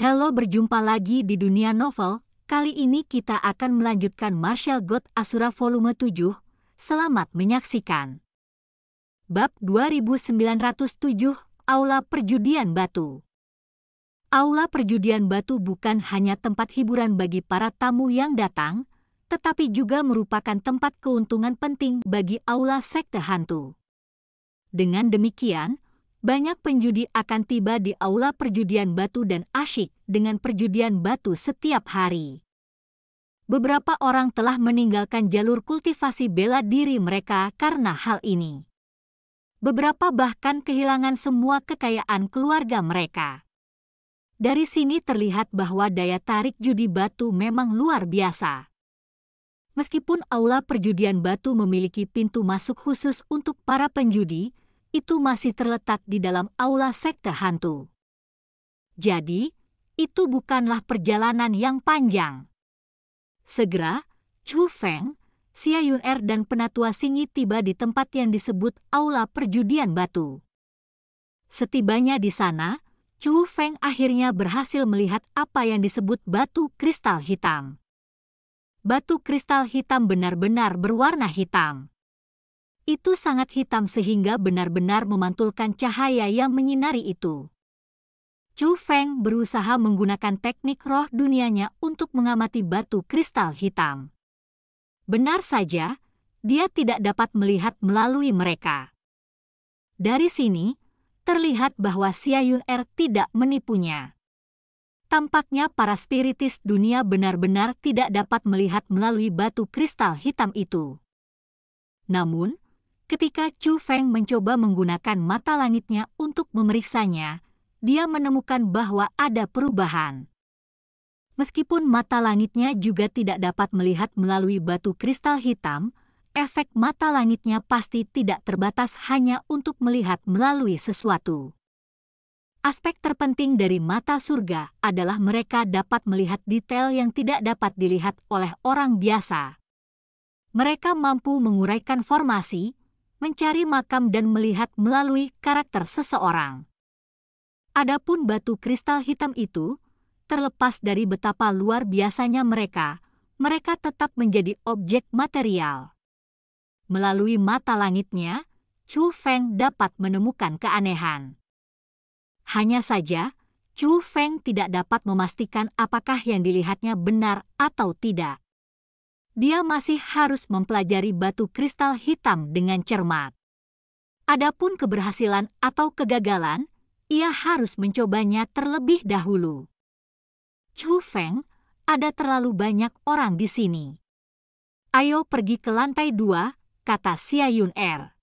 Halo, berjumpa lagi di dunia novel, kali ini kita akan melanjutkan Marshall God Asura volume 7, selamat menyaksikan. Bab 2907, Aula Perjudian Batu Aula Perjudian Batu bukan hanya tempat hiburan bagi para tamu yang datang, tetapi juga merupakan tempat keuntungan penting bagi Aula Sekte Hantu. Dengan demikian, banyak penjudi akan tiba di aula perjudian batu dan asyik dengan perjudian batu setiap hari. Beberapa orang telah meninggalkan jalur kultivasi bela diri mereka karena hal ini. Beberapa bahkan kehilangan semua kekayaan keluarga mereka. Dari sini terlihat bahwa daya tarik judi batu memang luar biasa. Meskipun aula perjudian batu memiliki pintu masuk khusus untuk para penjudi, itu masih terletak di dalam aula sekte hantu. Jadi, itu bukanlah perjalanan yang panjang. Segera, Chu Feng, Xia Yun Er dan penatua Singi tiba di tempat yang disebut aula perjudian batu. Setibanya di sana, Chu Feng akhirnya berhasil melihat apa yang disebut batu kristal hitam. Batu kristal hitam benar-benar berwarna hitam itu sangat hitam sehingga benar-benar memantulkan cahaya yang menyinari itu. Chu Feng berusaha menggunakan teknik roh dunianya untuk mengamati batu kristal hitam. Benar saja, dia tidak dapat melihat melalui mereka. Dari sini, terlihat bahwa Xia Yun Er tidak menipunya. Tampaknya para spiritis dunia benar-benar tidak dapat melihat melalui batu kristal hitam itu. Namun, Ketika Chu Feng mencoba menggunakan mata langitnya untuk memeriksanya, dia menemukan bahwa ada perubahan. Meskipun mata langitnya juga tidak dapat melihat melalui batu kristal hitam, efek mata langitnya pasti tidak terbatas hanya untuk melihat melalui sesuatu. Aspek terpenting dari mata surga adalah mereka dapat melihat detail yang tidak dapat dilihat oleh orang biasa. Mereka mampu menguraikan formasi, mencari makam dan melihat melalui karakter seseorang. Adapun batu kristal hitam itu, terlepas dari betapa luar biasanya mereka, mereka tetap menjadi objek material. Melalui mata langitnya, Chu Feng dapat menemukan keanehan. Hanya saja, Chu Feng tidak dapat memastikan apakah yang dilihatnya benar atau tidak dia masih harus mempelajari batu kristal hitam dengan cermat. Adapun keberhasilan atau kegagalan, ia harus mencobanya terlebih dahulu. Chu Feng, ada terlalu banyak orang di sini. Ayo pergi ke lantai dua, kata Xia Yun Er.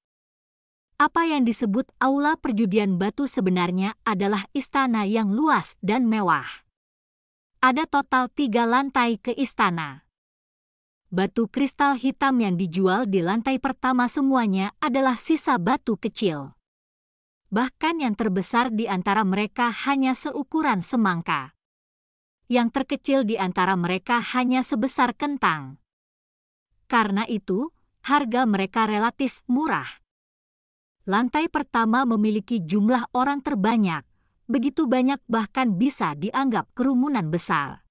Apa yang disebut aula perjudian batu sebenarnya adalah istana yang luas dan mewah. Ada total tiga lantai ke istana batu kristal hitam yang dijual di lantai pertama semuanya adalah sisa batu kecil. Bahkan yang terbesar di antara mereka hanya seukuran semangka. Yang terkecil di antara mereka hanya sebesar kentang. Karena itu, harga mereka relatif murah. Lantai pertama memiliki jumlah orang terbanyak, begitu banyak bahkan bisa dianggap kerumunan besar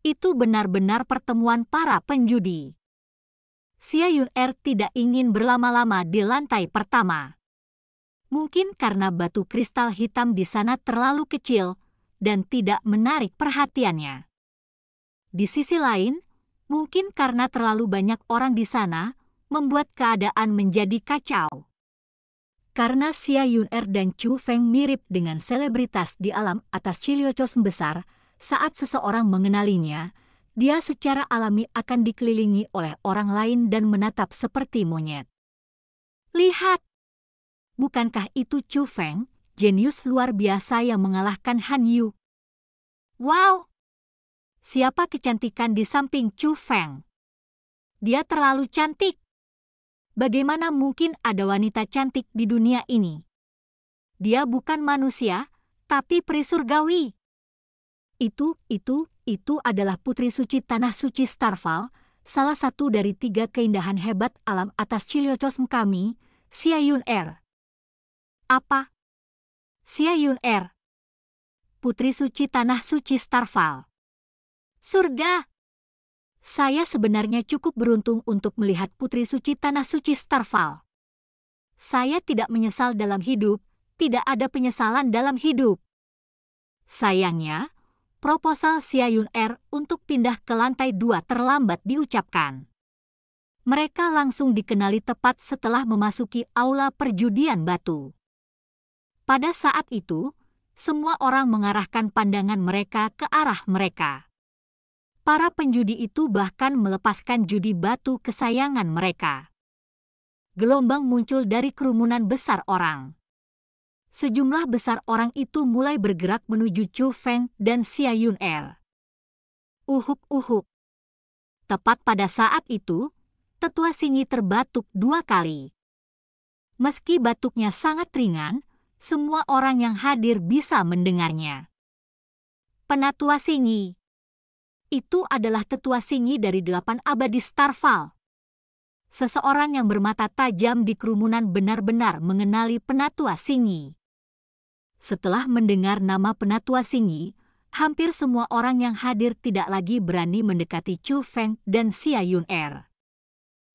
itu benar-benar pertemuan para penjudi. Xia Yun Er tidak ingin berlama-lama di lantai pertama. Mungkin karena batu kristal hitam di sana terlalu kecil dan tidak menarik perhatiannya. Di sisi lain, mungkin karena terlalu banyak orang di sana, membuat keadaan menjadi kacau. Karena Xia Yun Er dan Chu Feng mirip dengan selebritas di alam atas Chiliochos besar, saat seseorang mengenalinya, dia secara alami akan dikelilingi oleh orang lain dan menatap seperti monyet. Lihat! Bukankah itu Chu Feng, jenius luar biasa yang mengalahkan Han Yu? Wow! Siapa kecantikan di samping Chu Feng? Dia terlalu cantik. Bagaimana mungkin ada wanita cantik di dunia ini? Dia bukan manusia, tapi peri surgawi. Itu, itu, itu adalah putri suci tanah suci Starfall salah satu dari tiga keindahan hebat alam atas Chiliocosm kami, Siayun Er. Apa? Siayun Er. Putri suci tanah suci Starfall Surga! Saya sebenarnya cukup beruntung untuk melihat putri suci tanah suci Starfall Saya tidak menyesal dalam hidup, tidak ada penyesalan dalam hidup. Sayangnya, proposal Siayun Air untuk pindah ke lantai dua terlambat diucapkan. Mereka langsung dikenali tepat setelah memasuki aula perjudian batu. Pada saat itu, semua orang mengarahkan pandangan mereka ke arah mereka. Para penjudi itu bahkan melepaskan judi batu kesayangan mereka. Gelombang muncul dari kerumunan besar orang sejumlah besar orang itu mulai bergerak menuju Chu Feng dan Xia Yun Er. Uhuk-uhuk. Tepat pada saat itu, tetua singi terbatuk dua kali. Meski batuknya sangat ringan, semua orang yang hadir bisa mendengarnya. Penatua singi. Itu adalah tetua singi dari delapan abadi Starfall. Seseorang yang bermata tajam di kerumunan benar-benar mengenali penatua singi. Setelah mendengar nama penatua Singi, hampir semua orang yang hadir tidak lagi berani mendekati Chu Feng dan Xia Yun Er.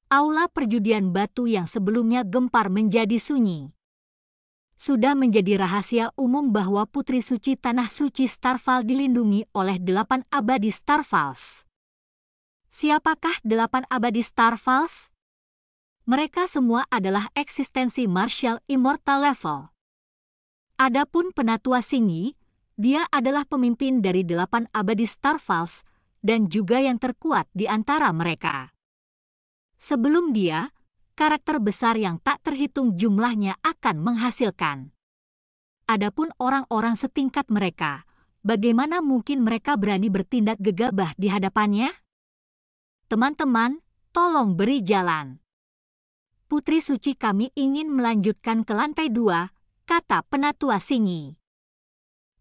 Aula perjudian batu yang sebelumnya gempar menjadi sunyi. Sudah menjadi rahasia umum bahwa Putri Suci Tanah Suci Starfall dilindungi oleh delapan abadi Starfalls. Siapakah delapan abadi Starfalls? Mereka semua adalah eksistensi Marshall immortal level. Adapun penatua Singi, dia adalah pemimpin dari delapan abadi Starfals dan juga yang terkuat di antara mereka. Sebelum dia, karakter besar yang tak terhitung jumlahnya akan menghasilkan. Adapun orang-orang setingkat mereka, bagaimana mungkin mereka berani bertindak gegabah di hadapannya? Teman-teman, tolong beri jalan. Putri suci kami ingin melanjutkan ke lantai dua, kata penatua singi.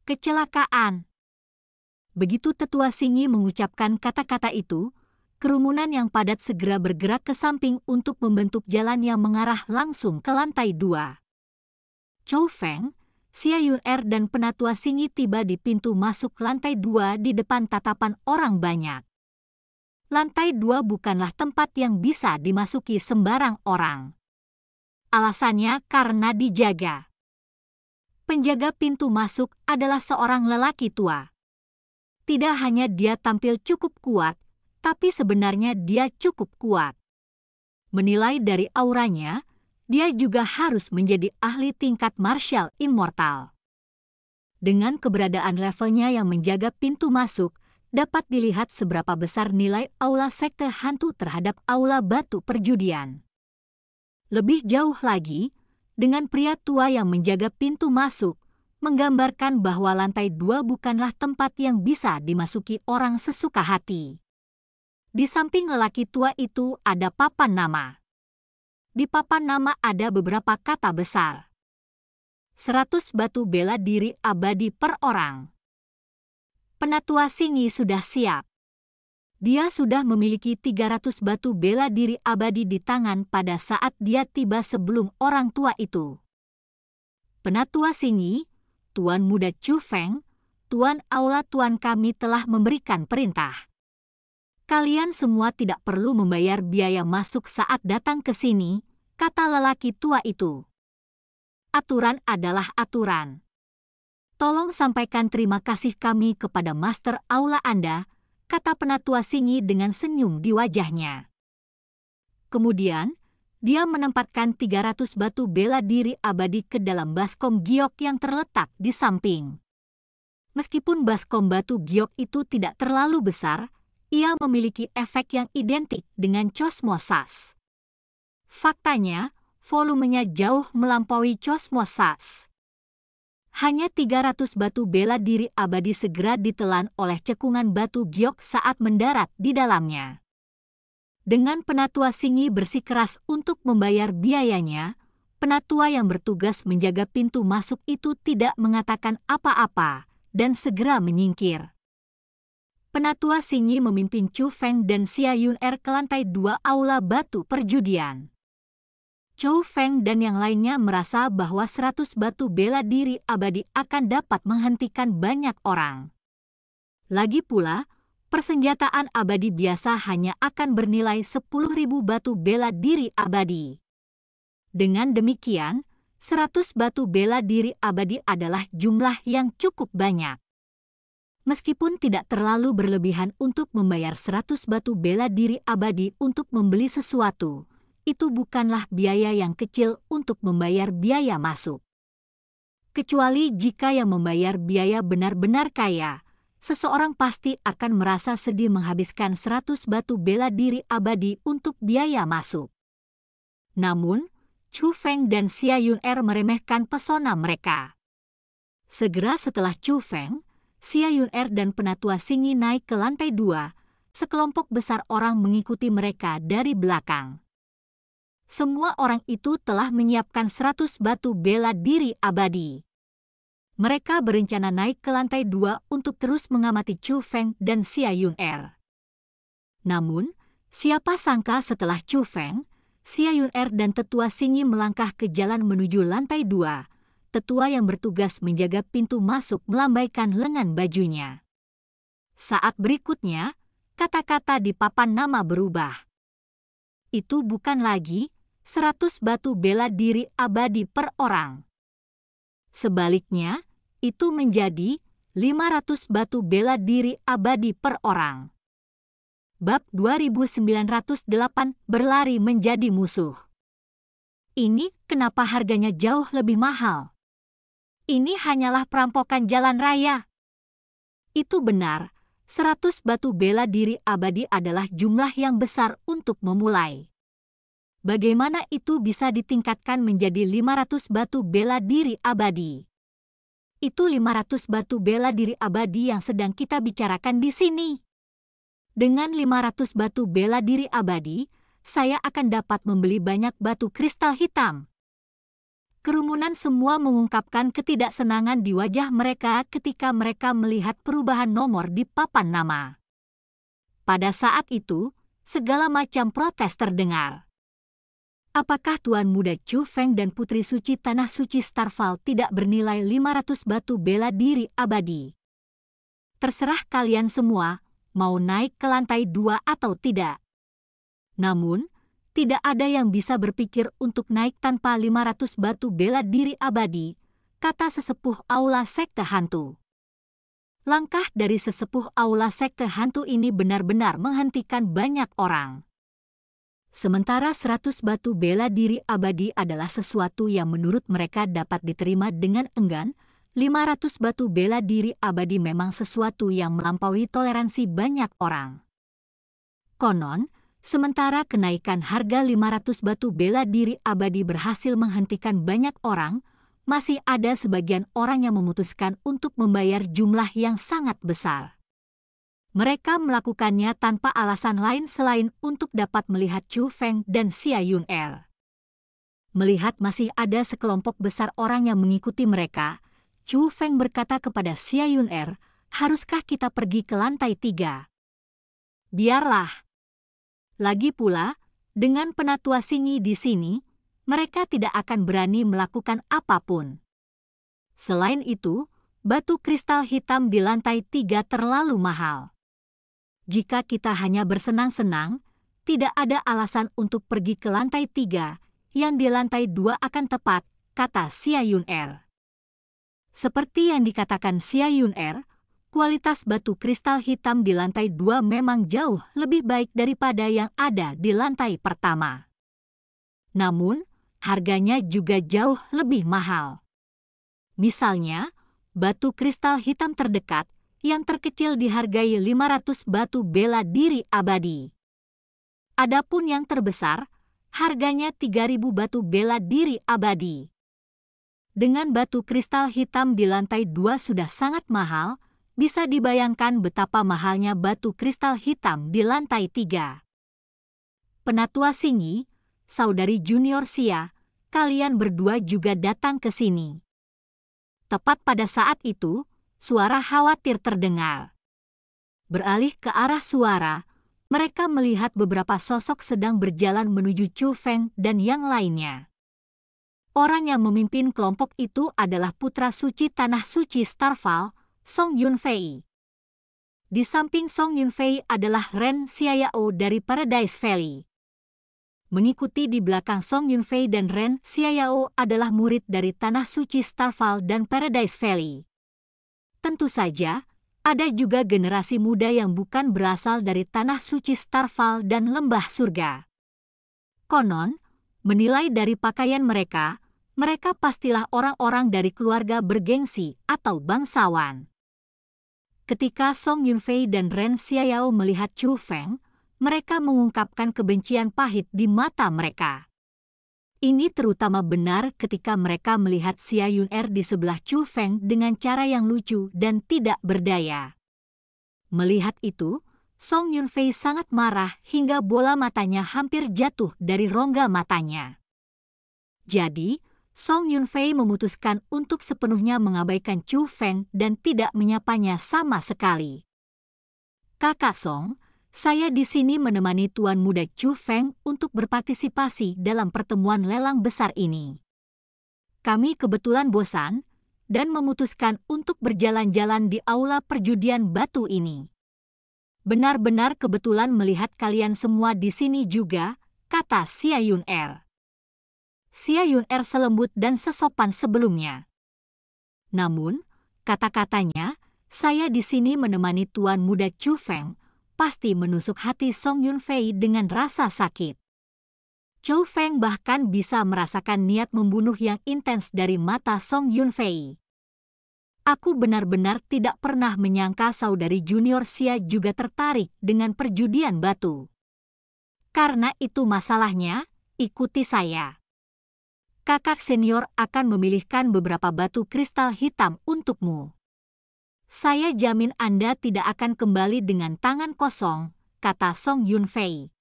Kecelakaan. Begitu tetua singi mengucapkan kata-kata itu, kerumunan yang padat segera bergerak ke samping untuk membentuk jalan yang mengarah langsung ke lantai dua. Chou Feng, Xia Yun Er dan penatua singi tiba di pintu masuk lantai dua di depan tatapan orang banyak. Lantai dua bukanlah tempat yang bisa dimasuki sembarang orang. Alasannya karena dijaga penjaga pintu masuk adalah seorang lelaki tua. Tidak hanya dia tampil cukup kuat, tapi sebenarnya dia cukup kuat. Menilai dari auranya, dia juga harus menjadi ahli tingkat Marshall immortal. Dengan keberadaan levelnya yang menjaga pintu masuk, dapat dilihat seberapa besar nilai aula sekte hantu terhadap aula batu perjudian. Lebih jauh lagi, dengan pria tua yang menjaga pintu masuk, menggambarkan bahwa lantai dua bukanlah tempat yang bisa dimasuki orang sesuka hati. Di samping lelaki tua itu ada papan nama. Di papan nama ada beberapa kata besar. Seratus batu bela diri abadi per orang. Penatua Singi sudah siap dia sudah memiliki 300 batu bela diri abadi di tangan pada saat dia tiba sebelum orang tua itu. Penatua Singi, Tuan Muda Chu Feng, Tuan Aula Tuan kami telah memberikan perintah. Kalian semua tidak perlu membayar biaya masuk saat datang ke sini, kata lelaki tua itu. Aturan adalah aturan. Tolong sampaikan terima kasih kami kepada Master Aula Anda, kata penatua Singi dengan senyum di wajahnya. Kemudian, dia menempatkan 300 batu bela diri abadi ke dalam baskom giok yang terletak di samping. Meskipun baskom batu giok itu tidak terlalu besar, ia memiliki efek yang identik dengan cosmosas. Faktanya, volumenya jauh melampaui cosmosas. Hanya 300 batu bela diri abadi segera ditelan oleh cekungan batu giok saat mendarat di dalamnya. Dengan penatua singi bersikeras untuk membayar biayanya, penatua yang bertugas menjaga pintu masuk itu tidak mengatakan apa-apa dan segera menyingkir. Penatua Singi memimpin Chu Feng dan Xia Yun Er ke lantai dua aula batu perjudian. Chou Feng dan yang lainnya merasa bahwa seratus batu bela diri abadi akan dapat menghentikan banyak orang. Lagi pula, persenjataan abadi biasa hanya akan bernilai sepuluh ribu batu bela diri abadi. Dengan demikian, seratus batu bela diri abadi adalah jumlah yang cukup banyak. Meskipun tidak terlalu berlebihan untuk membayar seratus batu bela diri abadi untuk membeli sesuatu, itu bukanlah biaya yang kecil untuk membayar biaya masuk. Kecuali jika yang membayar biaya benar-benar kaya, seseorang pasti akan merasa sedih menghabiskan 100 batu bela diri abadi untuk biaya masuk. Namun, Chu Feng dan Xia Yun Er meremehkan pesona mereka. Segera setelah Chu Feng, Xia Yun Er dan penatua Singi naik ke lantai dua, sekelompok besar orang mengikuti mereka dari belakang semua orang itu telah menyiapkan seratus batu bela diri abadi. Mereka berencana naik ke lantai dua untuk terus mengamati Chu Feng dan Xia Yun Er. Namun, siapa sangka setelah Chu Feng, Xia Yun Er dan tetua Sinyi melangkah ke jalan menuju lantai dua, tetua yang bertugas menjaga pintu masuk melambaikan lengan bajunya. Saat berikutnya, kata-kata di papan nama berubah. Itu bukan lagi 100 batu bela diri abadi per orang. Sebaliknya, itu menjadi 500 batu bela diri abadi per orang. Bab 2908 berlari menjadi musuh. Ini kenapa harganya jauh lebih mahal. Ini hanyalah perampokan jalan raya. Itu benar, 100 batu bela diri abadi adalah jumlah yang besar untuk memulai bagaimana itu bisa ditingkatkan menjadi 500 batu bela diri abadi. Itu 500 batu bela diri abadi yang sedang kita bicarakan di sini. Dengan 500 batu bela diri abadi, saya akan dapat membeli banyak batu kristal hitam. Kerumunan semua mengungkapkan ketidaksenangan di wajah mereka ketika mereka melihat perubahan nomor di papan nama. Pada saat itu, segala macam protes terdengar. Apakah Tuan Muda Chu Feng dan Putri Suci Tanah Suci Starfall tidak bernilai 500 batu bela diri abadi? Terserah kalian semua, mau naik ke lantai dua atau tidak. Namun, tidak ada yang bisa berpikir untuk naik tanpa 500 batu bela diri abadi, kata sesepuh Aula Sekte Hantu. Langkah dari sesepuh Aula Sekte Hantu ini benar-benar menghentikan banyak orang. Sementara seratus batu bela diri abadi adalah sesuatu yang menurut mereka dapat diterima dengan enggan, lima ratus batu bela diri abadi memang sesuatu yang melampaui toleransi banyak orang. Konon, sementara kenaikan harga lima ratus batu bela diri abadi berhasil menghentikan banyak orang, masih ada sebagian orang yang memutuskan untuk membayar jumlah yang sangat besar. Mereka melakukannya tanpa alasan lain selain untuk dapat melihat Chu Feng dan Xia Yun Er. Melihat masih ada sekelompok besar orang yang mengikuti mereka, Chu Feng berkata kepada Xia Yun Er, haruskah kita pergi ke lantai tiga? Biarlah. Lagi pula, dengan penatua singi di sini, mereka tidak akan berani melakukan apapun. Selain itu, batu kristal hitam di lantai tiga terlalu mahal. Jika kita hanya bersenang-senang, tidak ada alasan untuk pergi ke lantai tiga, yang di lantai dua akan tepat, kata Xia Yun Er. Seperti yang dikatakan Xia Yun Er, kualitas batu kristal hitam di lantai dua memang jauh lebih baik daripada yang ada di lantai pertama. Namun, harganya juga jauh lebih mahal. Misalnya, batu kristal hitam terdekat yang terkecil dihargai 500 batu bela diri abadi. Adapun yang terbesar, harganya 3000 batu bela diri abadi. Dengan batu kristal hitam di lantai dua sudah sangat mahal, bisa dibayangkan betapa mahalnya batu kristal hitam di lantai tiga. Penatua Singi, saudari junior Sia, kalian berdua juga datang ke sini. Tepat pada saat itu, suara khawatir terdengar. Beralih ke arah suara, mereka melihat beberapa sosok sedang berjalan menuju Chu Feng dan yang lainnya. Orang yang memimpin kelompok itu adalah putra suci Tanah Suci Starfall, Song Yunfei. Di samping Song Yunfei adalah Ren Xiaoyao dari Paradise Valley. Mengikuti di belakang Song Yunfei dan Ren Xiaoyao adalah murid dari Tanah Suci Starfall dan Paradise Valley. Tentu saja, ada juga generasi muda yang bukan berasal dari tanah suci Starfall dan lembah surga. Konon, menilai dari pakaian mereka, mereka pastilah orang-orang dari keluarga bergengsi atau bangsawan. Ketika Song Yunfei dan Ren Xiaoyao melihat Chu Feng, mereka mengungkapkan kebencian pahit di mata mereka. Ini terutama benar ketika mereka melihat Xia Yun Er di sebelah Chu Feng dengan cara yang lucu dan tidak berdaya. Melihat itu, Song Yun Fei sangat marah hingga bola matanya hampir jatuh dari rongga matanya. Jadi, Song Yun Fei memutuskan untuk sepenuhnya mengabaikan Chu Feng dan tidak menyapanya sama sekali. Kakak Song, saya di sini menemani Tuan Muda Chu Feng untuk berpartisipasi dalam pertemuan lelang besar ini. Kami kebetulan bosan dan memutuskan untuk berjalan-jalan di aula perjudian batu ini. Benar-benar kebetulan melihat kalian semua di sini juga, kata Xia Yun Er. Xia Yun Er selembut dan sesopan sebelumnya. Namun, kata-katanya, saya di sini menemani Tuan Muda Chu Feng pasti menusuk hati Song Yunfei dengan rasa sakit. Chou Feng bahkan bisa merasakan niat membunuh yang intens dari mata Song Yunfei. Aku benar-benar tidak pernah menyangka saudari junior Xia juga tertarik dengan perjudian batu. Karena itu masalahnya, ikuti saya. Kakak senior akan memilihkan beberapa batu kristal hitam untukmu. Saya jamin Anda tidak akan kembali dengan tangan kosong, kata Song Yunfei.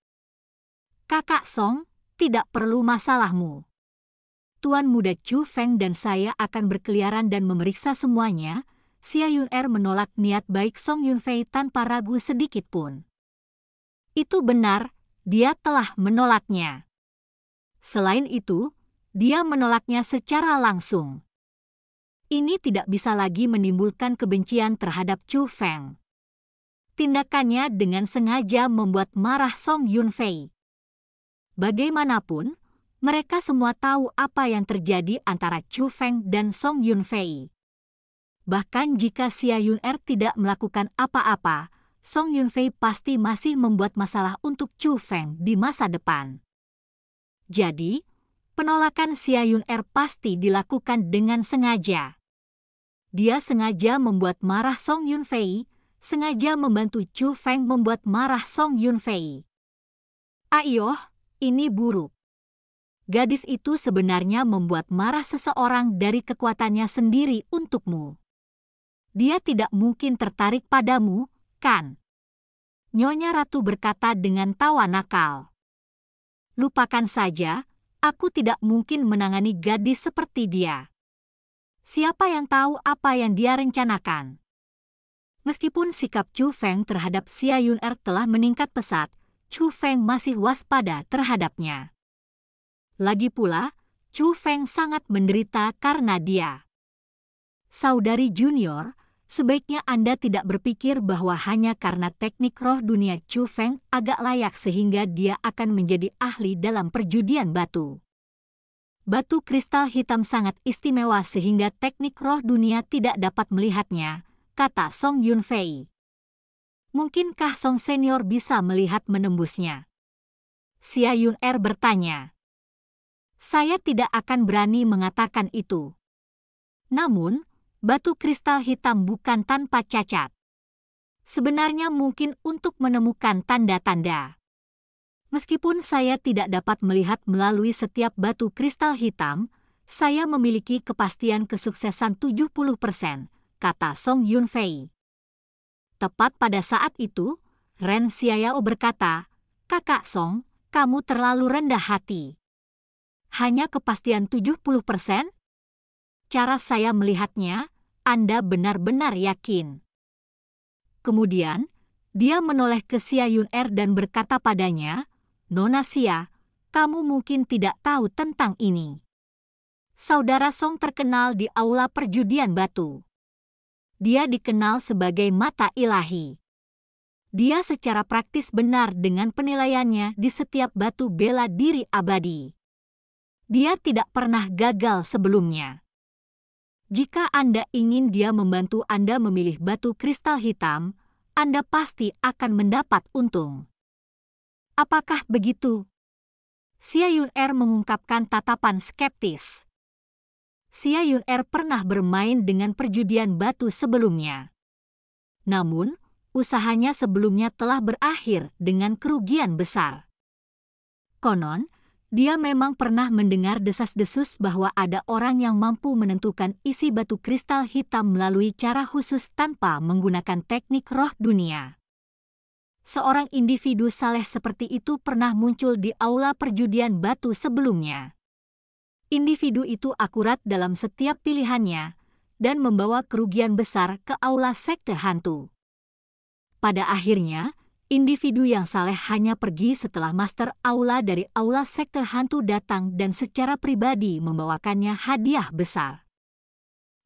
Kakak Song, tidak perlu masalahmu. Tuan muda Chu Feng dan saya akan berkeliaran dan memeriksa semuanya, Xia Yun Er menolak niat baik Song Yun Fei tanpa ragu sedikit pun. Itu benar, dia telah menolaknya. Selain itu, dia menolaknya secara langsung. Ini tidak bisa lagi menimbulkan kebencian terhadap Chu Feng. Tindakannya dengan sengaja membuat marah Song Yunfei. Bagaimanapun, mereka semua tahu apa yang terjadi antara Chu Feng dan Song Yunfei. Bahkan jika Xia Yun Er tidak melakukan apa-apa, Song Yunfei pasti masih membuat masalah untuk Chu Feng di masa depan. Jadi, penolakan Xia Yun Er pasti dilakukan dengan sengaja. Dia sengaja membuat marah Song Yunfei, sengaja membantu Chu Feng membuat marah Song Yunfei. Ayoh, ini buruk. Gadis itu sebenarnya membuat marah seseorang dari kekuatannya sendiri untukmu. Dia tidak mungkin tertarik padamu, kan? Nyonya Ratu berkata dengan tawa nakal. Lupakan saja, aku tidak mungkin menangani gadis seperti dia. Siapa yang tahu apa yang dia rencanakan? Meskipun sikap Chu Feng terhadap Xia Yun Er telah meningkat pesat, Chu Feng masih waspada terhadapnya. Lagi pula, Chu Feng sangat menderita karena dia. Saudari junior, sebaiknya Anda tidak berpikir bahwa hanya karena teknik roh dunia Chu Feng agak layak sehingga dia akan menjadi ahli dalam perjudian batu batu kristal hitam sangat istimewa sehingga teknik roh dunia tidak dapat melihatnya, kata Song Yunfei. Mungkinkah Song Senior bisa melihat menembusnya? Xia Yun Er bertanya. Saya tidak akan berani mengatakan itu. Namun, batu kristal hitam bukan tanpa cacat. Sebenarnya mungkin untuk menemukan tanda-tanda. Meskipun saya tidak dapat melihat melalui setiap batu kristal hitam, saya memiliki kepastian kesuksesan 70%, kata Song Yunfei. Tepat pada saat itu, Ren Xiaoyao berkata, Kakak Song, kamu terlalu rendah hati. Hanya kepastian 70%? Cara saya melihatnya, Anda benar-benar yakin. Kemudian, dia menoleh ke Xia Yun Er dan berkata padanya, Nona Sia, kamu mungkin tidak tahu tentang ini. Saudara Song terkenal di aula perjudian batu. Dia dikenal sebagai mata ilahi. Dia secara praktis benar dengan penilaiannya di setiap batu bela diri abadi. Dia tidak pernah gagal sebelumnya. Jika Anda ingin dia membantu Anda memilih batu kristal hitam, Anda pasti akan mendapat untung. Apakah begitu? Xia Yun Er mengungkapkan tatapan skeptis. Xia Yun Er pernah bermain dengan perjudian batu sebelumnya. Namun, usahanya sebelumnya telah berakhir dengan kerugian besar. Konon, dia memang pernah mendengar desas-desus bahwa ada orang yang mampu menentukan isi batu kristal hitam melalui cara khusus tanpa menggunakan teknik roh dunia seorang individu saleh seperti itu pernah muncul di aula perjudian batu sebelumnya. Individu itu akurat dalam setiap pilihannya dan membawa kerugian besar ke aula sekte hantu. Pada akhirnya, individu yang saleh hanya pergi setelah master aula dari aula sekte hantu datang dan secara pribadi membawakannya hadiah besar.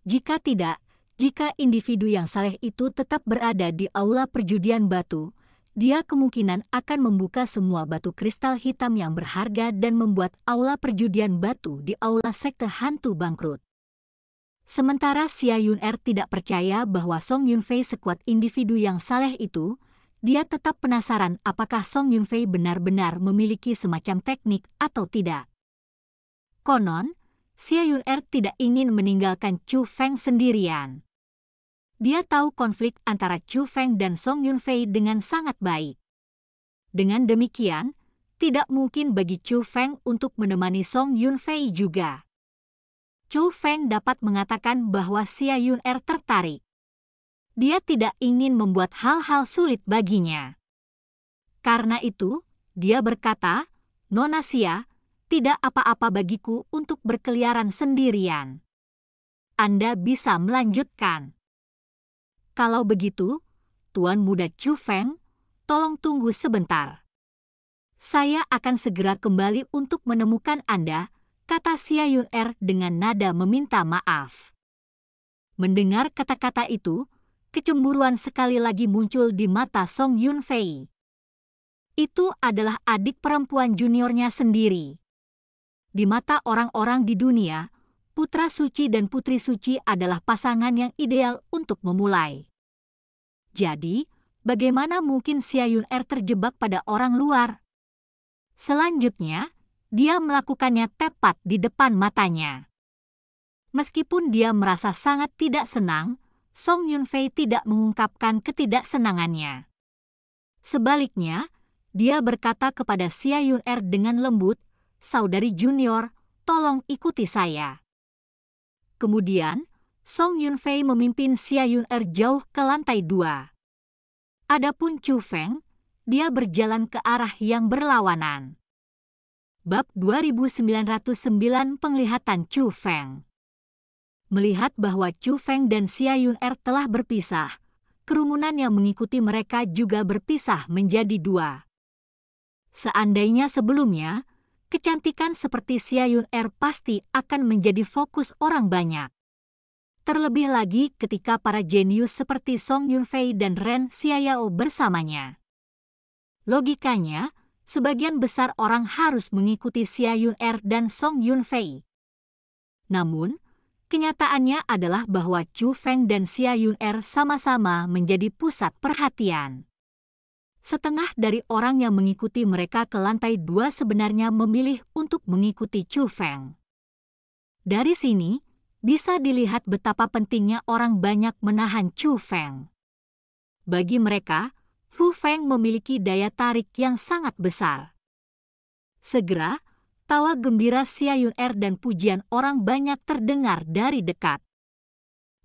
Jika tidak, jika individu yang saleh itu tetap berada di aula perjudian batu, dia kemungkinan akan membuka semua batu kristal hitam yang berharga dan membuat aula perjudian batu di aula sekte hantu bangkrut. Sementara Xia Yun Er tidak percaya bahwa Song Yun Fei sekuat individu yang saleh itu, dia tetap penasaran apakah Song Yun Fei benar-benar memiliki semacam teknik atau tidak. Konon, Xia Yun Er tidak ingin meninggalkan Chu Feng sendirian. Dia tahu konflik antara Chu Feng dan Song Yunfei dengan sangat baik. Dengan demikian, tidak mungkin bagi Chu Feng untuk menemani Song Yunfei juga. Chu Feng dapat mengatakan bahwa Xia Yun Er tertarik. Dia tidak ingin membuat hal-hal sulit baginya. Karena itu, dia berkata, Nona Xia, tidak apa-apa bagiku untuk berkeliaran sendirian. Anda bisa melanjutkan. Kalau begitu, Tuan Muda Chu Feng, tolong tunggu sebentar. Saya akan segera kembali untuk menemukan Anda, kata Xia Yun Er dengan nada meminta maaf. Mendengar kata-kata itu, kecemburuan sekali lagi muncul di mata Song Yun Fei. Itu adalah adik perempuan juniornya sendiri. Di mata orang-orang di dunia, Putra Suci dan Putri Suci adalah pasangan yang ideal untuk memulai. Jadi, bagaimana mungkin Yun Er terjebak pada orang luar? Selanjutnya, dia melakukannya tepat di depan matanya. Meskipun dia merasa sangat tidak senang, Song Yun Fei tidak mengungkapkan ketidaksenangannya. Sebaliknya, dia berkata kepada Xia Yun Er dengan lembut, Saudari Junior, tolong ikuti saya. Kemudian, Song Yunfei memimpin Xia Yun-er jauh ke lantai dua. Adapun Chu Feng, dia berjalan ke arah yang berlawanan. Bab 2909 Penglihatan Chu Feng Melihat bahwa Chu Feng dan Xia Yun-er telah berpisah, kerumunan yang mengikuti mereka juga berpisah menjadi dua. Seandainya sebelumnya, kecantikan seperti Yun Er pasti akan menjadi fokus orang banyak. Terlebih lagi ketika para jenius seperti Song Yun Fei dan Ren Xiaoyao bersamanya. Logikanya, sebagian besar orang harus mengikuti Yun Er dan Song Yun Fei. Namun, kenyataannya adalah bahwa Chu Feng dan Yun Er sama-sama menjadi pusat perhatian setengah dari orang yang mengikuti mereka ke lantai dua sebenarnya memilih untuk mengikuti Chu Feng. Dari sini, bisa dilihat betapa pentingnya orang banyak menahan Chu Feng. Bagi mereka, Fu Feng memiliki daya tarik yang sangat besar. Segera, tawa gembira Xia Yun Er dan pujian orang banyak terdengar dari dekat.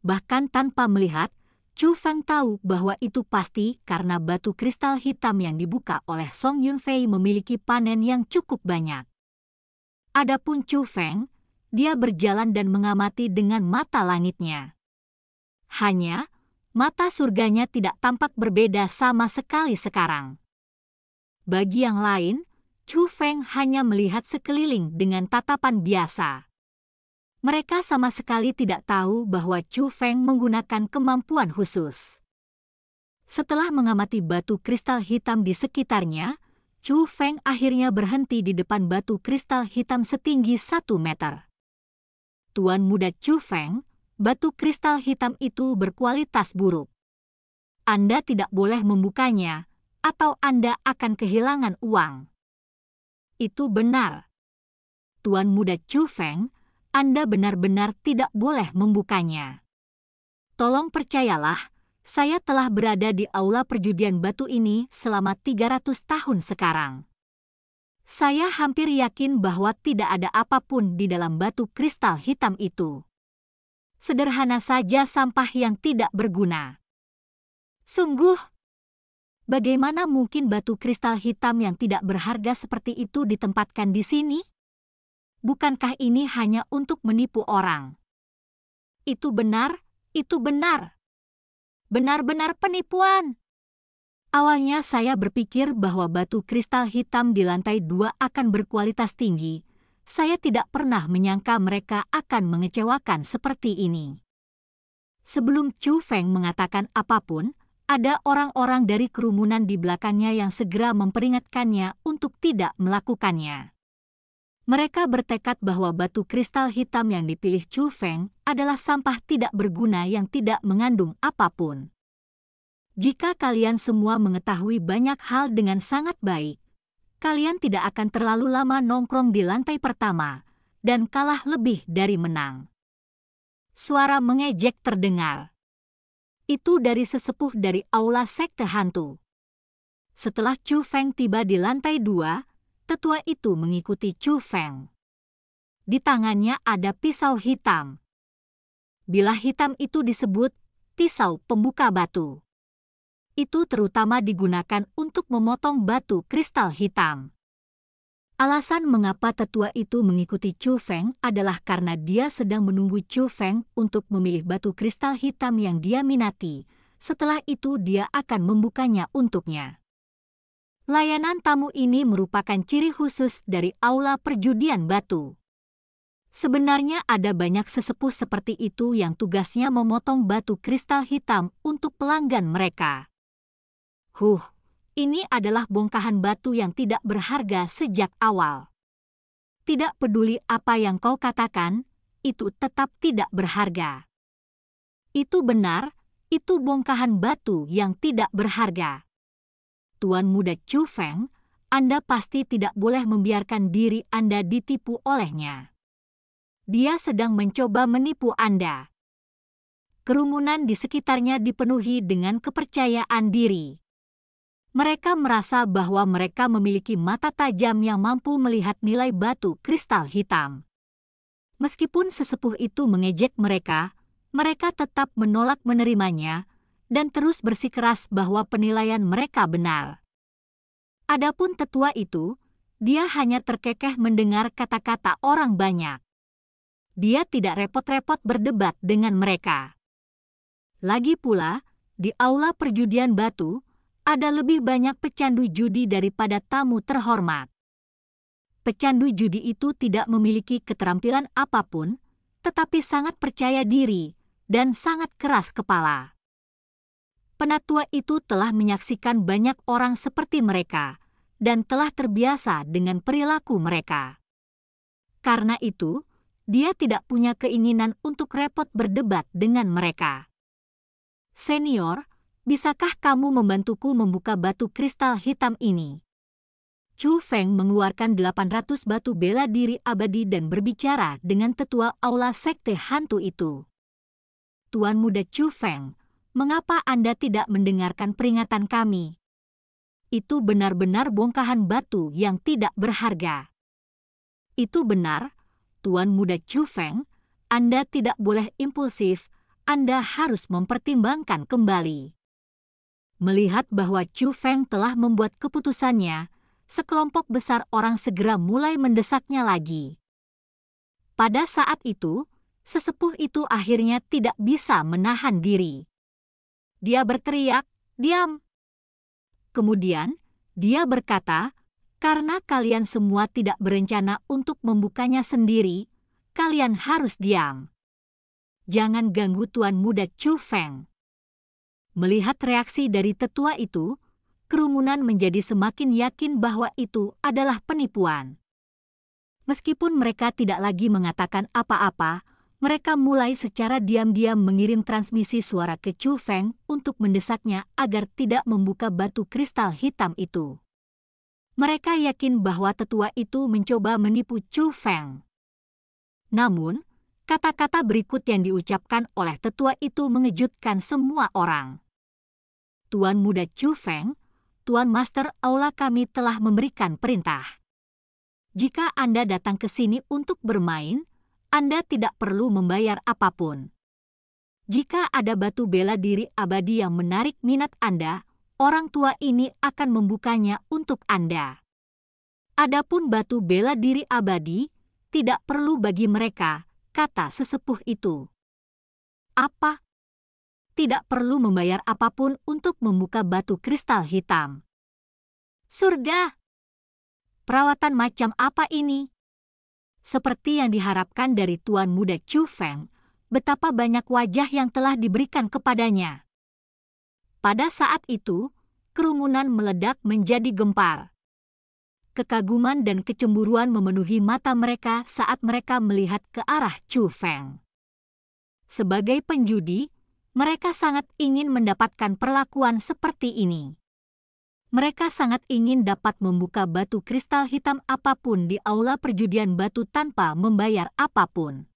Bahkan tanpa melihat, Chu Feng tahu bahwa itu pasti karena batu kristal hitam yang dibuka oleh Song Yunfei memiliki panen yang cukup banyak. Adapun Chu Feng, dia berjalan dan mengamati dengan mata langitnya. Hanya, mata surganya tidak tampak berbeda sama sekali sekarang. Bagi yang lain, Chu Feng hanya melihat sekeliling dengan tatapan biasa mereka sama sekali tidak tahu bahwa Chu Feng menggunakan kemampuan khusus. Setelah mengamati batu kristal hitam di sekitarnya, Chu Feng akhirnya berhenti di depan batu kristal hitam setinggi satu meter. Tuan muda Chu Feng, batu kristal hitam itu berkualitas buruk. Anda tidak boleh membukanya, atau Anda akan kehilangan uang. Itu benar. Tuan muda Chu Feng anda benar-benar tidak boleh membukanya. Tolong percayalah, saya telah berada di aula perjudian batu ini selama 300 tahun sekarang. Saya hampir yakin bahwa tidak ada apapun di dalam batu kristal hitam itu. Sederhana saja sampah yang tidak berguna. Sungguh, bagaimana mungkin batu kristal hitam yang tidak berharga seperti itu ditempatkan di sini? bukankah ini hanya untuk menipu orang? Itu benar, itu benar. Benar-benar penipuan. Awalnya saya berpikir bahwa batu kristal hitam di lantai dua akan berkualitas tinggi. Saya tidak pernah menyangka mereka akan mengecewakan seperti ini. Sebelum Chu Feng mengatakan apapun, ada orang-orang dari kerumunan di belakangnya yang segera memperingatkannya untuk tidak melakukannya. Mereka bertekad bahwa batu kristal hitam yang dipilih Chu Feng adalah sampah tidak berguna yang tidak mengandung apapun. Jika kalian semua mengetahui banyak hal dengan sangat baik, kalian tidak akan terlalu lama nongkrong di lantai pertama dan kalah lebih dari menang. Suara mengejek terdengar. Itu dari sesepuh dari aula sekte hantu. Setelah Chu Feng tiba di lantai dua, tetua itu mengikuti Chu Feng. Di tangannya ada pisau hitam. Bila hitam itu disebut pisau pembuka batu. Itu terutama digunakan untuk memotong batu kristal hitam. Alasan mengapa tetua itu mengikuti Chu Feng adalah karena dia sedang menunggu Chu Feng untuk memilih batu kristal hitam yang dia minati. Setelah itu dia akan membukanya untuknya. Layanan tamu ini merupakan ciri khusus dari aula perjudian batu. Sebenarnya ada banyak sesepuh seperti itu yang tugasnya memotong batu kristal hitam untuk pelanggan mereka. Huh, ini adalah bongkahan batu yang tidak berharga sejak awal. Tidak peduli apa yang kau katakan, itu tetap tidak berharga. Itu benar, itu bongkahan batu yang tidak berharga. Tuan Muda Chu Feng, Anda pasti tidak boleh membiarkan diri Anda ditipu olehnya. Dia sedang mencoba menipu Anda. Kerumunan di sekitarnya dipenuhi dengan kepercayaan diri. Mereka merasa bahwa mereka memiliki mata tajam yang mampu melihat nilai batu kristal hitam. Meskipun sesepuh itu mengejek mereka, mereka tetap menolak menerimanya dan terus bersikeras bahwa penilaian mereka benar. Adapun tetua itu, dia hanya terkekeh mendengar kata-kata orang banyak. Dia tidak repot-repot berdebat dengan mereka. Lagi pula, di aula perjudian batu, ada lebih banyak pecandu judi daripada tamu terhormat. Pecandu judi itu tidak memiliki keterampilan apapun, tetapi sangat percaya diri dan sangat keras kepala penatua itu telah menyaksikan banyak orang seperti mereka dan telah terbiasa dengan perilaku mereka. Karena itu, dia tidak punya keinginan untuk repot berdebat dengan mereka. Senior, bisakah kamu membantuku membuka batu kristal hitam ini? Chu Feng mengeluarkan 800 batu bela diri abadi dan berbicara dengan tetua aula sekte hantu itu. Tuan muda Chu Feng, mengapa Anda tidak mendengarkan peringatan kami? Itu benar-benar bongkahan batu yang tidak berharga. Itu benar, Tuan Muda Chu Feng, Anda tidak boleh impulsif, Anda harus mempertimbangkan kembali. Melihat bahwa Chu Feng telah membuat keputusannya, sekelompok besar orang segera mulai mendesaknya lagi. Pada saat itu, sesepuh itu akhirnya tidak bisa menahan diri. Dia berteriak, "Diam!" Kemudian dia berkata, "Karena kalian semua tidak berencana untuk membukanya sendiri, kalian harus diam. Jangan ganggu tuan muda Chu Feng." Melihat reaksi dari tetua itu, kerumunan menjadi semakin yakin bahwa itu adalah penipuan. Meskipun mereka tidak lagi mengatakan apa-apa, mereka mulai secara diam-diam mengirim transmisi suara ke Chu Feng untuk mendesaknya agar tidak membuka batu kristal hitam itu. Mereka yakin bahwa tetua itu mencoba menipu Chu Feng. Namun, kata-kata berikut yang diucapkan oleh tetua itu mengejutkan semua orang. Tuan muda Chu Feng, Tuan Master Aula kami telah memberikan perintah. Jika Anda datang ke sini untuk bermain, anda tidak perlu membayar apapun. Jika ada batu bela diri abadi yang menarik minat Anda, orang tua ini akan membukanya untuk Anda. Adapun batu bela diri abadi, tidak perlu bagi mereka, kata sesepuh itu. Apa? Tidak perlu membayar apapun untuk membuka batu kristal hitam. Surga! Perawatan macam apa ini? Seperti yang diharapkan dari tuan muda Chu Feng, betapa banyak wajah yang telah diberikan kepadanya. Pada saat itu, kerumunan meledak menjadi gempar. Kekaguman dan kecemburuan memenuhi mata mereka saat mereka melihat ke arah Chu Feng. Sebagai penjudi, mereka sangat ingin mendapatkan perlakuan seperti ini. Mereka sangat ingin dapat membuka batu kristal hitam apapun di aula perjudian batu tanpa membayar apapun.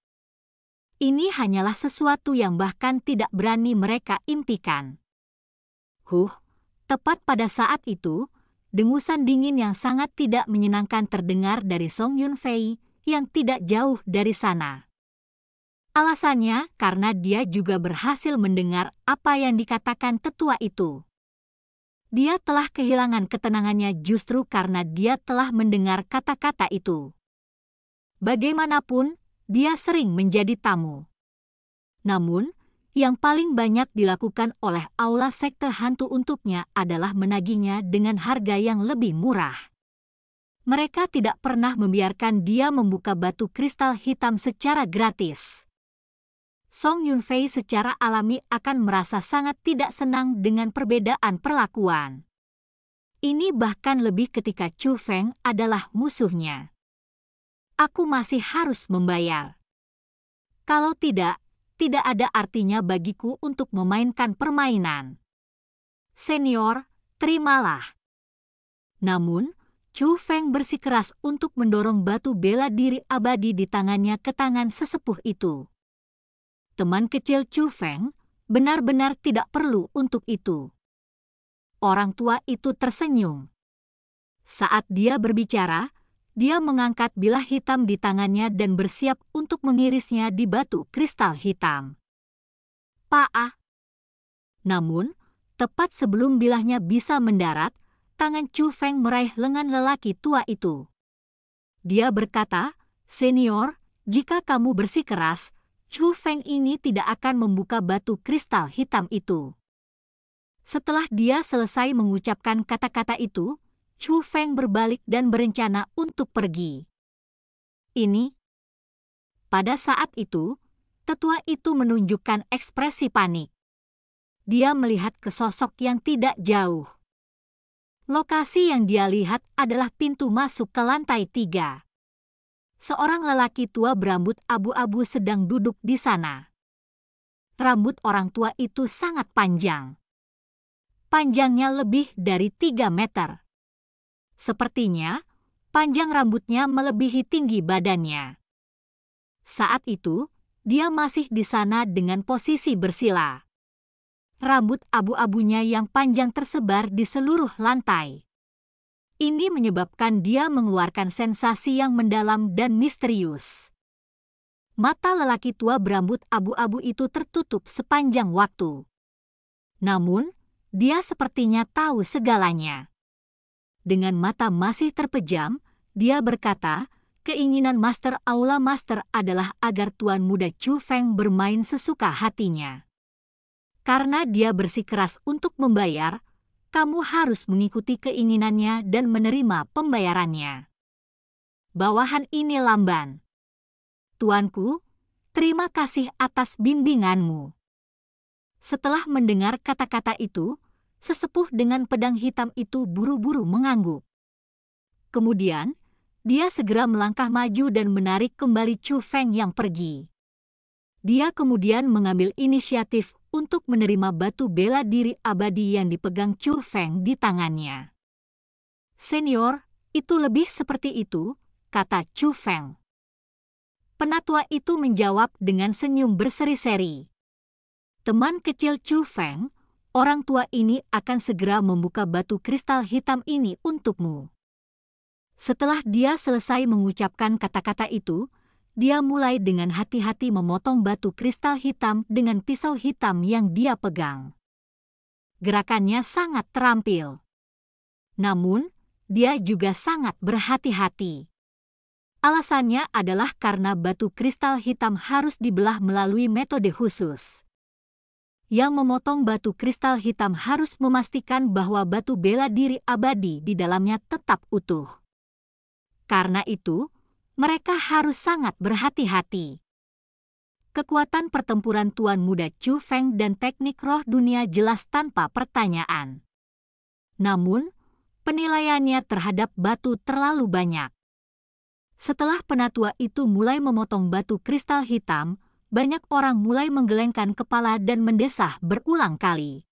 Ini hanyalah sesuatu yang bahkan tidak berani mereka impikan. Huh, tepat pada saat itu, dengusan dingin yang sangat tidak menyenangkan terdengar dari Song Yunfei yang tidak jauh dari sana. Alasannya karena dia juga berhasil mendengar apa yang dikatakan tetua itu dia telah kehilangan ketenangannya justru karena dia telah mendengar kata-kata itu. Bagaimanapun, dia sering menjadi tamu. Namun, yang paling banyak dilakukan oleh aula sekte hantu untuknya adalah menagihnya dengan harga yang lebih murah. Mereka tidak pernah membiarkan dia membuka batu kristal hitam secara gratis. Song Yunfei secara alami akan merasa sangat tidak senang dengan perbedaan perlakuan. Ini bahkan lebih ketika Chu Feng adalah musuhnya. Aku masih harus membayar. Kalau tidak, tidak ada artinya bagiku untuk memainkan permainan. Senior, terimalah. Namun, Chu Feng bersikeras untuk mendorong batu bela diri abadi di tangannya ke tangan sesepuh itu teman kecil Chu Feng, benar-benar tidak perlu untuk itu. Orang tua itu tersenyum. Saat dia berbicara, dia mengangkat bilah hitam di tangannya dan bersiap untuk mengirisnya di batu kristal hitam. Paah. Namun, tepat sebelum bilahnya bisa mendarat, tangan Chu Feng meraih lengan lelaki tua itu. Dia berkata, Senior, jika kamu bersikeras, Chu Feng ini tidak akan membuka batu kristal hitam itu. Setelah dia selesai mengucapkan kata-kata itu, Chu Feng berbalik dan berencana untuk pergi. Ini. Pada saat itu, tetua itu menunjukkan ekspresi panik. Dia melihat ke sosok yang tidak jauh. Lokasi yang dia lihat adalah pintu masuk ke lantai tiga seorang lelaki tua berambut abu-abu sedang duduk di sana. Rambut orang tua itu sangat panjang. Panjangnya lebih dari tiga meter. Sepertinya, panjang rambutnya melebihi tinggi badannya. Saat itu, dia masih di sana dengan posisi bersila. Rambut abu-abunya yang panjang tersebar di seluruh lantai. Ini menyebabkan dia mengeluarkan sensasi yang mendalam dan misterius. Mata lelaki tua berambut abu-abu itu tertutup sepanjang waktu. Namun, dia sepertinya tahu segalanya. Dengan mata masih terpejam, dia berkata, keinginan Master Aula Master adalah agar Tuan Muda Chu Feng bermain sesuka hatinya. Karena dia bersikeras untuk membayar, kamu harus mengikuti keinginannya dan menerima pembayarannya. Bawahan ini lamban. Tuanku, terima kasih atas bimbinganmu. Setelah mendengar kata-kata itu, sesepuh dengan pedang hitam itu buru-buru mengangguk. Kemudian, dia segera melangkah maju dan menarik kembali Chu Feng yang pergi. Dia kemudian mengambil inisiatif untuk menerima batu bela diri abadi yang dipegang Chu Feng di tangannya. Senior, itu lebih seperti itu, kata Chu Feng. Penatua itu menjawab dengan senyum berseri-seri. Teman kecil Chu Feng, orang tua ini akan segera membuka batu kristal hitam ini untukmu. Setelah dia selesai mengucapkan kata-kata itu, dia mulai dengan hati-hati memotong batu kristal hitam dengan pisau hitam yang dia pegang. Gerakannya sangat terampil. Namun, dia juga sangat berhati-hati. Alasannya adalah karena batu kristal hitam harus dibelah melalui metode khusus. Yang memotong batu kristal hitam harus memastikan bahwa batu bela diri abadi di dalamnya tetap utuh. Karena itu, mereka harus sangat berhati-hati. Kekuatan pertempuran Tuan Muda Chu Feng dan teknik roh dunia jelas tanpa pertanyaan. Namun, penilaiannya terhadap batu terlalu banyak. Setelah penatua itu mulai memotong batu kristal hitam, banyak orang mulai menggelengkan kepala dan mendesah berulang kali.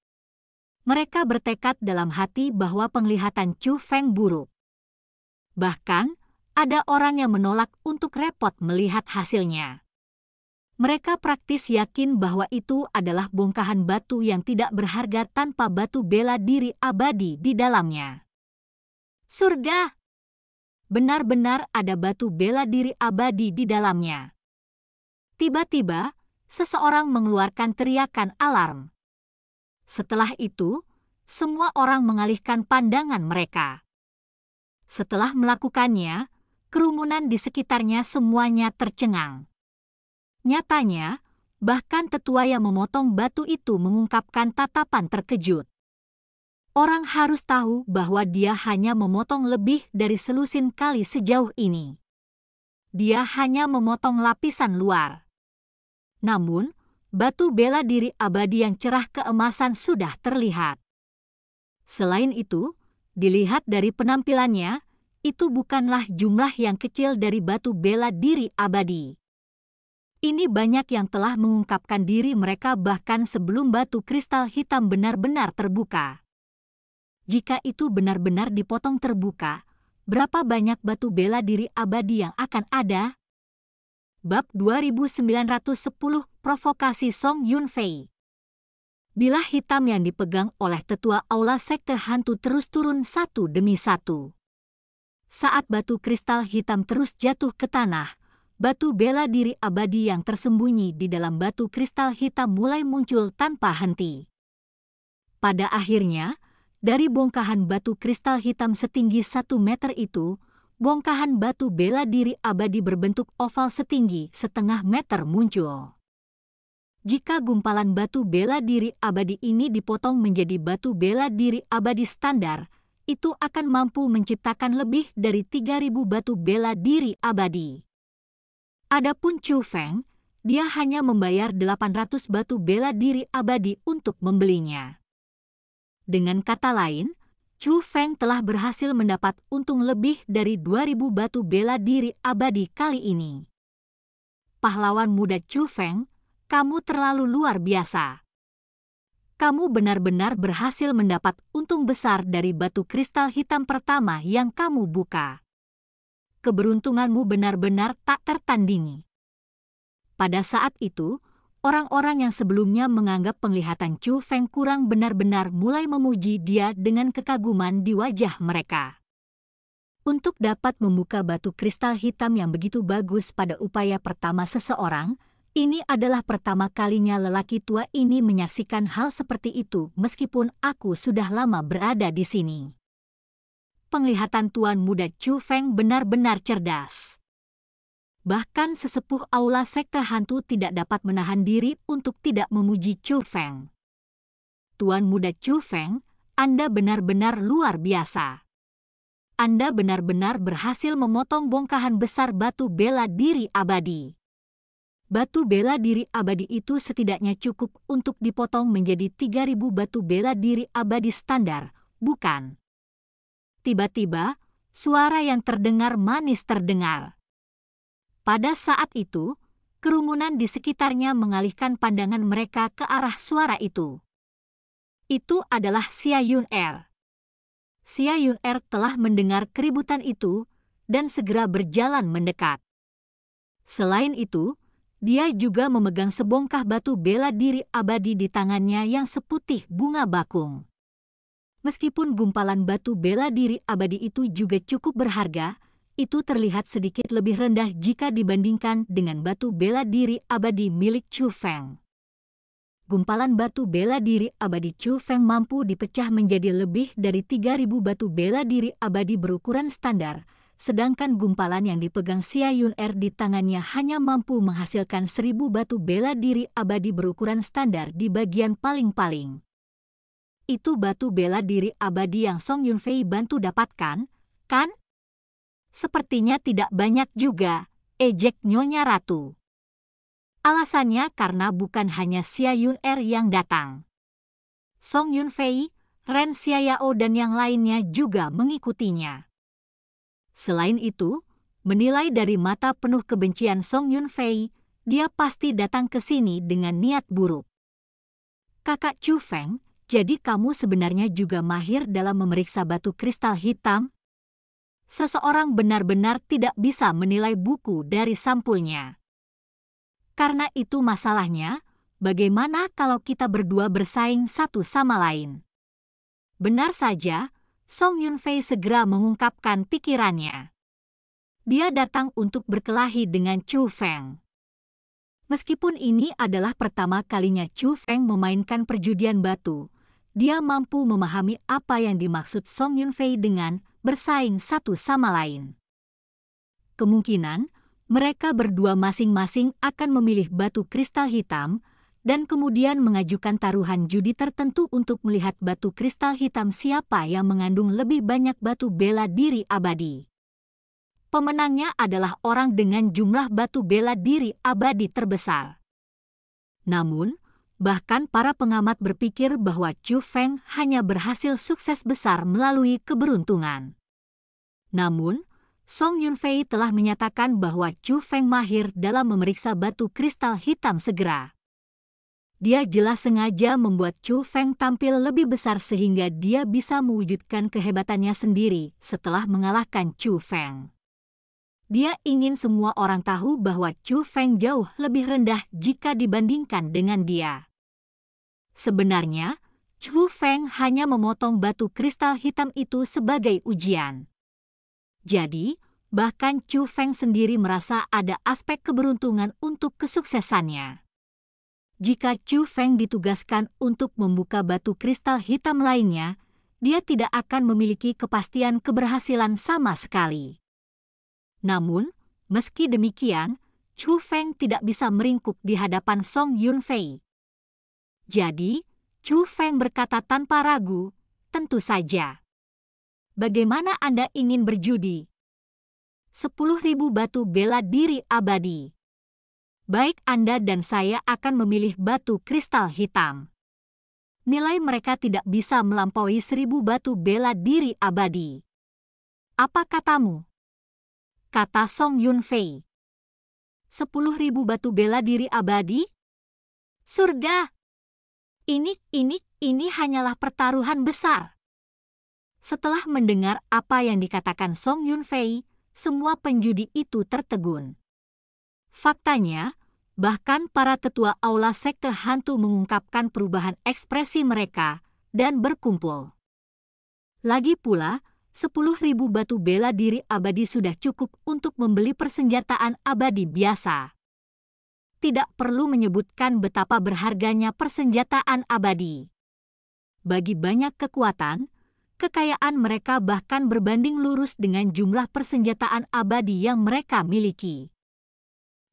Mereka bertekad dalam hati bahwa penglihatan Chu Feng buruk. Bahkan, ada orang yang menolak untuk repot melihat hasilnya. Mereka praktis yakin bahwa itu adalah bongkahan batu yang tidak berharga tanpa batu bela diri abadi di dalamnya. Surga! Benar-benar ada batu bela diri abadi di dalamnya. Tiba-tiba, seseorang mengeluarkan teriakan alarm. Setelah itu, semua orang mengalihkan pandangan mereka. Setelah melakukannya, kerumunan di sekitarnya semuanya tercengang. Nyatanya, bahkan tetua yang memotong batu itu mengungkapkan tatapan terkejut. Orang harus tahu bahwa dia hanya memotong lebih dari selusin kali sejauh ini. Dia hanya memotong lapisan luar. Namun, batu bela diri abadi yang cerah keemasan sudah terlihat. Selain itu, dilihat dari penampilannya, itu bukanlah jumlah yang kecil dari batu bela diri abadi. Ini banyak yang telah mengungkapkan diri mereka bahkan sebelum batu kristal hitam benar-benar terbuka. Jika itu benar-benar dipotong terbuka, berapa banyak batu bela diri abadi yang akan ada? Bab 2910 Provokasi Song Yun Fei Bilah hitam yang dipegang oleh tetua aula sekte hantu terus turun satu demi satu. Saat batu kristal hitam terus jatuh ke tanah, batu bela diri abadi yang tersembunyi di dalam batu kristal hitam mulai muncul tanpa henti. Pada akhirnya, dari bongkahan batu kristal hitam setinggi satu meter itu, bongkahan batu bela diri abadi berbentuk oval setinggi setengah meter muncul. Jika gumpalan batu bela diri abadi ini dipotong menjadi batu bela diri abadi standar, itu akan mampu menciptakan lebih dari 3.000 batu bela diri abadi. Adapun Chu Feng, dia hanya membayar 800 batu bela diri abadi untuk membelinya. Dengan kata lain, Chu Feng telah berhasil mendapat untung lebih dari 2.000 batu bela diri abadi kali ini. Pahlawan muda Chu Feng, kamu terlalu luar biasa kamu benar-benar berhasil mendapat untung besar dari batu kristal hitam pertama yang kamu buka. Keberuntunganmu benar-benar tak tertandingi. Pada saat itu, orang-orang yang sebelumnya menganggap penglihatan Chu Feng kurang benar-benar mulai memuji dia dengan kekaguman di wajah mereka. Untuk dapat membuka batu kristal hitam yang begitu bagus pada upaya pertama seseorang, ini adalah pertama kalinya lelaki tua ini menyaksikan hal seperti itu meskipun aku sudah lama berada di sini. Penglihatan tuan muda Chu Feng benar-benar cerdas. Bahkan sesepuh aula sekte hantu tidak dapat menahan diri untuk tidak memuji Chu Feng. Tuan muda Chu Feng, Anda benar-benar luar biasa. Anda benar-benar berhasil memotong bongkahan besar batu bela diri abadi batu bela diri abadi itu setidaknya cukup untuk dipotong menjadi 3000 batu bela diri abadi standar, bukan? Tiba-tiba, suara yang terdengar manis terdengar. Pada saat itu, kerumunan di sekitarnya mengalihkan pandangan mereka ke arah suara itu. Itu adalah Xia Yun Er. Xia Yun Er telah mendengar keributan itu dan segera berjalan mendekat. Selain itu, dia juga memegang sebongkah batu bela diri abadi di tangannya yang seputih bunga bakung. Meskipun gumpalan batu bela diri abadi itu juga cukup berharga, itu terlihat sedikit lebih rendah jika dibandingkan dengan batu bela diri abadi milik Chu Feng gumpalan batu bela diri abadi Chu Feng mampu dipecah menjadi lebih dari 3.000 batu bela diri abadi berukuran standar, sedangkan gumpalan yang dipegang Xia Yun Er di tangannya hanya mampu menghasilkan seribu batu bela diri abadi berukuran standar di bagian paling-paling. Itu batu bela diri abadi yang Song Yun Fei bantu dapatkan, kan? Sepertinya tidak banyak juga, ejek Nyonya Ratu. Alasannya karena bukan hanya Xia Yun Er yang datang. Song Yun Fei, Ren Xiaoyao dan yang lainnya juga mengikutinya. Selain itu, menilai dari mata penuh kebencian Song Yun Fei, dia pasti datang ke sini dengan niat buruk. Kakak Chu Feng, jadi kamu sebenarnya juga mahir dalam memeriksa batu kristal hitam? Seseorang benar-benar tidak bisa menilai buku dari sampulnya. Karena itu masalahnya, bagaimana kalau kita berdua bersaing satu sama lain? Benar saja, Song Yunfei segera mengungkapkan pikirannya. Dia datang untuk berkelahi dengan Chu Feng. Meskipun ini adalah pertama kalinya Chu Feng memainkan perjudian batu, dia mampu memahami apa yang dimaksud Song Yunfei dengan bersaing satu sama lain. Kemungkinan, mereka berdua masing-masing akan memilih batu kristal hitam dan kemudian mengajukan taruhan judi tertentu untuk melihat batu kristal hitam siapa yang mengandung lebih banyak batu bela diri abadi. Pemenangnya adalah orang dengan jumlah batu bela diri abadi terbesar. Namun, bahkan para pengamat berpikir bahwa Chu Feng hanya berhasil sukses besar melalui keberuntungan. Namun, Song Yunfei telah menyatakan bahwa Chu Feng mahir dalam memeriksa batu kristal hitam segera dia jelas sengaja membuat Chu Feng tampil lebih besar sehingga dia bisa mewujudkan kehebatannya sendiri setelah mengalahkan Chu Feng. Dia ingin semua orang tahu bahwa Chu Feng jauh lebih rendah jika dibandingkan dengan dia. Sebenarnya, Chu Feng hanya memotong batu kristal hitam itu sebagai ujian. Jadi, bahkan Chu Feng sendiri merasa ada aspek keberuntungan untuk kesuksesannya. Jika Chu Feng ditugaskan untuk membuka batu kristal hitam lainnya, dia tidak akan memiliki kepastian keberhasilan sama sekali. Namun, meski demikian, Chu Feng tidak bisa meringkuk di hadapan Song Yunfei. Jadi, Chu Feng berkata tanpa ragu, tentu saja. Bagaimana Anda ingin berjudi? 10.000 batu bela diri abadi baik Anda dan saya akan memilih batu kristal hitam. Nilai mereka tidak bisa melampaui seribu batu bela diri abadi. Apa katamu? Kata Song Yun Fei. Sepuluh ribu batu bela diri abadi? Surga! Ini, ini, ini hanyalah pertaruhan besar. Setelah mendengar apa yang dikatakan Song Yun Fei, semua penjudi itu tertegun. Faktanya, bahkan para tetua aula sekte hantu mengungkapkan perubahan ekspresi mereka dan berkumpul. Lagi pula, 10.000 batu bela diri abadi sudah cukup untuk membeli persenjataan abadi biasa. Tidak perlu menyebutkan betapa berharganya persenjataan abadi. Bagi banyak kekuatan, kekayaan mereka bahkan berbanding lurus dengan jumlah persenjataan abadi yang mereka miliki.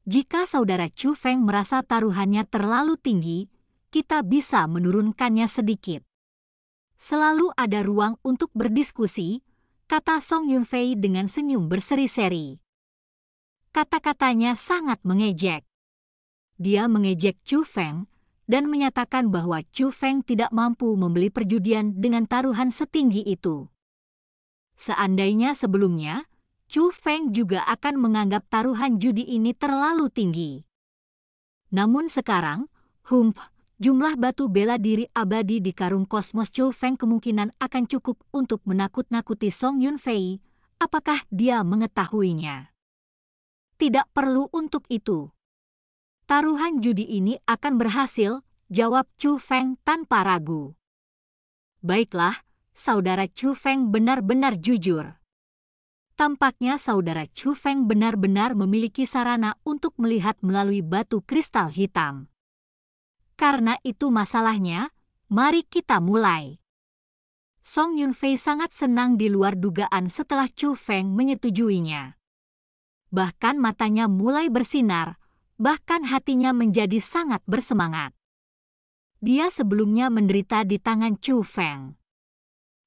Jika saudara Chu Feng merasa taruhannya terlalu tinggi, kita bisa menurunkannya sedikit. Selalu ada ruang untuk berdiskusi, kata Song Yunfei dengan senyum berseri-seri. Kata-katanya sangat mengejek. Dia mengejek Chu Feng dan menyatakan bahwa Chu Feng tidak mampu membeli perjudian dengan taruhan setinggi itu. Seandainya sebelumnya, Chu Feng juga akan menganggap taruhan judi ini terlalu tinggi. Namun sekarang, hump, jumlah batu bela diri abadi di karung kosmos Chu Feng kemungkinan akan cukup untuk menakut-nakuti Song Yun Fei. Apakah dia mengetahuinya? Tidak perlu untuk itu. Taruhan judi ini akan berhasil, jawab Chu Feng tanpa ragu. Baiklah, saudara Chu Feng benar-benar jujur. Tampaknya saudara Chu Feng benar-benar memiliki sarana untuk melihat melalui batu kristal hitam. Karena itu masalahnya, mari kita mulai. Song Yunfei sangat senang di luar dugaan setelah Chu Feng menyetujuinya. Bahkan matanya mulai bersinar, bahkan hatinya menjadi sangat bersemangat. Dia sebelumnya menderita di tangan Chu Feng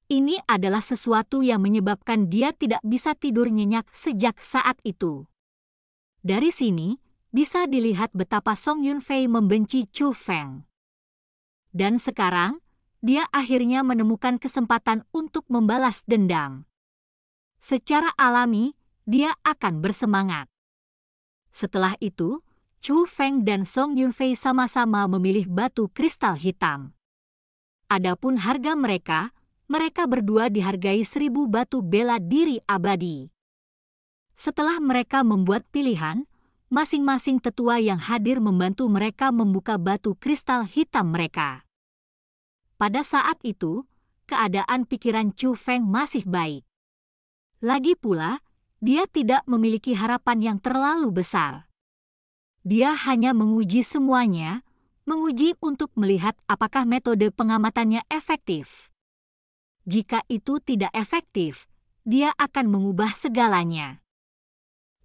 ini adalah sesuatu yang menyebabkan dia tidak bisa tidur nyenyak sejak saat itu. Dari sini, bisa dilihat betapa Song Yunfei membenci Chu Feng. Dan sekarang, dia akhirnya menemukan kesempatan untuk membalas dendam. Secara alami, dia akan bersemangat. Setelah itu, Chu Feng dan Song Yunfei sama-sama memilih batu kristal hitam. Adapun harga mereka, mereka berdua dihargai seribu batu bela diri abadi. Setelah mereka membuat pilihan, masing-masing tetua yang hadir membantu mereka membuka batu kristal hitam mereka. Pada saat itu, keadaan pikiran Chu Feng masih baik. Lagi pula, dia tidak memiliki harapan yang terlalu besar. Dia hanya menguji semuanya, menguji untuk melihat apakah metode pengamatannya efektif. Jika itu tidak efektif, dia akan mengubah segalanya.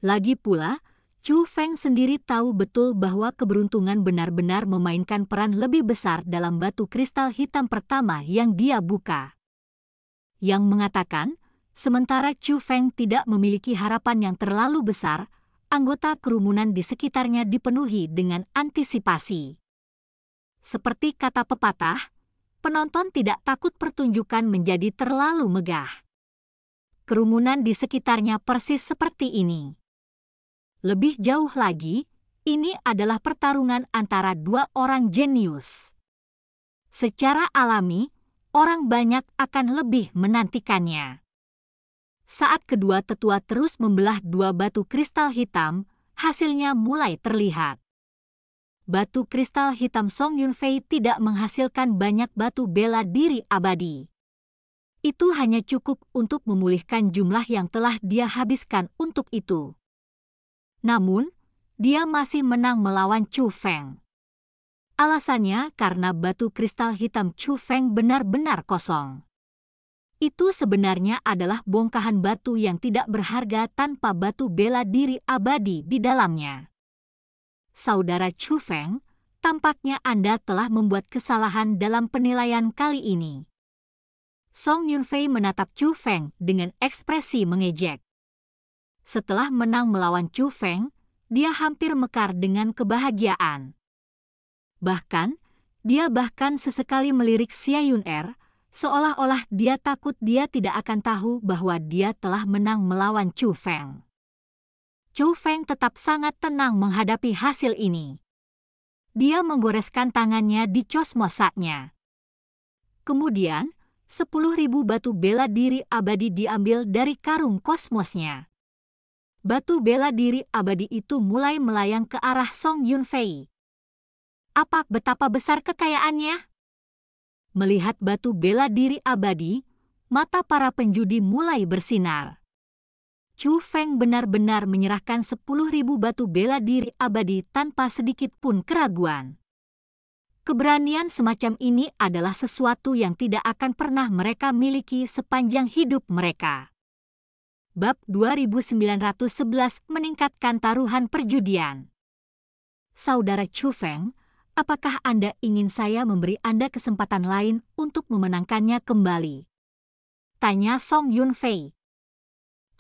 Lagi pula, Chu Feng sendiri tahu betul bahwa keberuntungan benar-benar memainkan peran lebih besar dalam batu kristal hitam pertama yang dia buka. Yang mengatakan, sementara Chu Feng tidak memiliki harapan yang terlalu besar, anggota kerumunan di sekitarnya dipenuhi dengan antisipasi. Seperti kata pepatah, penonton tidak takut pertunjukan menjadi terlalu megah. Kerumunan di sekitarnya persis seperti ini. Lebih jauh lagi, ini adalah pertarungan antara dua orang jenius. Secara alami, orang banyak akan lebih menantikannya. Saat kedua tetua terus membelah dua batu kristal hitam, hasilnya mulai terlihat batu kristal hitam Song Yunfei tidak menghasilkan banyak batu bela diri abadi. Itu hanya cukup untuk memulihkan jumlah yang telah dia habiskan untuk itu. Namun, dia masih menang melawan Chu Feng. Alasannya karena batu kristal hitam Chu Feng benar-benar kosong. Itu sebenarnya adalah bongkahan batu yang tidak berharga tanpa batu bela diri abadi di dalamnya saudara Chu Feng, tampaknya Anda telah membuat kesalahan dalam penilaian kali ini. Song Yunfei menatap Chu Feng dengan ekspresi mengejek. Setelah menang melawan Chu Feng, dia hampir mekar dengan kebahagiaan. Bahkan, dia bahkan sesekali melirik Xia Yun Er, seolah-olah dia takut dia tidak akan tahu bahwa dia telah menang melawan Chu Feng. Chu Feng tetap sangat tenang menghadapi hasil ini. Dia menggoreskan tangannya di cosmosaknya. Kemudian, 10.000 batu bela diri abadi diambil dari karung kosmosnya. Batu bela diri abadi itu mulai melayang ke arah Song Yunfei. Apa betapa besar kekayaannya? Melihat batu bela diri abadi, mata para penjudi mulai bersinar. Chu Feng benar-benar menyerahkan sepuluh ribu batu bela diri abadi tanpa sedikit pun keraguan. Keberanian semacam ini adalah sesuatu yang tidak akan pernah mereka miliki sepanjang hidup mereka. Bab 2911 meningkatkan taruhan perjudian. Saudara Chu Feng, apakah Anda ingin saya memberi Anda kesempatan lain untuk memenangkannya kembali? Tanya Song Yunfei. Fei.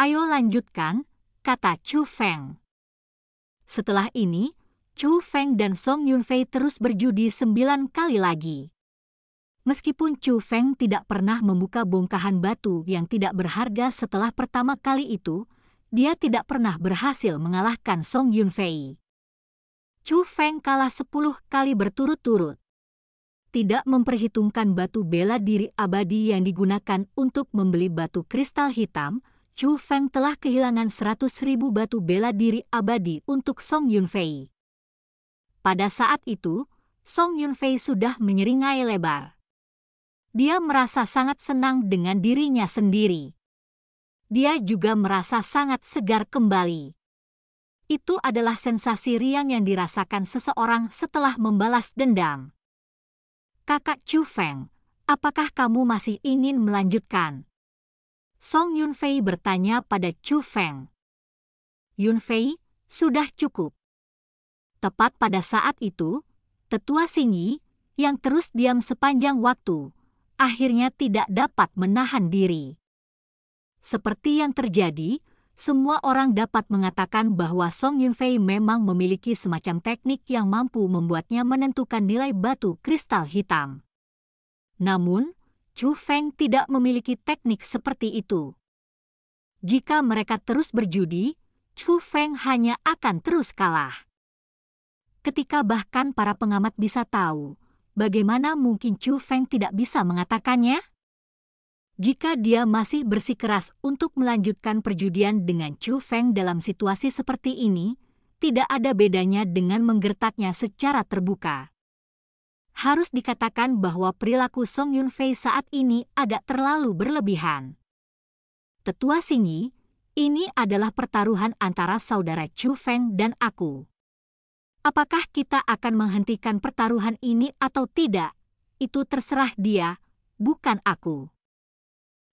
Ayo lanjutkan, kata Chu Feng. Setelah ini, Chu Feng dan Song Yunfei terus berjudi sembilan kali lagi. Meskipun Chu Feng tidak pernah membuka bongkahan batu yang tidak berharga setelah pertama kali itu, dia tidak pernah berhasil mengalahkan Song Yunfei. Chu Feng kalah sepuluh kali berturut-turut. Tidak memperhitungkan batu bela diri abadi yang digunakan untuk membeli batu kristal hitam, Chu Feng telah kehilangan seratus ribu batu bela diri abadi untuk Song Yunfei. Pada saat itu, Song Yunfei sudah menyeringai lebar. Dia merasa sangat senang dengan dirinya sendiri. Dia juga merasa sangat segar kembali. Itu adalah sensasi riang yang dirasakan seseorang setelah membalas dendam. Kakak Chu Feng, apakah kamu masih ingin melanjutkan? Song Yunfei bertanya pada Chu Feng. Yunfei, sudah cukup. Tepat pada saat itu, tetua Singyi, yang terus diam sepanjang waktu, akhirnya tidak dapat menahan diri. Seperti yang terjadi, semua orang dapat mengatakan bahwa Song Yunfei memang memiliki semacam teknik yang mampu membuatnya menentukan nilai batu kristal hitam. Namun, Chu Feng tidak memiliki teknik seperti itu. Jika mereka terus berjudi, Chu Feng hanya akan terus kalah. Ketika bahkan para pengamat bisa tahu, bagaimana mungkin Chu Feng tidak bisa mengatakannya? Jika dia masih bersikeras untuk melanjutkan perjudian dengan Chu Feng dalam situasi seperti ini, tidak ada bedanya dengan menggertaknya secara terbuka harus dikatakan bahwa perilaku Song Yun Fei saat ini agak terlalu berlebihan. Tetua Singi, ini adalah pertaruhan antara saudara Chu Feng dan aku. Apakah kita akan menghentikan pertaruhan ini atau tidak? Itu terserah dia, bukan aku.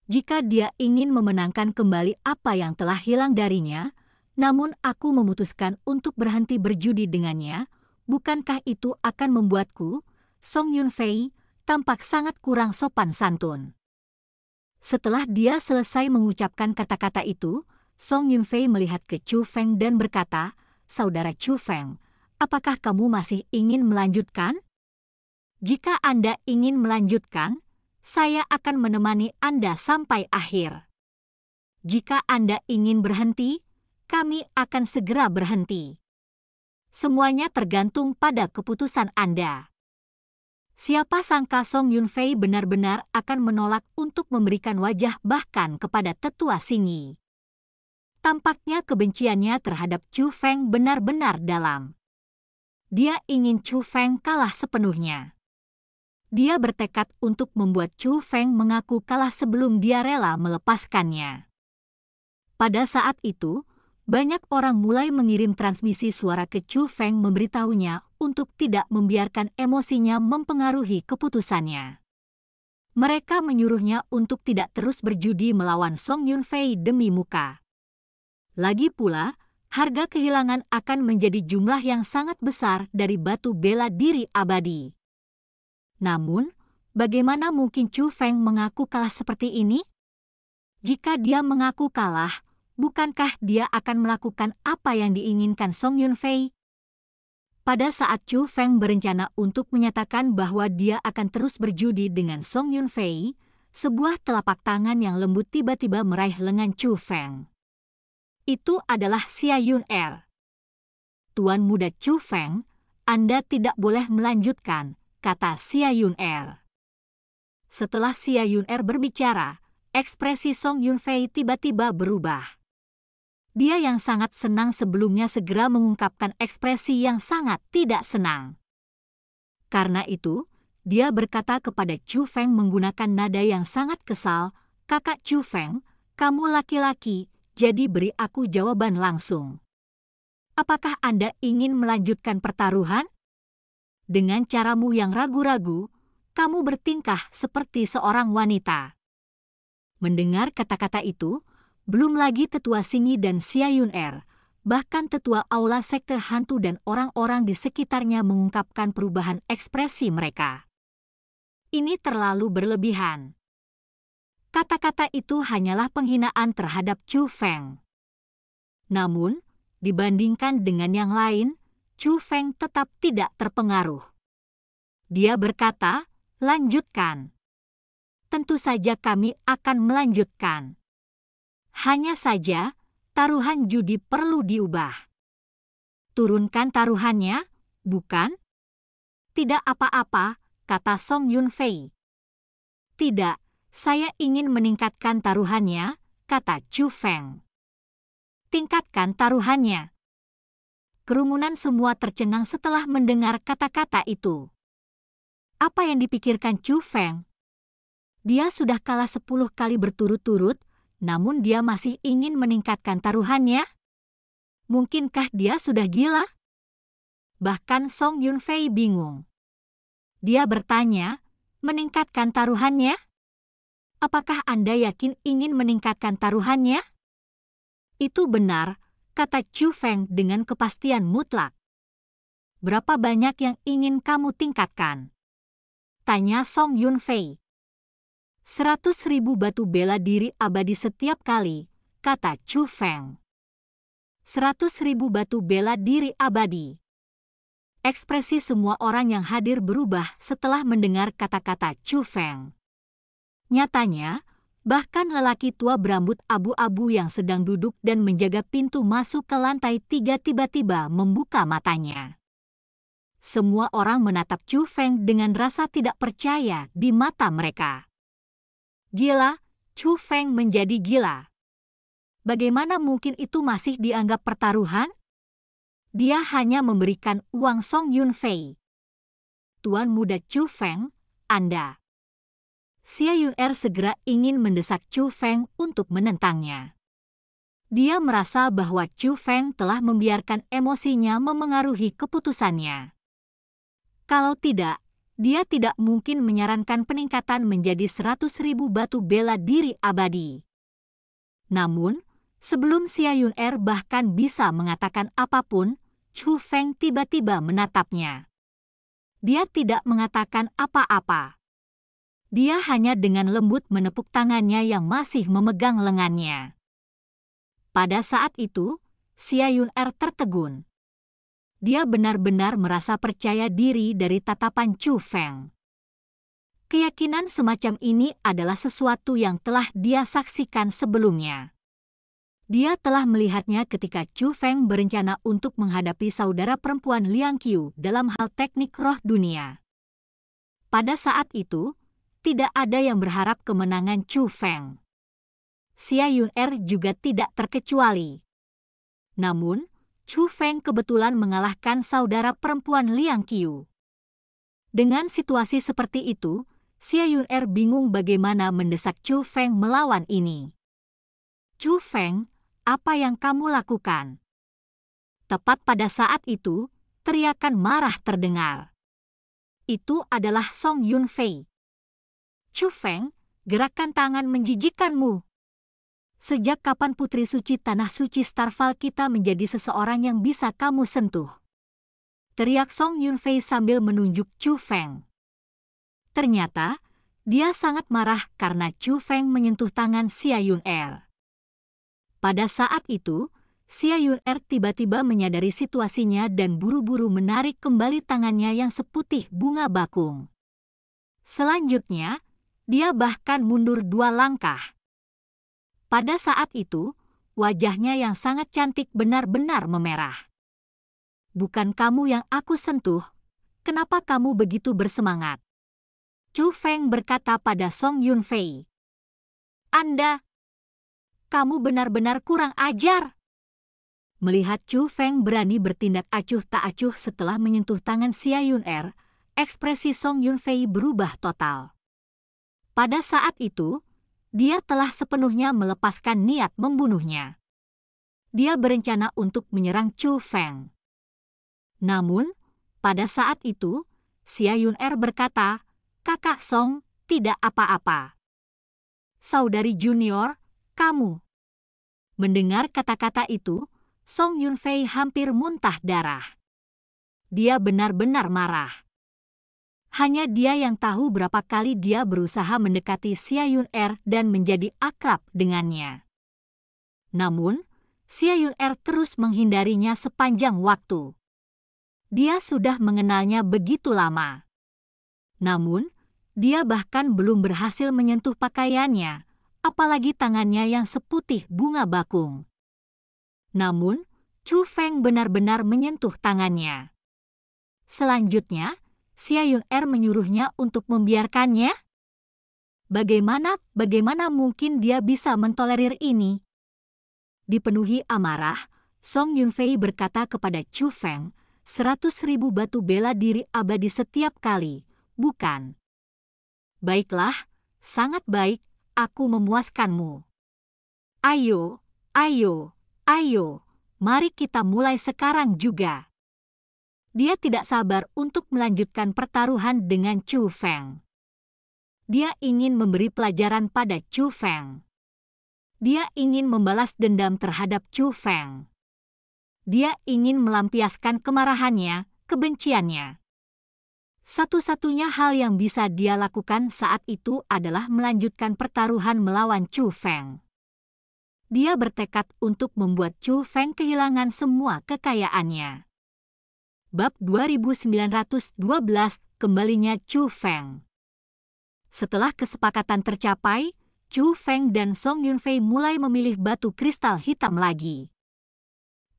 Jika dia ingin memenangkan kembali apa yang telah hilang darinya, namun aku memutuskan untuk berhenti berjudi dengannya, bukankah itu akan membuatku Song Yunfei tampak sangat kurang sopan santun. Setelah dia selesai mengucapkan kata-kata itu, Song Yunfei melihat ke Chu Feng dan berkata, Saudara Chu Feng, apakah kamu masih ingin melanjutkan? Jika Anda ingin melanjutkan, saya akan menemani Anda sampai akhir. Jika Anda ingin berhenti, kami akan segera berhenti. Semuanya tergantung pada keputusan Anda. Siapa sangka Song Yunfei benar-benar akan menolak untuk memberikan wajah bahkan kepada tetua singi. Tampaknya kebenciannya terhadap Chu Feng benar-benar dalam. Dia ingin Chu Feng kalah sepenuhnya. Dia bertekad untuk membuat Chu Feng mengaku kalah sebelum dia rela melepaskannya. Pada saat itu, banyak orang mulai mengirim transmisi suara ke Chu Feng memberitahunya untuk tidak membiarkan emosinya mempengaruhi keputusannya. Mereka menyuruhnya untuk tidak terus berjudi melawan Song Yunfei demi muka. Lagi pula, harga kehilangan akan menjadi jumlah yang sangat besar dari batu bela diri abadi. Namun, bagaimana mungkin Chu Feng mengaku kalah seperti ini? Jika dia mengaku kalah, bukankah dia akan melakukan apa yang diinginkan Song Yunfei? Pada saat Chu Feng berencana untuk menyatakan bahwa dia akan terus berjudi dengan Song Yun Fei, sebuah telapak tangan yang lembut tiba-tiba meraih lengan Chu Feng. Itu adalah Xia Yun Er. Tuan muda Chu Feng, Anda tidak boleh melanjutkan, kata Xia Yun Er. Setelah Xia Yun Er berbicara, ekspresi Song Yun Fei tiba-tiba berubah dia yang sangat senang sebelumnya segera mengungkapkan ekspresi yang sangat tidak senang. Karena itu, dia berkata kepada Chu Feng menggunakan nada yang sangat kesal, Kakak Chu Feng, kamu laki-laki, jadi beri aku jawaban langsung. Apakah Anda ingin melanjutkan pertaruhan? Dengan caramu yang ragu-ragu, kamu bertingkah seperti seorang wanita. Mendengar kata-kata itu, belum lagi tetua Singi dan Siayun Er, bahkan tetua aula sekte hantu dan orang-orang di sekitarnya mengungkapkan perubahan ekspresi mereka. Ini terlalu berlebihan. Kata-kata itu hanyalah penghinaan terhadap Chu Feng. Namun, dibandingkan dengan yang lain, Chu Feng tetap tidak terpengaruh. Dia berkata, lanjutkan. Tentu saja kami akan melanjutkan. Hanya saja, taruhan judi perlu diubah. Turunkan taruhannya, bukan? Tidak apa-apa, kata Song Yun Fei. Tidak, saya ingin meningkatkan taruhannya, kata Chu Feng. Tingkatkan taruhannya. Kerumunan semua tercengang setelah mendengar kata-kata itu. Apa yang dipikirkan Chu Feng? Dia sudah kalah sepuluh kali berturut-turut namun dia masih ingin meningkatkan taruhannya? Mungkinkah dia sudah gila? Bahkan Song Yunfei bingung. Dia bertanya, meningkatkan taruhannya? Apakah Anda yakin ingin meningkatkan taruhannya? Itu benar, kata Chu Feng dengan kepastian mutlak. Berapa banyak yang ingin kamu tingkatkan? Tanya Song Yunfei. Seratus ribu batu bela diri abadi setiap kali, kata Chu Feng. Seratus ribu batu bela diri abadi. Ekspresi semua orang yang hadir berubah setelah mendengar kata-kata Chu Feng. Nyatanya, bahkan lelaki tua berambut abu-abu yang sedang duduk dan menjaga pintu masuk ke lantai tiga tiba-tiba membuka matanya. Semua orang menatap Chu Feng dengan rasa tidak percaya di mata mereka. Gila, Chu Feng menjadi gila. Bagaimana mungkin itu masih dianggap pertaruhan? Dia hanya memberikan uang Song Yun Fei. Tuan muda Chu Feng, Anda. Xia Yun Er segera ingin mendesak Chu Feng untuk menentangnya. Dia merasa bahwa Chu Feng telah membiarkan emosinya memengaruhi keputusannya. Kalau tidak, dia tidak mungkin menyarankan peningkatan menjadi 100.000 batu bela diri abadi. Namun, sebelum Xia Yun Er bahkan bisa mengatakan apapun, Chu Feng tiba-tiba menatapnya. Dia tidak mengatakan apa-apa. Dia hanya dengan lembut menepuk tangannya yang masih memegang lengannya. Pada saat itu, Xia Yun Er tertegun. Dia benar-benar merasa percaya diri dari tatapan Chu Feng. Keyakinan semacam ini adalah sesuatu yang telah dia saksikan sebelumnya. Dia telah melihatnya ketika Chu Feng berencana untuk menghadapi saudara perempuan Liang Qiu dalam hal teknik roh dunia. Pada saat itu, tidak ada yang berharap kemenangan Chu Feng. Xia Yun Er juga tidak terkecuali. Namun, Chu Feng kebetulan mengalahkan saudara perempuan Liang Qiu. Dengan situasi seperti itu, Xia Yun Er bingung bagaimana mendesak Chu Feng melawan ini. Chu Feng, apa yang kamu lakukan? Tepat pada saat itu, teriakan marah terdengar. Itu adalah Song Yun Fei. Chu Feng, gerakan tangan menjijikanmu. Sejak kapan Putri Suci Tanah Suci Starfall kita menjadi seseorang yang bisa kamu sentuh? Teriak Song Yunfei sambil menunjuk Chu Feng. Ternyata, dia sangat marah karena Chu Feng menyentuh tangan Xia Yun Er. Pada saat itu, Xia Yun Er tiba-tiba menyadari situasinya dan buru-buru menarik kembali tangannya yang seputih bunga bakung. Selanjutnya, dia bahkan mundur dua langkah. Pada saat itu, wajahnya yang sangat cantik benar-benar memerah. Bukan kamu yang aku sentuh, kenapa kamu begitu bersemangat? Chu Feng berkata pada Song Yun Fei. Anda, kamu benar-benar kurang ajar. Melihat Chu Feng berani bertindak acuh tak acuh setelah menyentuh tangan Xia Yun Er, ekspresi Song Yun Fei berubah total. Pada saat itu, dia telah sepenuhnya melepaskan niat membunuhnya. Dia berencana untuk menyerang Chu Feng. Namun, pada saat itu, Xia Yun Er berkata, kakak Song tidak apa-apa. Saudari junior, kamu. Mendengar kata-kata itu, Song Yun Fei hampir muntah darah. Dia benar-benar marah. Hanya dia yang tahu berapa kali dia berusaha mendekati Xia Yun Er dan menjadi akrab dengannya. Namun, Xia Yun Er terus menghindarinya sepanjang waktu. Dia sudah mengenalnya begitu lama. Namun, dia bahkan belum berhasil menyentuh pakaiannya, apalagi tangannya yang seputih bunga bakung. Namun, Chu Feng benar-benar menyentuh tangannya. Selanjutnya, Siayun Er menyuruhnya untuk membiarkannya? Bagaimana, bagaimana mungkin dia bisa mentolerir ini? Dipenuhi amarah, Song Yunfei berkata kepada Chu Feng, seratus ribu batu bela diri abadi setiap kali, bukan? Baiklah, sangat baik, aku memuaskanmu. Ayo, ayo, ayo, mari kita mulai sekarang juga. Dia tidak sabar untuk melanjutkan pertaruhan dengan Chu Feng. Dia ingin memberi pelajaran pada Chu Feng. Dia ingin membalas dendam terhadap Chu Feng. Dia ingin melampiaskan kemarahannya, kebenciannya. Satu-satunya hal yang bisa dia lakukan saat itu adalah melanjutkan pertaruhan melawan Chu Feng. Dia bertekad untuk membuat Chu Feng kehilangan semua kekayaannya bab 2912 kembalinya Chu Feng. Setelah kesepakatan tercapai, Chu Feng dan Song Yunfei mulai memilih batu kristal hitam lagi.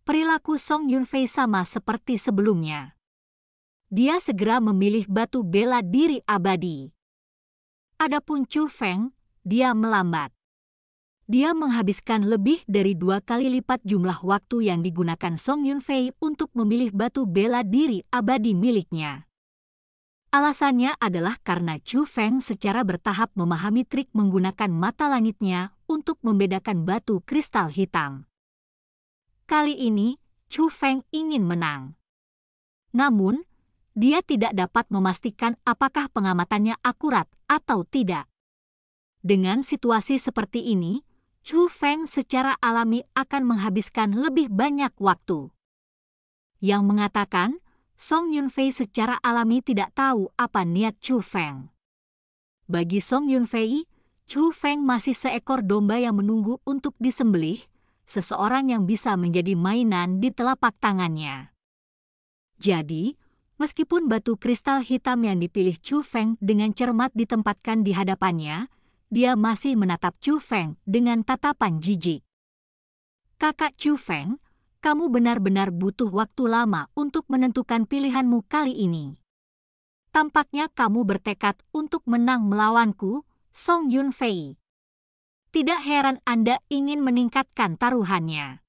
Perilaku Song Yunfei sama seperti sebelumnya. Dia segera memilih batu bela diri abadi. Adapun Chu Feng, dia melambat dia menghabiskan lebih dari dua kali lipat jumlah waktu yang digunakan Song Yunfei untuk memilih batu bela diri abadi miliknya. Alasannya adalah karena Chu Feng secara bertahap memahami trik menggunakan mata langitnya untuk membedakan batu kristal hitam. Kali ini, Chu Feng ingin menang. Namun, dia tidak dapat memastikan apakah pengamatannya akurat atau tidak. Dengan situasi seperti ini, Chu Feng secara alami akan menghabiskan lebih banyak waktu. Yang mengatakan, Song Yunfei secara alami tidak tahu apa niat Chu Feng. Bagi Song Yunfei, Chu Feng masih seekor domba yang menunggu untuk disembelih, seseorang yang bisa menjadi mainan di telapak tangannya. Jadi, meskipun batu kristal hitam yang dipilih Chu Feng dengan cermat ditempatkan di hadapannya, dia masih menatap Chu Feng dengan tatapan jijik. Kakak Chu Feng, kamu benar-benar butuh waktu lama untuk menentukan pilihanmu kali ini. Tampaknya kamu bertekad untuk menang melawanku, Song Yun Fei. Tidak heran Anda ingin meningkatkan taruhannya.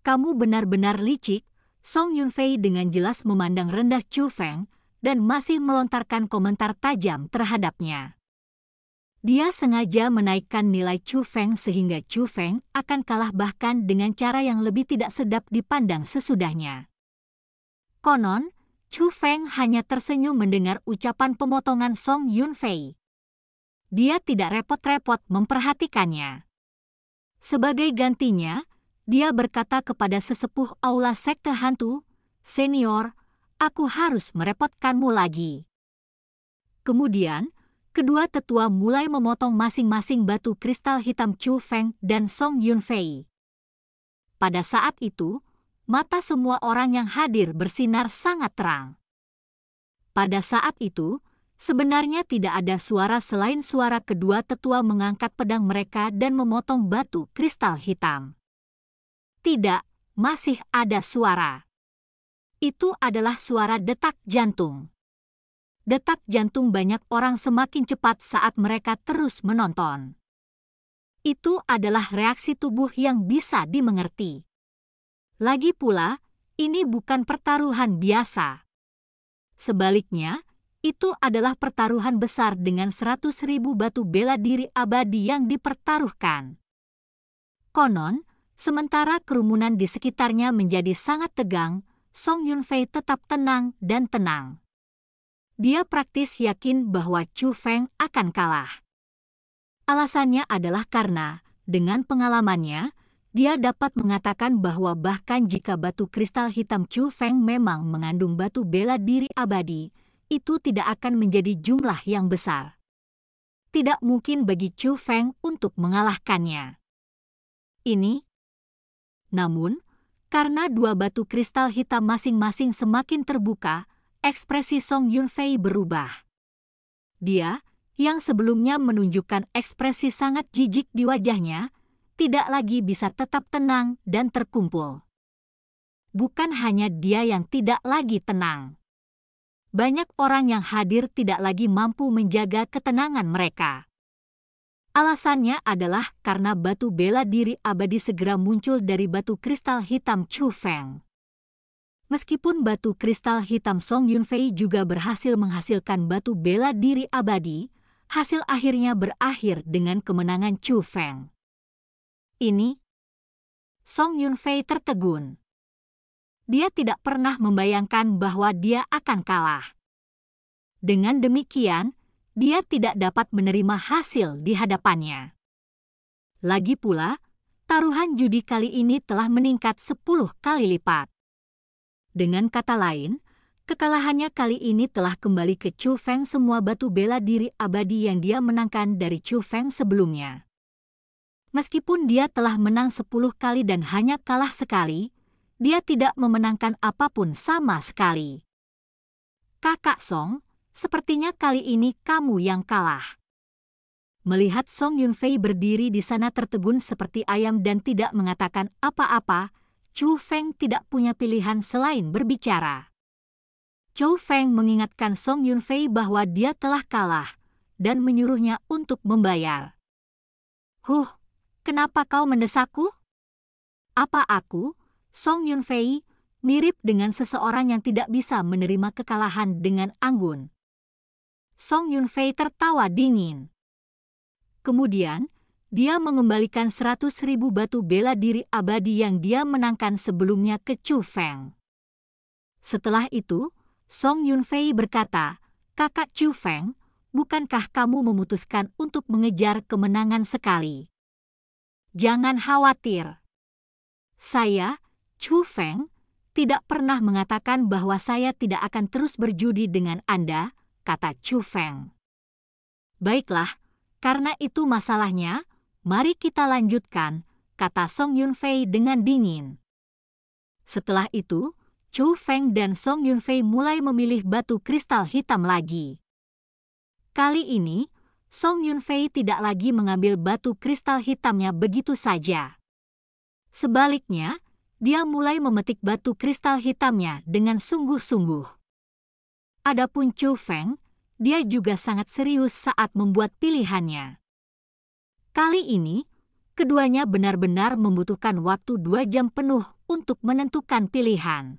Kamu benar-benar licik, Song Yun Fei dengan jelas memandang rendah Chu Feng dan masih melontarkan komentar tajam terhadapnya. Dia sengaja menaikkan nilai Chu Feng sehingga Chu Feng akan kalah bahkan dengan cara yang lebih tidak sedap dipandang sesudahnya. Konon, Chu Feng hanya tersenyum mendengar ucapan pemotongan Song Yunfei. Dia tidak repot-repot memperhatikannya. Sebagai gantinya, dia berkata kepada sesepuh aula sekte hantu, Senior, aku harus merepotkanmu lagi. Kemudian, kedua tetua mulai memotong masing-masing batu kristal hitam Chu Feng dan Song Yunfei. Pada saat itu, mata semua orang yang hadir bersinar sangat terang. Pada saat itu, sebenarnya tidak ada suara selain suara kedua tetua mengangkat pedang mereka dan memotong batu kristal hitam. Tidak, masih ada suara. Itu adalah suara detak jantung detak jantung banyak orang semakin cepat saat mereka terus menonton. Itu adalah reaksi tubuh yang bisa dimengerti. Lagi pula, ini bukan pertaruhan biasa. Sebaliknya, itu adalah pertaruhan besar dengan seratus ribu batu bela diri abadi yang dipertaruhkan. Konon, sementara kerumunan di sekitarnya menjadi sangat tegang, Song Yunfei tetap tenang dan tenang dia praktis yakin bahwa Chu Feng akan kalah. Alasannya adalah karena, dengan pengalamannya, dia dapat mengatakan bahwa bahkan jika batu kristal hitam Chu Feng memang mengandung batu bela diri abadi, itu tidak akan menjadi jumlah yang besar. Tidak mungkin bagi Chu Feng untuk mengalahkannya. Ini, namun, karena dua batu kristal hitam masing-masing semakin terbuka, ekspresi Song Yunfei berubah. Dia, yang sebelumnya menunjukkan ekspresi sangat jijik di wajahnya, tidak lagi bisa tetap tenang dan terkumpul. Bukan hanya dia yang tidak lagi tenang. Banyak orang yang hadir tidak lagi mampu menjaga ketenangan mereka. Alasannya adalah karena batu bela diri abadi segera muncul dari batu kristal hitam Chu Feng. Meskipun batu kristal hitam Song Yunfei juga berhasil menghasilkan batu bela diri abadi, hasil akhirnya berakhir dengan kemenangan Chu Feng. Ini? Song Yunfei tertegun. Dia tidak pernah membayangkan bahwa dia akan kalah. Dengan demikian, dia tidak dapat menerima hasil di hadapannya. Lagi pula, taruhan judi kali ini telah meningkat 10 kali lipat. Dengan kata lain, kekalahannya kali ini telah kembali ke Chu Feng semua batu bela diri abadi yang dia menangkan dari Chu Feng sebelumnya. Meskipun dia telah menang 10 kali dan hanya kalah sekali, dia tidak memenangkan apapun sama sekali. Kakak Song, sepertinya kali ini kamu yang kalah. Melihat Song Yunfei berdiri di sana tertegun seperti ayam dan tidak mengatakan apa-apa, Chu Feng tidak punya pilihan selain berbicara. Chu Feng mengingatkan Song Yunfei bahwa dia telah kalah dan menyuruhnya untuk membayar. Huh, kenapa kau mendesakku? Apa aku, Song Yunfei, mirip dengan seseorang yang tidak bisa menerima kekalahan dengan anggun? Song Yunfei tertawa dingin. Kemudian, dia mengembalikan seratus ribu batu bela diri abadi yang dia menangkan sebelumnya ke Chu Feng. Setelah itu, Song Yunfei berkata, Kakak Chu Feng, bukankah kamu memutuskan untuk mengejar kemenangan sekali? Jangan khawatir. Saya, Chu Feng, tidak pernah mengatakan bahwa saya tidak akan terus berjudi dengan Anda, kata Chu Feng. Baiklah, karena itu masalahnya, Mari kita lanjutkan, kata Song Yunfei dengan dingin. Setelah itu, Chu Feng dan Song Yunfei mulai memilih batu kristal hitam lagi. Kali ini, Song Yunfei tidak lagi mengambil batu kristal hitamnya begitu saja. Sebaliknya, dia mulai memetik batu kristal hitamnya dengan sungguh-sungguh. Adapun Chu Feng, dia juga sangat serius saat membuat pilihannya. Kali ini, keduanya benar-benar membutuhkan waktu dua jam penuh untuk menentukan pilihan.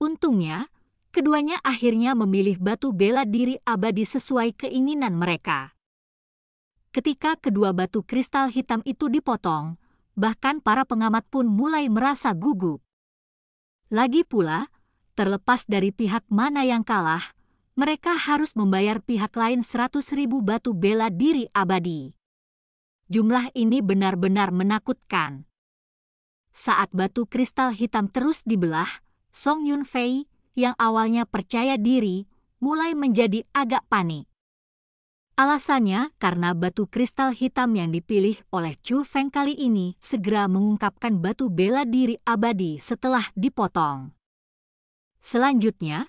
Untungnya, keduanya akhirnya memilih batu bela diri abadi sesuai keinginan mereka. Ketika kedua batu kristal hitam itu dipotong, bahkan para pengamat pun mulai merasa gugup. Lagi pula, terlepas dari pihak mana yang kalah, mereka harus membayar pihak lain 100.000 batu bela diri abadi jumlah ini benar-benar menakutkan. Saat batu kristal hitam terus dibelah, Song Yun Fei yang awalnya percaya diri mulai menjadi agak panik. Alasannya karena batu kristal hitam yang dipilih oleh Chu Feng kali ini segera mengungkapkan batu bela diri abadi setelah dipotong. Selanjutnya,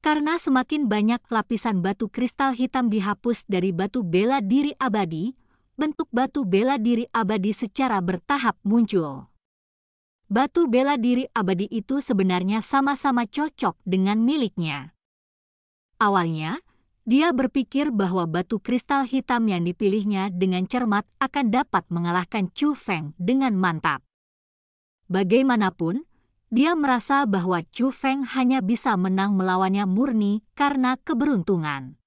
karena semakin banyak lapisan batu kristal hitam dihapus dari batu bela diri abadi, bentuk batu bela diri abadi secara bertahap muncul. Batu bela diri abadi itu sebenarnya sama-sama cocok dengan miliknya. Awalnya, dia berpikir bahwa batu kristal hitam yang dipilihnya dengan cermat akan dapat mengalahkan Chu Feng dengan mantap. Bagaimanapun, dia merasa bahwa Chu Feng hanya bisa menang melawannya murni karena keberuntungan.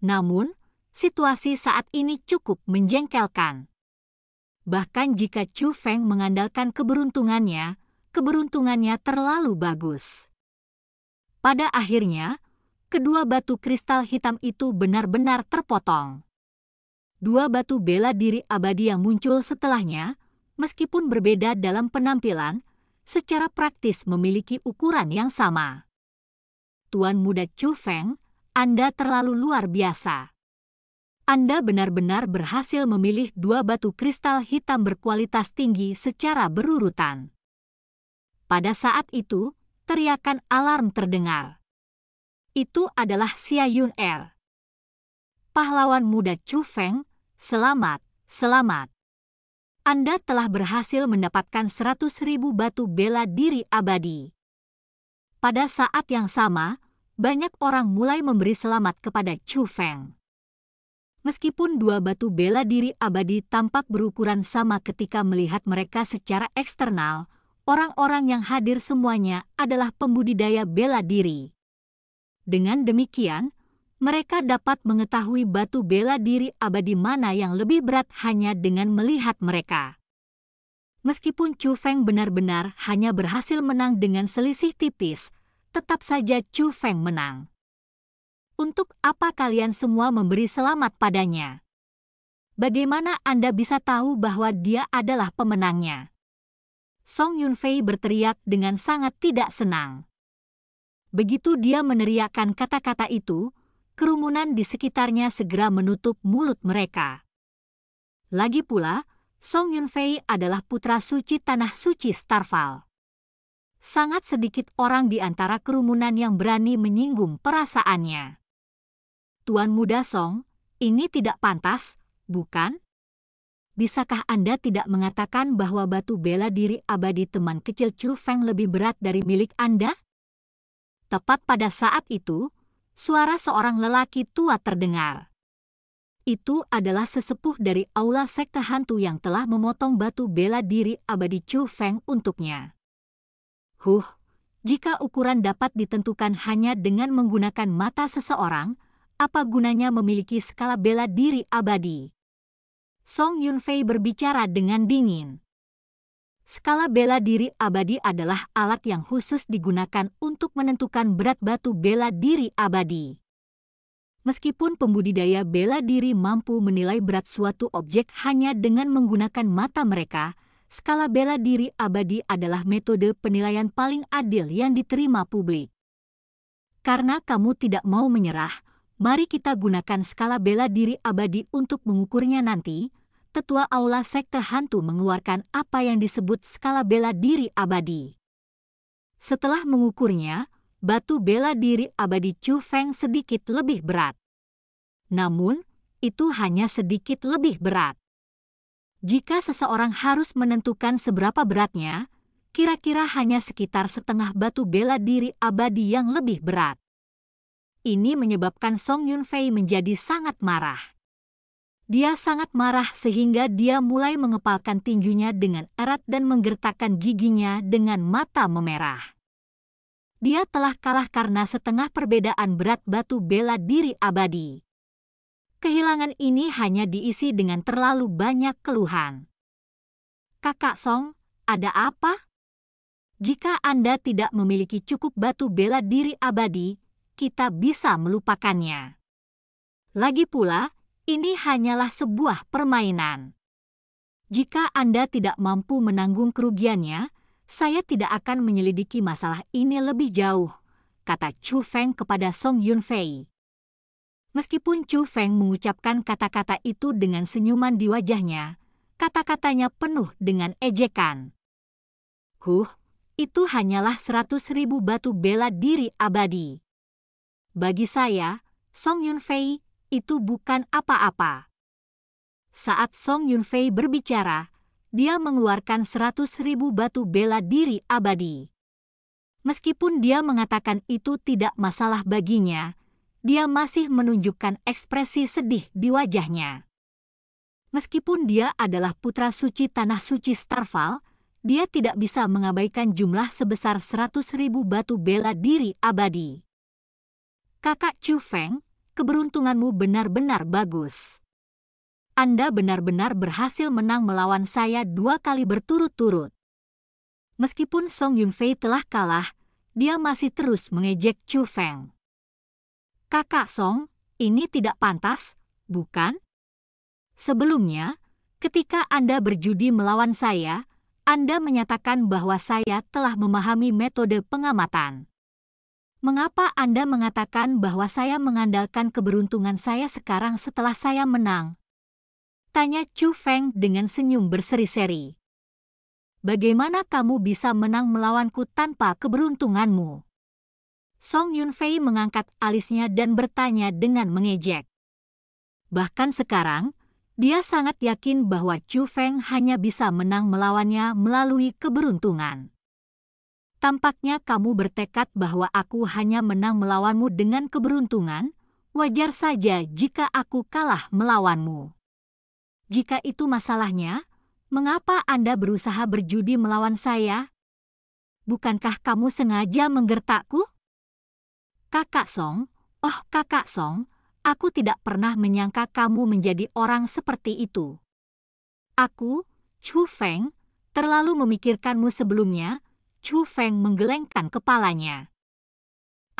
Namun, situasi saat ini cukup menjengkelkan. Bahkan jika Chu Feng mengandalkan keberuntungannya, keberuntungannya terlalu bagus. Pada akhirnya, kedua batu kristal hitam itu benar-benar terpotong. Dua batu bela diri abadi yang muncul setelahnya, meskipun berbeda dalam penampilan, secara praktis memiliki ukuran yang sama. Tuan muda Chu Feng, Anda terlalu luar biasa. Anda benar-benar berhasil memilih dua batu kristal hitam berkualitas tinggi secara berurutan. Pada saat itu, teriakan alarm terdengar. Itu adalah Xia Yun Er. Pahlawan muda Chu Feng, selamat, selamat. Anda telah berhasil mendapatkan 100.000 batu bela diri abadi. Pada saat yang sama, banyak orang mulai memberi selamat kepada Chu Feng meskipun dua batu bela diri abadi tampak berukuran sama ketika melihat mereka secara eksternal, orang-orang yang hadir semuanya adalah pembudidaya bela diri. Dengan demikian, mereka dapat mengetahui batu bela diri abadi mana yang lebih berat hanya dengan melihat mereka. Meskipun Chu Feng benar-benar hanya berhasil menang dengan selisih tipis, tetap saja Chu Feng menang untuk apa kalian semua memberi selamat padanya? Bagaimana Anda bisa tahu bahwa dia adalah pemenangnya? Song Yunfei berteriak dengan sangat tidak senang. Begitu dia meneriakkan kata-kata itu, kerumunan di sekitarnya segera menutup mulut mereka. Lagi pula, Song Yunfei adalah putra suci tanah suci Starfall. Sangat sedikit orang di antara kerumunan yang berani menyinggung perasaannya. Tuan Muda Song, ini tidak pantas, bukan? Bisakah Anda tidak mengatakan bahwa batu bela diri abadi teman kecil Chu Feng lebih berat dari milik Anda? Tepat pada saat itu, suara seorang lelaki tua terdengar. Itu adalah sesepuh dari aula sekte hantu yang telah memotong batu bela diri abadi Chu Feng untuknya. Huh, jika ukuran dapat ditentukan hanya dengan menggunakan mata seseorang, apa gunanya memiliki skala bela diri abadi? Song Yunfei berbicara dengan dingin. Skala bela diri abadi adalah alat yang khusus digunakan untuk menentukan berat batu bela diri abadi. Meskipun pembudidaya bela diri mampu menilai berat suatu objek hanya dengan menggunakan mata mereka, skala bela diri abadi adalah metode penilaian paling adil yang diterima publik. Karena kamu tidak mau menyerah, mari kita gunakan skala bela diri abadi untuk mengukurnya nanti. Tetua Aula Sekte Hantu mengeluarkan apa yang disebut skala bela diri abadi. Setelah mengukurnya, batu bela diri abadi Chu Feng sedikit lebih berat. Namun, itu hanya sedikit lebih berat. Jika seseorang harus menentukan seberapa beratnya, kira-kira hanya sekitar setengah batu bela diri abadi yang lebih berat. Ini menyebabkan Song Yunfei menjadi sangat marah. Dia sangat marah sehingga dia mulai mengepalkan tinjunya dengan erat dan menggertakkan giginya dengan mata memerah. Dia telah kalah karena setengah perbedaan berat batu bela diri abadi. Kehilangan ini hanya diisi dengan terlalu banyak keluhan. Kakak Song, ada apa? Jika Anda tidak memiliki cukup batu bela diri abadi, kita bisa melupakannya. Lagi pula, ini hanyalah sebuah permainan. Jika Anda tidak mampu menanggung kerugiannya, saya tidak akan menyelidiki masalah ini lebih jauh, kata Chu Feng kepada Song Yunfei. Meskipun Chu Feng mengucapkan kata-kata itu dengan senyuman di wajahnya, kata-katanya penuh dengan ejekan. Huh, itu hanyalah seratus ribu batu bela diri abadi. Bagi saya, Song Yunfei itu bukan apa-apa. Saat Song Yunfei berbicara, dia mengeluarkan seratus ribu batu bela diri abadi. Meskipun dia mengatakan itu tidak masalah baginya, dia masih menunjukkan ekspresi sedih di wajahnya. Meskipun dia adalah putra suci Tanah Suci Starfall, dia tidak bisa mengabaikan jumlah sebesar seratus ribu batu bela diri abadi kakak Chu Feng, keberuntunganmu benar-benar bagus. Anda benar-benar berhasil menang melawan saya dua kali berturut-turut. Meskipun Song Yunfei telah kalah, dia masih terus mengejek Chu Feng. Kakak Song, ini tidak pantas, bukan? Sebelumnya, ketika Anda berjudi melawan saya, Anda menyatakan bahwa saya telah memahami metode pengamatan. Mengapa Anda mengatakan bahwa saya mengandalkan keberuntungan saya sekarang setelah saya menang? Tanya Chu Feng dengan senyum berseri-seri. Bagaimana kamu bisa menang melawanku tanpa keberuntunganmu? Song Yunfei mengangkat alisnya dan bertanya dengan mengejek. Bahkan sekarang, dia sangat yakin bahwa Chu Feng hanya bisa menang melawannya melalui keberuntungan. Tampaknya kamu bertekad bahwa aku hanya menang melawanmu dengan keberuntungan. Wajar saja jika aku kalah melawanmu. Jika itu masalahnya, mengapa Anda berusaha berjudi melawan saya? Bukankah kamu sengaja menggertakku? Kakak Song, oh kakak Song, aku tidak pernah menyangka kamu menjadi orang seperti itu. Aku, Chu Feng, terlalu memikirkanmu sebelumnya, Chu Feng menggelengkan kepalanya.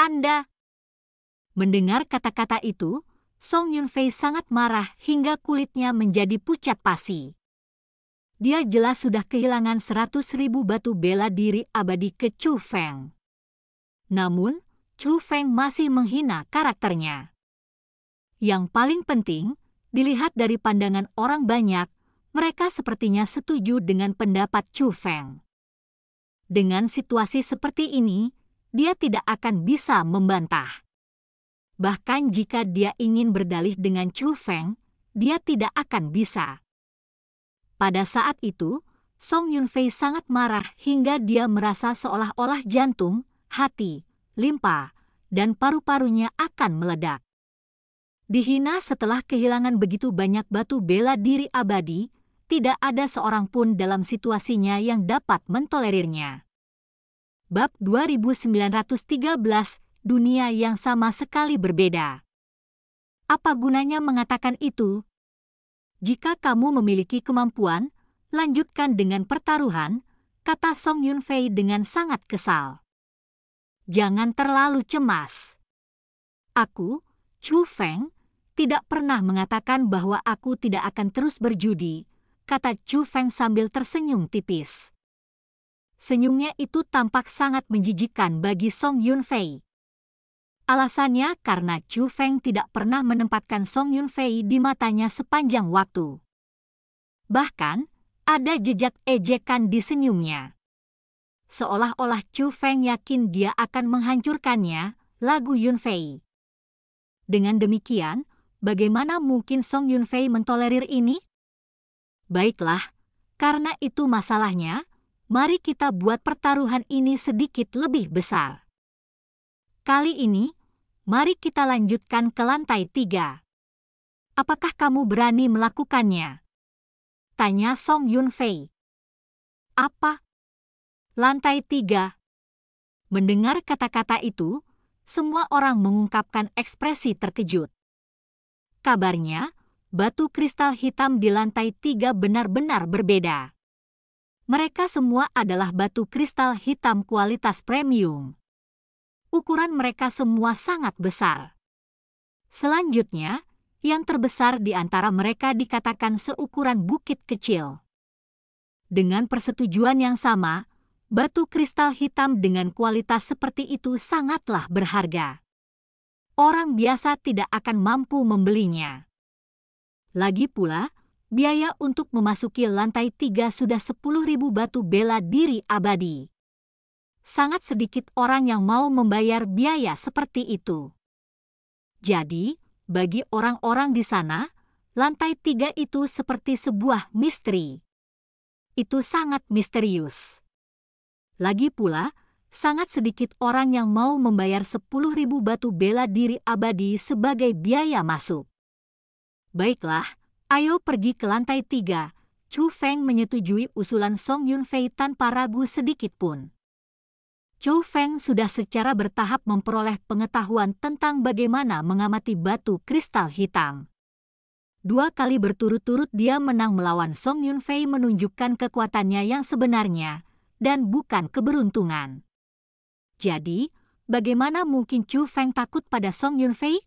Anda mendengar kata-kata itu, Song Yunfei sangat marah hingga kulitnya menjadi pucat pasi. Dia jelas sudah kehilangan seratus ribu batu bela diri abadi ke Chu Feng. Namun, Chu Feng masih menghina karakternya. Yang paling penting, dilihat dari pandangan orang banyak, mereka sepertinya setuju dengan pendapat Chu Feng. Dengan situasi seperti ini, dia tidak akan bisa membantah. Bahkan jika dia ingin berdalih dengan Chu Feng, dia tidak akan bisa. Pada saat itu, Song Yunfei sangat marah hingga dia merasa seolah-olah jantung, hati, limpa, dan paru-parunya akan meledak. Dihina setelah kehilangan begitu banyak batu bela diri abadi, tidak ada seorang pun dalam situasinya yang dapat mentolerirnya. Bab 2913 Dunia yang sama sekali berbeda. Apa gunanya mengatakan itu? Jika kamu memiliki kemampuan, lanjutkan dengan pertaruhan, kata Song Yunfei dengan sangat kesal. Jangan terlalu cemas. Aku, Chu Feng, tidak pernah mengatakan bahwa aku tidak akan terus berjudi, kata Chu Feng sambil tersenyum tipis. Senyumnya itu tampak sangat menjijikkan bagi Song Yunfei. Alasannya karena Chu Feng tidak pernah menempatkan Song Yunfei di matanya sepanjang waktu. Bahkan, ada jejak ejekan di senyumnya. Seolah-olah Chu Feng yakin dia akan menghancurkannya, lagu Yunfei. Dengan demikian, bagaimana mungkin Song Yunfei mentolerir ini? Baiklah, karena itu masalahnya, mari kita buat pertaruhan ini sedikit lebih besar. Kali ini, mari kita lanjutkan ke lantai tiga. Apakah kamu berani melakukannya? Tanya Song Yun Fei. Apa? Lantai tiga. Mendengar kata-kata itu, semua orang mengungkapkan ekspresi terkejut. Kabarnya, batu kristal hitam di lantai tiga benar-benar berbeda. Mereka semua adalah batu kristal hitam kualitas premium. Ukuran mereka semua sangat besar. Selanjutnya, yang terbesar di antara mereka dikatakan seukuran bukit kecil. Dengan persetujuan yang sama, batu kristal hitam dengan kualitas seperti itu sangatlah berharga. Orang biasa tidak akan mampu membelinya. Lagi pula, biaya untuk memasuki lantai tiga sudah ribu batu bela diri abadi. Sangat sedikit orang yang mau membayar biaya seperti itu. Jadi, bagi orang-orang di sana, lantai tiga itu seperti sebuah misteri. Itu sangat misterius. Lagi pula, sangat sedikit orang yang mau membayar ribu batu bela diri abadi sebagai biaya masuk. Baiklah, ayo pergi ke lantai tiga. Chu Feng menyetujui usulan Song Yunfei tanpa ragu sedikit pun. Chu Feng sudah secara bertahap memperoleh pengetahuan tentang bagaimana mengamati batu kristal hitam. Dua kali berturut-turut dia menang melawan Song Yunfei menunjukkan kekuatannya yang sebenarnya dan bukan keberuntungan. Jadi, bagaimana mungkin Chu Feng takut pada Song Yunfei?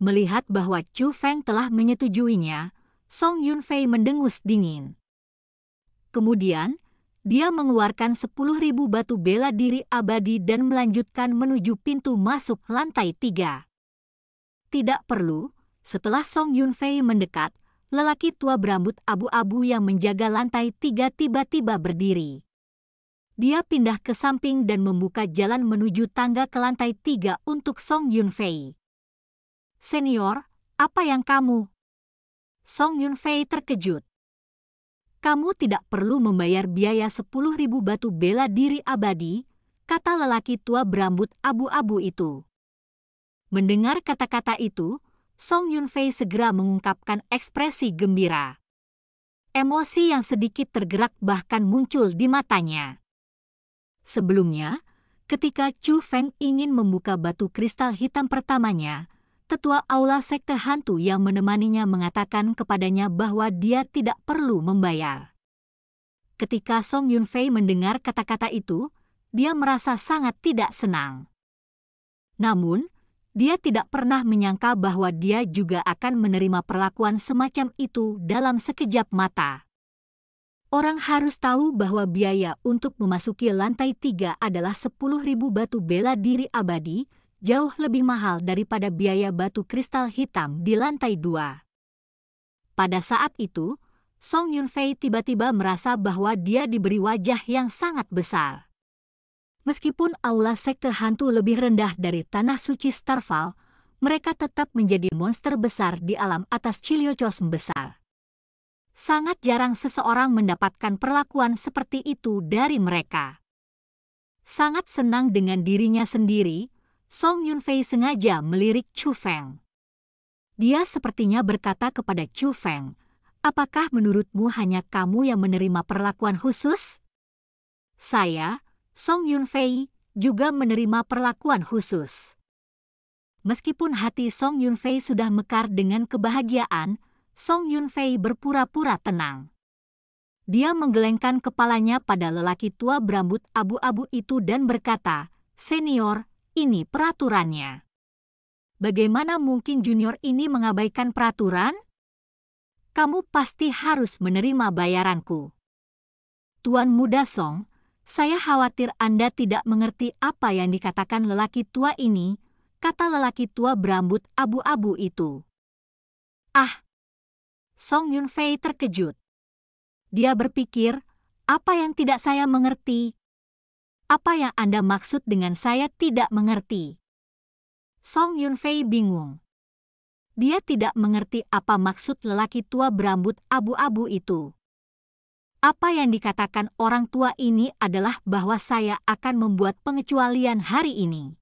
Melihat bahwa Chu Feng telah menyetujuinya, Song Yunfei mendengus dingin. Kemudian, dia mengeluarkan sepuluh ribu batu bela diri abadi dan melanjutkan menuju pintu masuk lantai tiga. Tidak perlu, setelah Song Yunfei mendekat, lelaki tua berambut abu-abu yang menjaga lantai tiga tiba-tiba berdiri. Dia pindah ke samping dan membuka jalan menuju tangga ke lantai tiga untuk Song Yunfei. Senior, apa yang kamu? Song Yunfei terkejut. Kamu tidak perlu membayar biaya ribu batu bela diri abadi, kata lelaki tua berambut abu-abu itu. Mendengar kata-kata itu, Song Yunfei segera mengungkapkan ekspresi gembira. Emosi yang sedikit tergerak bahkan muncul di matanya. Sebelumnya, ketika Chu Feng ingin membuka batu kristal hitam pertamanya, tetua aula sekte hantu yang menemaninya mengatakan kepadanya bahwa dia tidak perlu membayar. Ketika Song Yunfei mendengar kata-kata itu, dia merasa sangat tidak senang. Namun, dia tidak pernah menyangka bahwa dia juga akan menerima perlakuan semacam itu dalam sekejap mata. Orang harus tahu bahwa biaya untuk memasuki lantai tiga adalah 10.000 batu bela diri abadi, jauh lebih mahal daripada biaya batu kristal hitam di lantai dua. Pada saat itu, Song Yunfei tiba-tiba merasa bahwa dia diberi wajah yang sangat besar. Meskipun aula sekte hantu lebih rendah dari tanah suci Starfall, mereka tetap menjadi monster besar di alam atas Chiliocos besar. Sangat jarang seseorang mendapatkan perlakuan seperti itu dari mereka. Sangat senang dengan dirinya sendiri, Song Yunfei sengaja melirik Chu Feng. Dia sepertinya berkata kepada Chu Feng, apakah menurutmu hanya kamu yang menerima perlakuan khusus? Saya, Song Yunfei, juga menerima perlakuan khusus. Meskipun hati Song Yunfei sudah mekar dengan kebahagiaan, Song Yunfei berpura-pura tenang. Dia menggelengkan kepalanya pada lelaki tua berambut abu-abu itu dan berkata, Senior, ini peraturannya. Bagaimana mungkin junior ini mengabaikan peraturan? Kamu pasti harus menerima bayaranku. Tuan Muda Song, saya khawatir Anda tidak mengerti apa yang dikatakan lelaki tua ini, kata lelaki tua berambut abu-abu itu. Ah! Song Yunfei terkejut. Dia berpikir, apa yang tidak saya mengerti, apa yang Anda maksud dengan saya tidak mengerti? Song Yunfei bingung. Dia tidak mengerti apa maksud lelaki tua berambut abu-abu itu. Apa yang dikatakan orang tua ini adalah bahwa saya akan membuat pengecualian hari ini.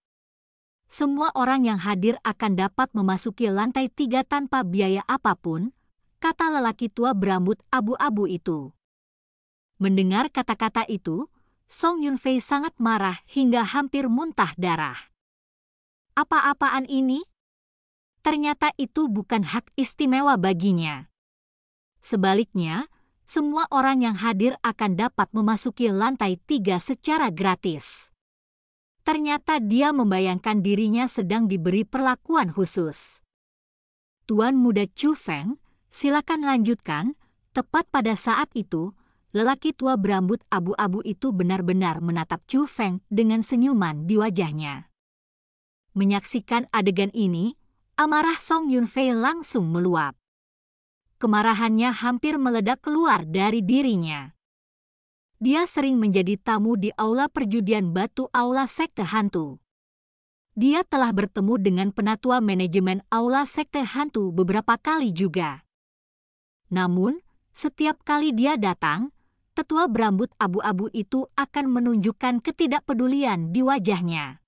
Semua orang yang hadir akan dapat memasuki lantai tiga tanpa biaya apapun, kata lelaki tua berambut abu-abu itu. Mendengar kata-kata itu, Song Yunfei sangat marah hingga hampir muntah darah. Apa-apaan ini? Ternyata itu bukan hak istimewa baginya. Sebaliknya, semua orang yang hadir akan dapat memasuki lantai tiga secara gratis. Ternyata dia membayangkan dirinya sedang diberi perlakuan khusus. Tuan muda Chu Feng, silakan lanjutkan. Tepat pada saat itu, lelaki tua berambut abu-abu itu benar-benar menatap Chu Feng dengan senyuman di wajahnya. Menyaksikan adegan ini, amarah Song Yunfei langsung meluap. Kemarahannya hampir meledak keluar dari dirinya. Dia sering menjadi tamu di aula perjudian batu aula sekte hantu. Dia telah bertemu dengan penatua manajemen aula sekte hantu beberapa kali juga. Namun, setiap kali dia datang, tetua berambut abu-abu itu akan menunjukkan ketidakpedulian di wajahnya.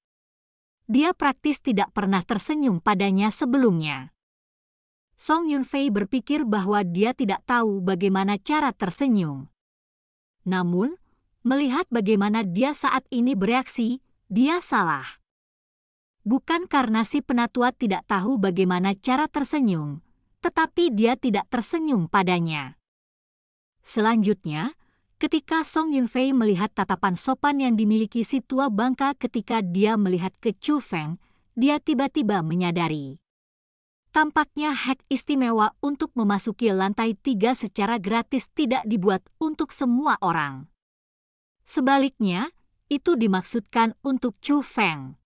Dia praktis tidak pernah tersenyum padanya sebelumnya. Song Yunfei berpikir bahwa dia tidak tahu bagaimana cara tersenyum. Namun, melihat bagaimana dia saat ini bereaksi, dia salah. Bukan karena si penatua tidak tahu bagaimana cara tersenyum, tetapi dia tidak tersenyum padanya. Selanjutnya, Ketika Song Yunfei melihat tatapan sopan yang dimiliki si tua bangka ketika dia melihat ke Chu Feng, dia tiba-tiba menyadari. Tampaknya hak istimewa untuk memasuki lantai tiga secara gratis tidak dibuat untuk semua orang. Sebaliknya, itu dimaksudkan untuk Chu Feng.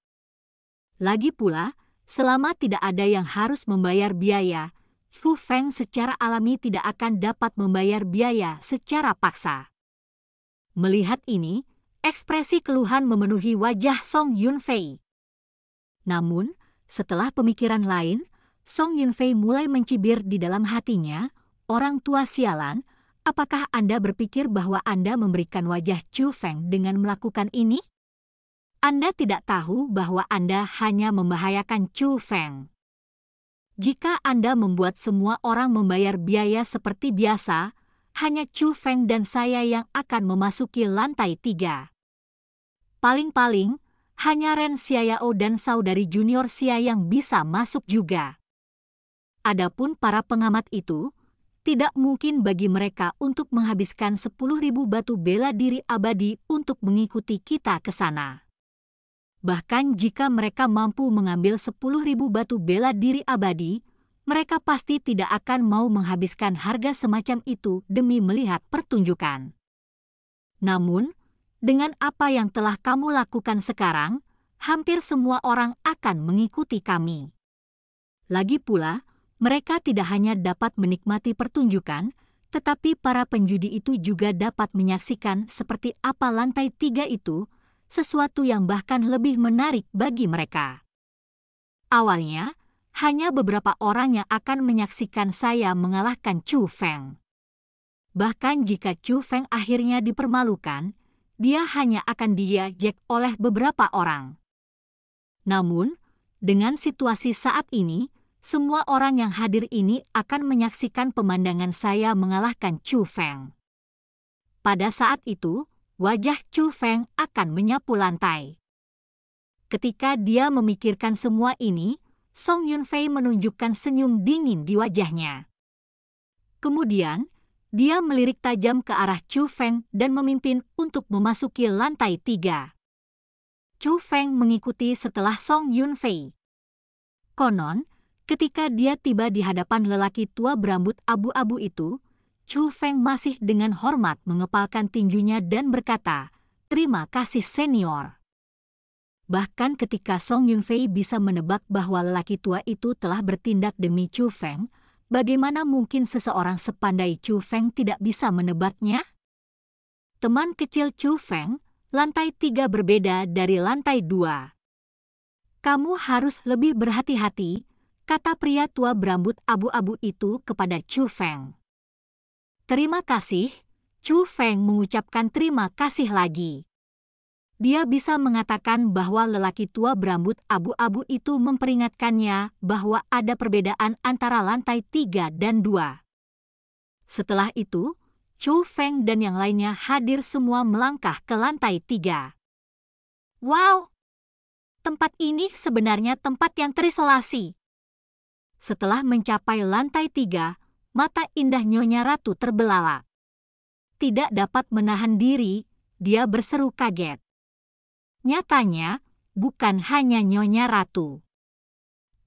Lagi pula, selama tidak ada yang harus membayar biaya, Chu Feng secara alami tidak akan dapat membayar biaya secara paksa. Melihat ini, ekspresi keluhan memenuhi wajah Song Yunfei. Namun, setelah pemikiran lain, Song Yunfei mulai mencibir di dalam hatinya, orang tua sialan, apakah Anda berpikir bahwa Anda memberikan wajah Chu Feng dengan melakukan ini? Anda tidak tahu bahwa Anda hanya membahayakan Chu Feng. Jika Anda membuat semua orang membayar biaya seperti biasa, hanya Chu Feng dan saya yang akan memasuki lantai tiga. Paling-paling, hanya Ren Xiaoyao dan saudari junior Xia yang bisa masuk juga. Adapun para pengamat itu, tidak mungkin bagi mereka untuk menghabiskan sepuluh ribu batu bela diri abadi untuk mengikuti kita ke sana. Bahkan jika mereka mampu mengambil sepuluh ribu batu bela diri abadi, mereka pasti tidak akan mau menghabiskan harga semacam itu demi melihat pertunjukan. Namun, dengan apa yang telah kamu lakukan sekarang, hampir semua orang akan mengikuti kami. Lagi pula, mereka tidak hanya dapat menikmati pertunjukan, tetapi para penjudi itu juga dapat menyaksikan seperti apa lantai tiga itu, sesuatu yang bahkan lebih menarik bagi mereka. Awalnya, hanya beberapa orang yang akan menyaksikan saya mengalahkan Chu Feng. Bahkan jika Chu Feng akhirnya dipermalukan, dia hanya akan diajek oleh beberapa orang. Namun, dengan situasi saat ini, semua orang yang hadir ini akan menyaksikan pemandangan saya mengalahkan Chu Feng. Pada saat itu, wajah Chu Feng akan menyapu lantai. Ketika dia memikirkan semua ini, Song Yunfei menunjukkan senyum dingin di wajahnya. Kemudian, dia melirik tajam ke arah Chu Feng dan memimpin untuk memasuki lantai tiga. Chu Feng mengikuti setelah Song Yunfei. Konon, ketika dia tiba di hadapan lelaki tua berambut abu-abu itu, Chu Feng masih dengan hormat mengepalkan tinjunya dan berkata, Terima kasih senior. Bahkan ketika Song Yunfei bisa menebak bahwa lelaki tua itu telah bertindak demi Chu Feng, bagaimana mungkin seseorang sepandai Chu Feng tidak bisa menebaknya? Teman kecil Chu Feng, lantai tiga berbeda dari lantai dua. Kamu harus lebih berhati-hati, kata pria tua berambut abu-abu itu kepada Chu Feng. Terima kasih, Chu Feng mengucapkan terima kasih lagi dia bisa mengatakan bahwa lelaki tua berambut abu-abu itu memperingatkannya bahwa ada perbedaan antara lantai tiga dan dua. Setelah itu, Chu Feng dan yang lainnya hadir semua melangkah ke lantai tiga. Wow! Tempat ini sebenarnya tempat yang terisolasi. Setelah mencapai lantai tiga, mata indah Nyonya Ratu terbelalak. Tidak dapat menahan diri, dia berseru kaget. Nyatanya, bukan hanya Nyonya Ratu.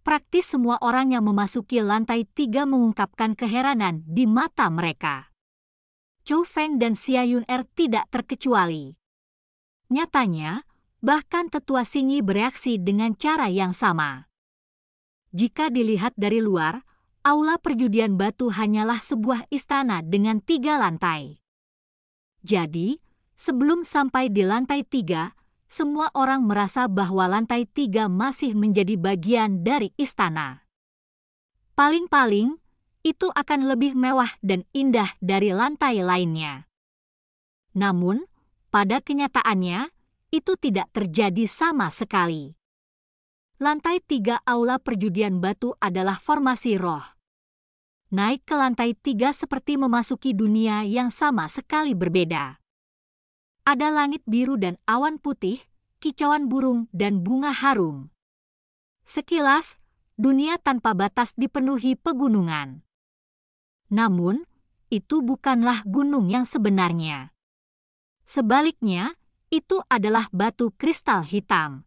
Praktis semua orang yang memasuki lantai tiga mengungkapkan keheranan di mata mereka. Chou Feng dan Xia Yun Er tidak terkecuali. Nyatanya, bahkan tetua singi bereaksi dengan cara yang sama. Jika dilihat dari luar, aula perjudian batu hanyalah sebuah istana dengan tiga lantai. Jadi, sebelum sampai di lantai tiga, semua orang merasa bahwa lantai tiga masih menjadi bagian dari istana. Paling-paling, itu akan lebih mewah dan indah dari lantai lainnya. Namun, pada kenyataannya, itu tidak terjadi sama sekali. Lantai tiga aula perjudian batu adalah formasi roh. Naik ke lantai tiga seperti memasuki dunia yang sama sekali berbeda. Ada langit biru dan awan putih, kicauan burung dan bunga harum. Sekilas, dunia tanpa batas dipenuhi pegunungan. Namun, itu bukanlah gunung yang sebenarnya. Sebaliknya, itu adalah batu kristal hitam.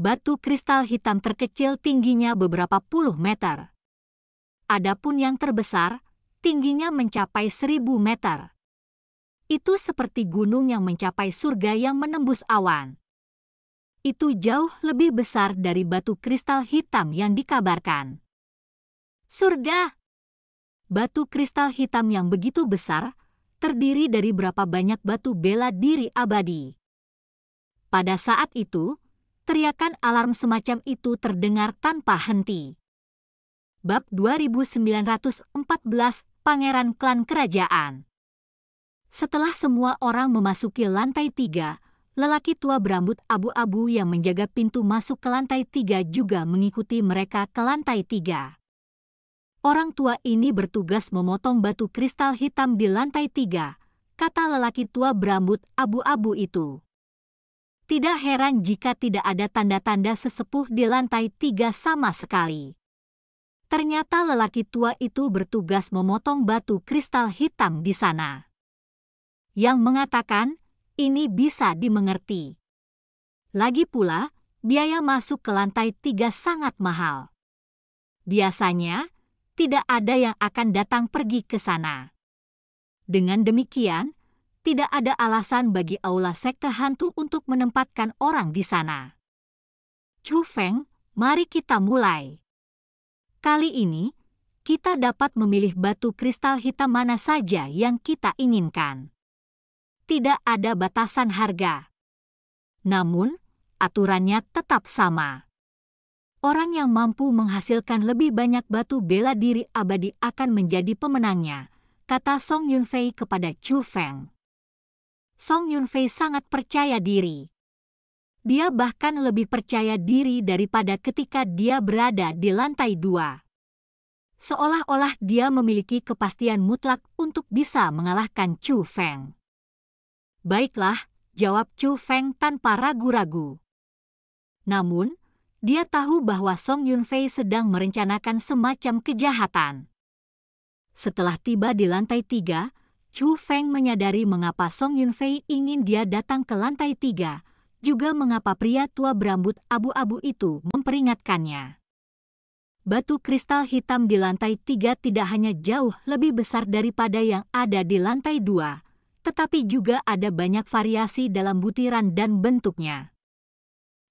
Batu kristal hitam terkecil tingginya beberapa puluh meter. Adapun yang terbesar, tingginya mencapai seribu meter. Itu seperti gunung yang mencapai surga yang menembus awan. Itu jauh lebih besar dari batu kristal hitam yang dikabarkan. Surga! Batu kristal hitam yang begitu besar terdiri dari berapa banyak batu bela diri abadi. Pada saat itu, teriakan alarm semacam itu terdengar tanpa henti. Bab 2914 Pangeran Klan Kerajaan setelah semua orang memasuki lantai tiga, lelaki tua berambut abu-abu yang menjaga pintu masuk ke lantai tiga juga mengikuti mereka ke lantai tiga. Orang tua ini bertugas memotong batu kristal hitam di lantai tiga, kata lelaki tua berambut abu-abu itu. Tidak heran jika tidak ada tanda-tanda sesepuh di lantai tiga sama sekali. Ternyata lelaki tua itu bertugas memotong batu kristal hitam di sana yang mengatakan ini bisa dimengerti. Lagi pula, biaya masuk ke lantai tiga sangat mahal. Biasanya, tidak ada yang akan datang pergi ke sana. Dengan demikian, tidak ada alasan bagi aula sekte hantu untuk menempatkan orang di sana. Chu Feng, mari kita mulai. Kali ini, kita dapat memilih batu kristal hitam mana saja yang kita inginkan tidak ada batasan harga. Namun, aturannya tetap sama. Orang yang mampu menghasilkan lebih banyak batu bela diri abadi akan menjadi pemenangnya, kata Song Yunfei kepada Chu Feng. Song Yunfei sangat percaya diri. Dia bahkan lebih percaya diri daripada ketika dia berada di lantai dua. Seolah-olah dia memiliki kepastian mutlak untuk bisa mengalahkan Chu Feng. Baiklah, jawab Chu Feng tanpa ragu-ragu. Namun, dia tahu bahwa Song Yunfei sedang merencanakan semacam kejahatan. Setelah tiba di lantai tiga, Chu Feng menyadari mengapa Song Yunfei ingin dia datang ke lantai tiga, juga mengapa pria tua berambut abu-abu itu memperingatkannya. Batu kristal hitam di lantai tiga tidak hanya jauh lebih besar daripada yang ada di lantai dua, tetapi juga ada banyak variasi dalam butiran dan bentuknya.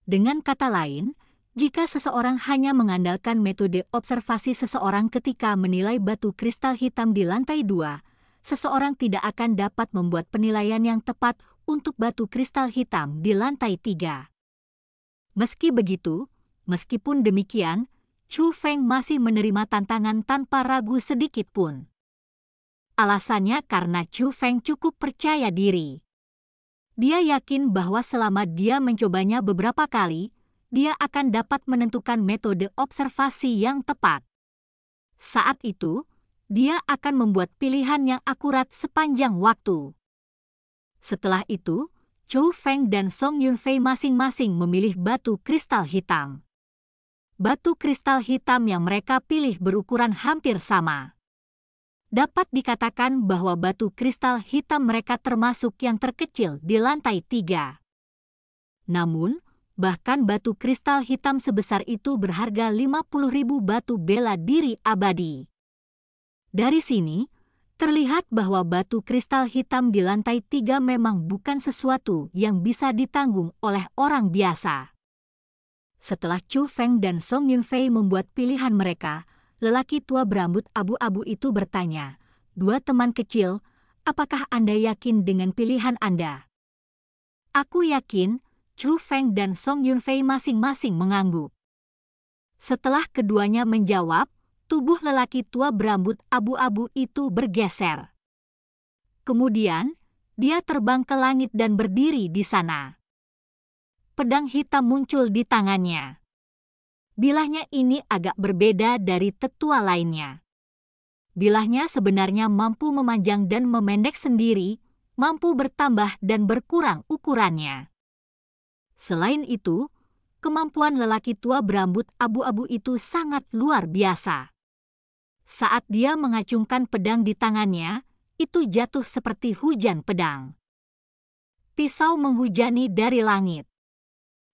Dengan kata lain, jika seseorang hanya mengandalkan metode observasi seseorang ketika menilai batu kristal hitam di lantai dua, seseorang tidak akan dapat membuat penilaian yang tepat untuk batu kristal hitam di lantai tiga. Meski begitu, meskipun demikian, Chu Feng masih menerima tantangan tanpa ragu sedikit pun. Alasannya karena Chu Feng cukup percaya diri. Dia yakin bahwa selama dia mencobanya beberapa kali, dia akan dapat menentukan metode observasi yang tepat. Saat itu, dia akan membuat pilihan yang akurat sepanjang waktu. Setelah itu, Chou Feng dan Song Yunfei masing-masing memilih batu kristal hitam. Batu kristal hitam yang mereka pilih berukuran hampir sama dapat dikatakan bahwa batu kristal hitam mereka termasuk yang terkecil di lantai tiga. Namun, bahkan batu kristal hitam sebesar itu berharga ribu batu bela diri abadi. Dari sini, terlihat bahwa batu kristal hitam di lantai tiga memang bukan sesuatu yang bisa ditanggung oleh orang biasa. Setelah Chu Feng dan Song Yunfei membuat pilihan mereka, lelaki tua berambut abu-abu itu bertanya, dua teman kecil, apakah Anda yakin dengan pilihan Anda? Aku yakin, Chu Feng dan Song Yunfei masing-masing mengangguk. Setelah keduanya menjawab, tubuh lelaki tua berambut abu-abu itu bergeser. Kemudian, dia terbang ke langit dan berdiri di sana. Pedang hitam muncul di tangannya bilahnya ini agak berbeda dari tetua lainnya. Bilahnya sebenarnya mampu memanjang dan memendek sendiri, mampu bertambah dan berkurang ukurannya. Selain itu, kemampuan lelaki tua berambut abu-abu itu sangat luar biasa. Saat dia mengacungkan pedang di tangannya, itu jatuh seperti hujan pedang. Pisau menghujani dari langit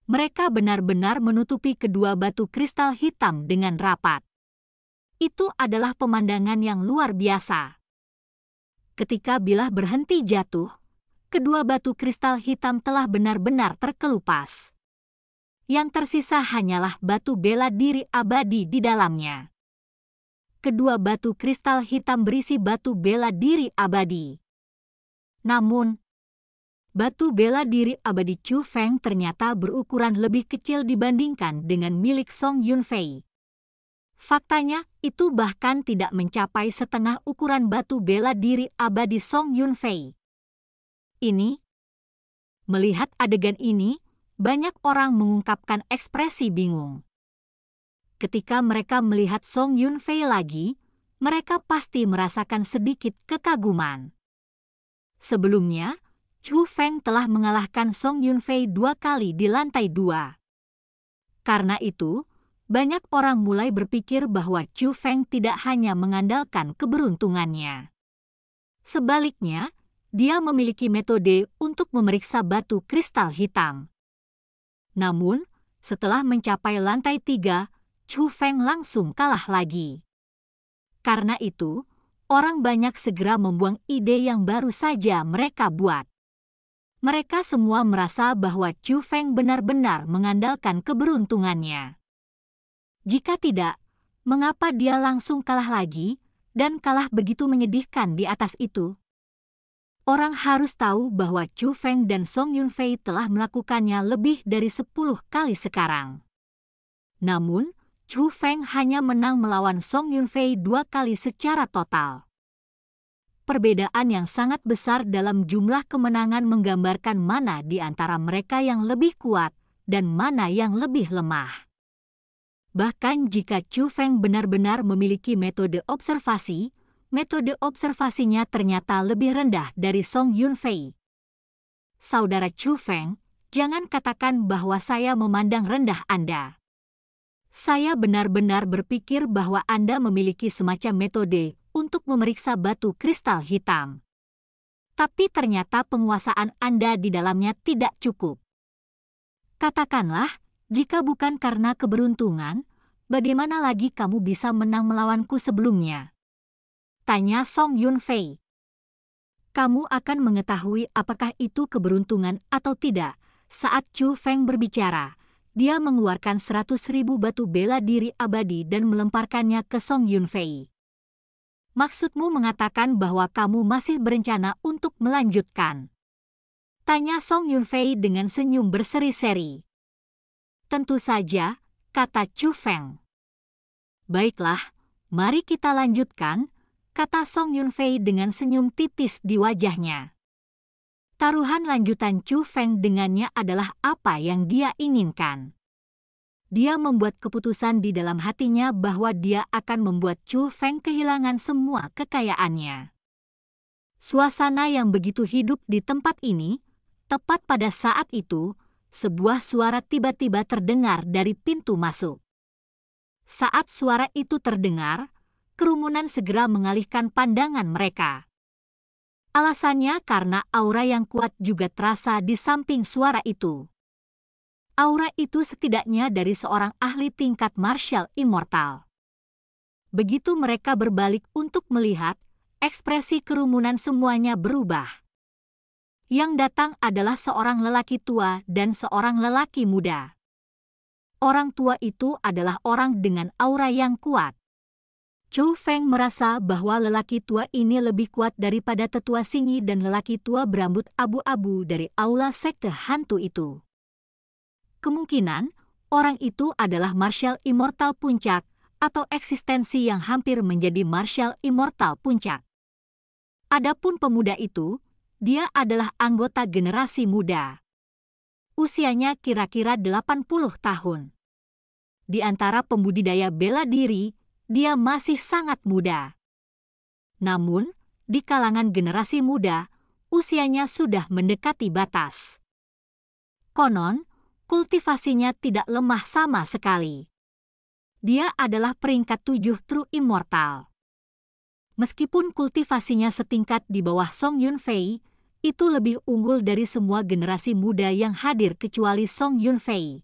mereka benar-benar menutupi kedua batu kristal hitam dengan rapat. Itu adalah pemandangan yang luar biasa. Ketika bilah berhenti jatuh, kedua batu kristal hitam telah benar-benar terkelupas. Yang tersisa hanyalah batu bela diri abadi di dalamnya. Kedua batu kristal hitam berisi batu bela diri abadi. Namun, batu bela diri abadi Chu Feng ternyata berukuran lebih kecil dibandingkan dengan milik Song Yunfei. Faktanya, itu bahkan tidak mencapai setengah ukuran batu bela diri abadi Song Yunfei. Ini, melihat adegan ini, banyak orang mengungkapkan ekspresi bingung. Ketika mereka melihat Song Yunfei lagi, mereka pasti merasakan sedikit kekaguman. Sebelumnya, Chu Feng telah mengalahkan Song Yunfei dua kali di lantai dua. Karena itu, banyak orang mulai berpikir bahwa Chu Feng tidak hanya mengandalkan keberuntungannya. Sebaliknya, dia memiliki metode untuk memeriksa batu kristal hitam. Namun, setelah mencapai lantai tiga, Chu Feng langsung kalah lagi. Karena itu, orang banyak segera membuang ide yang baru saja mereka buat mereka semua merasa bahwa Chu Feng benar-benar mengandalkan keberuntungannya. Jika tidak, mengapa dia langsung kalah lagi dan kalah begitu menyedihkan di atas itu? Orang harus tahu bahwa Chu Feng dan Song Yunfei telah melakukannya lebih dari 10 kali sekarang. Namun, Chu Feng hanya menang melawan Song Yunfei dua kali secara total perbedaan yang sangat besar dalam jumlah kemenangan menggambarkan mana di antara mereka yang lebih kuat dan mana yang lebih lemah. Bahkan jika Chu Feng benar-benar memiliki metode observasi, metode observasinya ternyata lebih rendah dari Song Yunfei. Saudara Chu Feng, jangan katakan bahwa saya memandang rendah Anda. Saya benar-benar berpikir bahwa Anda memiliki semacam metode untuk memeriksa batu kristal hitam. Tapi ternyata penguasaan Anda di dalamnya tidak cukup. Katakanlah, jika bukan karena keberuntungan, bagaimana lagi kamu bisa menang melawanku sebelumnya? Tanya Song Yun Fei. Kamu akan mengetahui apakah itu keberuntungan atau tidak saat Chu Feng berbicara. Dia mengeluarkan seratus ribu batu bela diri abadi dan melemparkannya ke Song Yunfei. Maksudmu mengatakan bahwa kamu masih berencana untuk melanjutkan? Tanya Song Yunfei dengan senyum berseri-seri. Tentu saja, kata Chu Feng. Baiklah, mari kita lanjutkan, kata Song Yunfei dengan senyum tipis di wajahnya. Taruhan lanjutan Chu Feng dengannya adalah apa yang dia inginkan dia membuat keputusan di dalam hatinya bahwa dia akan membuat Chu Feng kehilangan semua kekayaannya. Suasana yang begitu hidup di tempat ini, tepat pada saat itu, sebuah suara tiba-tiba terdengar dari pintu masuk. Saat suara itu terdengar, kerumunan segera mengalihkan pandangan mereka. Alasannya karena aura yang kuat juga terasa di samping suara itu aura itu setidaknya dari seorang ahli tingkat martial immortal. Begitu mereka berbalik untuk melihat, ekspresi kerumunan semuanya berubah. Yang datang adalah seorang lelaki tua dan seorang lelaki muda. Orang tua itu adalah orang dengan aura yang kuat. Chou Feng merasa bahwa lelaki tua ini lebih kuat daripada tetua singi dan lelaki tua berambut abu-abu dari aula sekte hantu itu kemungkinan, orang itu adalah Marshal Immortal Puncak atau eksistensi yang hampir menjadi Marshal Immortal Puncak. Adapun pemuda itu, dia adalah anggota generasi muda. Usianya kira-kira 80 tahun. Di antara pembudidaya bela diri, dia masih sangat muda. Namun, di kalangan generasi muda, usianya sudah mendekati batas. Konon, kultivasinya tidak lemah sama sekali. Dia adalah peringkat tujuh True Immortal. Meskipun kultivasinya setingkat di bawah Song Yunfei, itu lebih unggul dari semua generasi muda yang hadir kecuali Song Yunfei.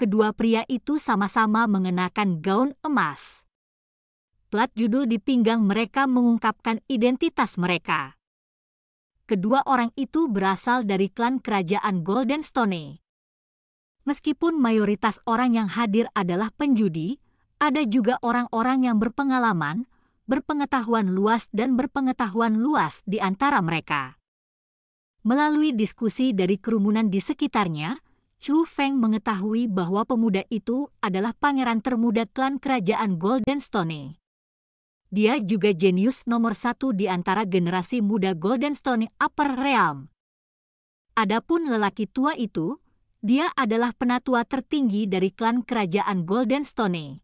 Kedua pria itu sama-sama mengenakan gaun emas. Plat judul di pinggang mereka mengungkapkan identitas mereka. Kedua orang itu berasal dari klan kerajaan Golden Stone meskipun mayoritas orang yang hadir adalah penjudi, ada juga orang-orang yang berpengalaman, berpengetahuan luas dan berpengetahuan luas di antara mereka. Melalui diskusi dari kerumunan di sekitarnya, Chu Feng mengetahui bahwa pemuda itu adalah pangeran termuda klan kerajaan Golden Stone. Dia juga jenius nomor satu di antara generasi muda Golden Stone Upper Realm. Adapun lelaki tua itu, dia adalah penatua tertinggi dari klan kerajaan Golden Stone.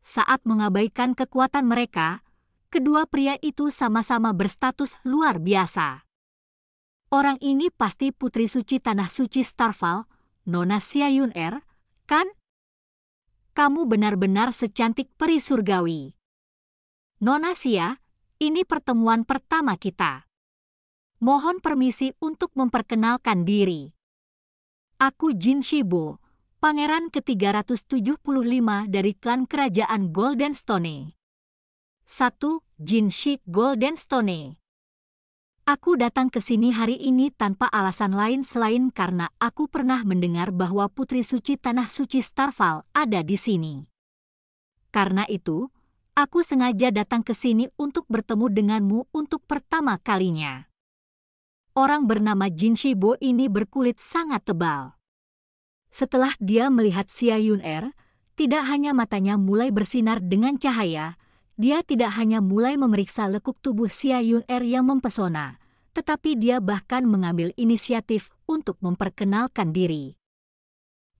Saat mengabaikan kekuatan mereka, kedua pria itu sama-sama berstatus luar biasa. Orang ini pasti putri suci tanah suci Starfall, Nona Siayun Er, kan? Kamu benar-benar secantik peri surgawi. Nona Sia, ini pertemuan pertama kita. Mohon permisi untuk memperkenalkan diri. Aku Jin Shibo, pangeran ke-375 dari klan kerajaan Golden Stone. 1. Jin Shi Golden Stone Aku datang ke sini hari ini tanpa alasan lain selain karena aku pernah mendengar bahwa Putri Suci Tanah Suci Starfall ada di sini. Karena itu, aku sengaja datang ke sini untuk bertemu denganmu untuk pertama kalinya orang bernama Jin Shibo ini berkulit sangat tebal. Setelah dia melihat Xia Yun Er, tidak hanya matanya mulai bersinar dengan cahaya, dia tidak hanya mulai memeriksa lekuk tubuh Xia Yun Er yang mempesona, tetapi dia bahkan mengambil inisiatif untuk memperkenalkan diri.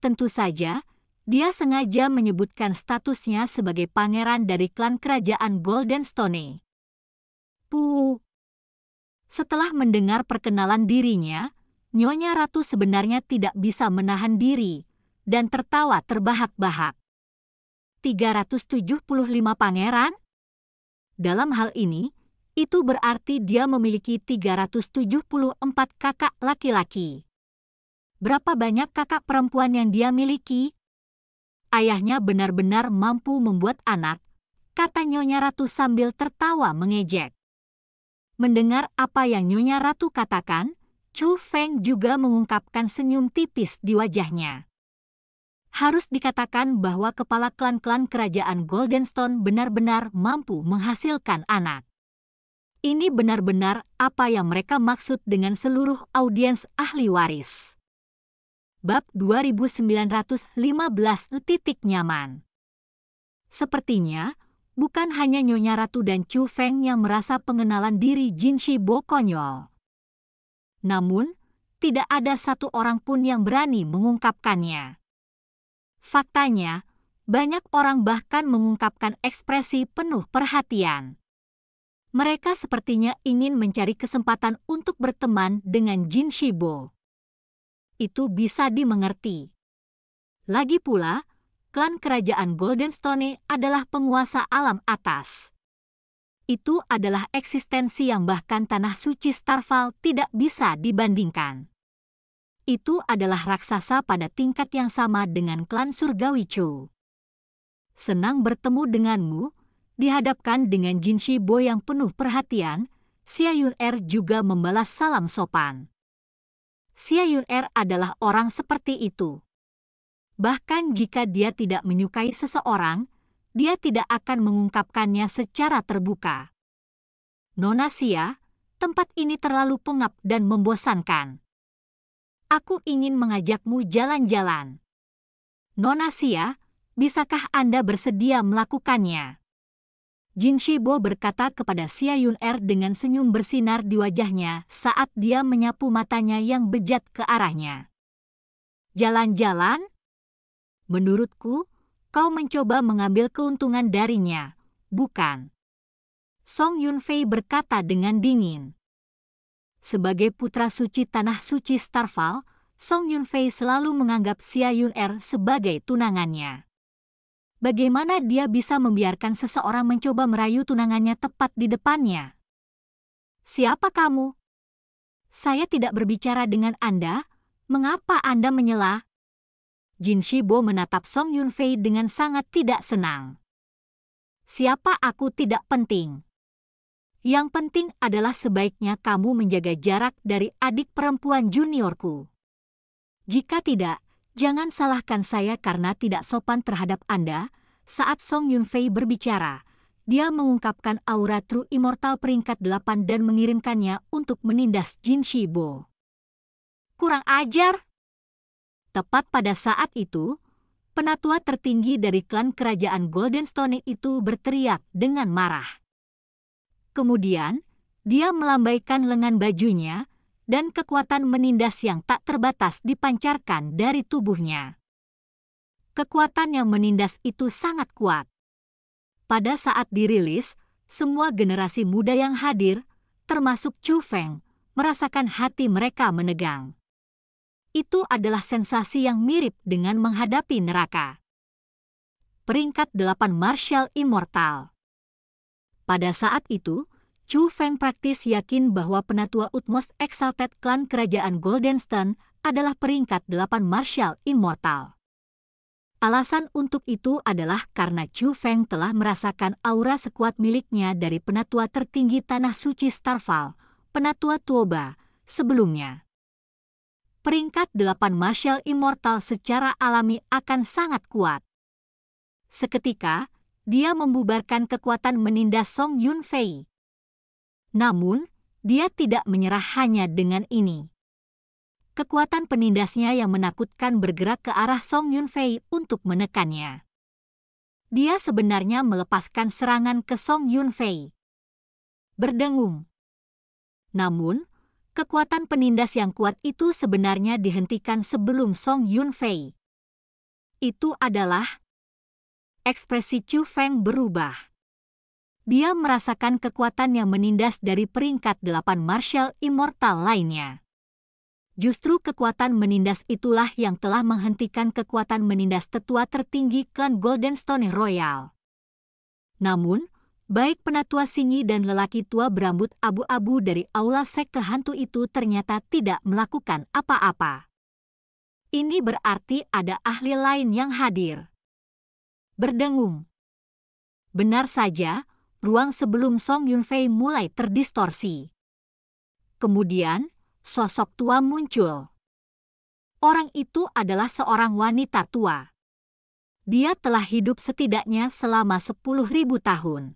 Tentu saja, dia sengaja menyebutkan statusnya sebagai pangeran dari klan kerajaan Golden Stone. Pu, setelah mendengar perkenalan dirinya, Nyonya Ratu sebenarnya tidak bisa menahan diri dan tertawa terbahak-bahak. 375 pangeran? Dalam hal ini, itu berarti dia memiliki 374 kakak laki-laki. Berapa banyak kakak perempuan yang dia miliki? Ayahnya benar-benar mampu membuat anak, kata Nyonya Ratu sambil tertawa mengejek. Mendengar apa yang Nyonya Ratu katakan, Chu Feng juga mengungkapkan senyum tipis di wajahnya. Harus dikatakan bahwa kepala klan-klan kerajaan Goldenstone benar-benar mampu menghasilkan anak. Ini benar-benar apa yang mereka maksud dengan seluruh audiens ahli waris. Bab 2915 Titik Nyaman Sepertinya, bukan hanya Nyonya Ratu dan Chu Feng yang merasa pengenalan diri Jin Shibo konyol. Namun, tidak ada satu orang pun yang berani mengungkapkannya. Faktanya, banyak orang bahkan mengungkapkan ekspresi penuh perhatian. Mereka sepertinya ingin mencari kesempatan untuk berteman dengan Jin Shibo. Itu bisa dimengerti. Lagi pula, klan kerajaan Golden Stone adalah penguasa alam atas. Itu adalah eksistensi yang bahkan tanah suci Starfall tidak bisa dibandingkan. Itu adalah raksasa pada tingkat yang sama dengan klan surgawi Chu. Senang bertemu denganmu, dihadapkan dengan Jinshi Bo yang penuh perhatian, Yun Er juga membalas salam sopan. Yun Er adalah orang seperti itu. Bahkan jika dia tidak menyukai seseorang, dia tidak akan mengungkapkannya secara terbuka. Nona Sia, tempat ini terlalu pengap dan membosankan. Aku ingin mengajakmu jalan-jalan. Nona Sia, bisakah Anda bersedia melakukannya? Jin Shibo berkata kepada Xia Yun Er dengan senyum bersinar di wajahnya saat dia menyapu matanya yang bejat ke arahnya. Jalan-jalan? Menurutku, kau mencoba mengambil keuntungan darinya, bukan? Song Yunfei berkata dengan dingin. Sebagai putra suci tanah suci Starfall, Song Yunfei selalu menganggap Xia Yun Er sebagai tunangannya. Bagaimana dia bisa membiarkan seseorang mencoba merayu tunangannya tepat di depannya? Siapa kamu? Saya tidak berbicara dengan Anda. Mengapa Anda menyela? Jin Shibo menatap Song Yunfei dengan sangat tidak senang. Siapa aku tidak penting. Yang penting adalah sebaiknya kamu menjaga jarak dari adik perempuan juniorku. Jika tidak, jangan salahkan saya karena tidak sopan terhadap Anda. Saat Song Yunfei berbicara, dia mengungkapkan aura True Immortal peringkat 8 dan mengirimkannya untuk menindas Jin Shibo. Kurang ajar! Tepat pada saat itu, penatua tertinggi dari klan kerajaan Golden Stone itu berteriak dengan marah. Kemudian, dia melambaikan lengan bajunya dan kekuatan menindas yang tak terbatas dipancarkan dari tubuhnya. Kekuatan yang menindas itu sangat kuat. Pada saat dirilis, semua generasi muda yang hadir, termasuk Chu Feng, merasakan hati mereka menegang itu adalah sensasi yang mirip dengan menghadapi neraka. Peringkat 8 Martial Immortal Pada saat itu, Chu Feng praktis yakin bahwa penatua Utmost Exalted Clan Kerajaan Goldenstone adalah peringkat 8 Martial Immortal. Alasan untuk itu adalah karena Chu Feng telah merasakan aura sekuat miliknya dari penatua tertinggi Tanah Suci Starfall, penatua Tuoba, sebelumnya peringkat delapan Marshall Immortal secara alami akan sangat kuat. Seketika, dia membubarkan kekuatan menindas Song Yun Fei. Namun, dia tidak menyerah hanya dengan ini. Kekuatan penindasnya yang menakutkan bergerak ke arah Song Yun Fei untuk menekannya. Dia sebenarnya melepaskan serangan ke Song Yun Fei. Berdengung. Namun, kekuatan penindas yang kuat itu sebenarnya dihentikan sebelum Song Yun Fei. Itu adalah ekspresi Chu Feng berubah. Dia merasakan kekuatan yang menindas dari peringkat delapan Martial Immortal lainnya. Justru kekuatan menindas itulah yang telah menghentikan kekuatan menindas tetua tertinggi klan Golden Stone Royal. Namun, Baik penatua Singi dan lelaki tua berambut abu-abu dari aula sekte hantu itu ternyata tidak melakukan apa-apa. Ini berarti ada ahli lain yang hadir. Berdengung. Benar saja, ruang sebelum Song Yunfei mulai terdistorsi. Kemudian, sosok tua muncul. Orang itu adalah seorang wanita tua. Dia telah hidup setidaknya selama sepuluh ribu tahun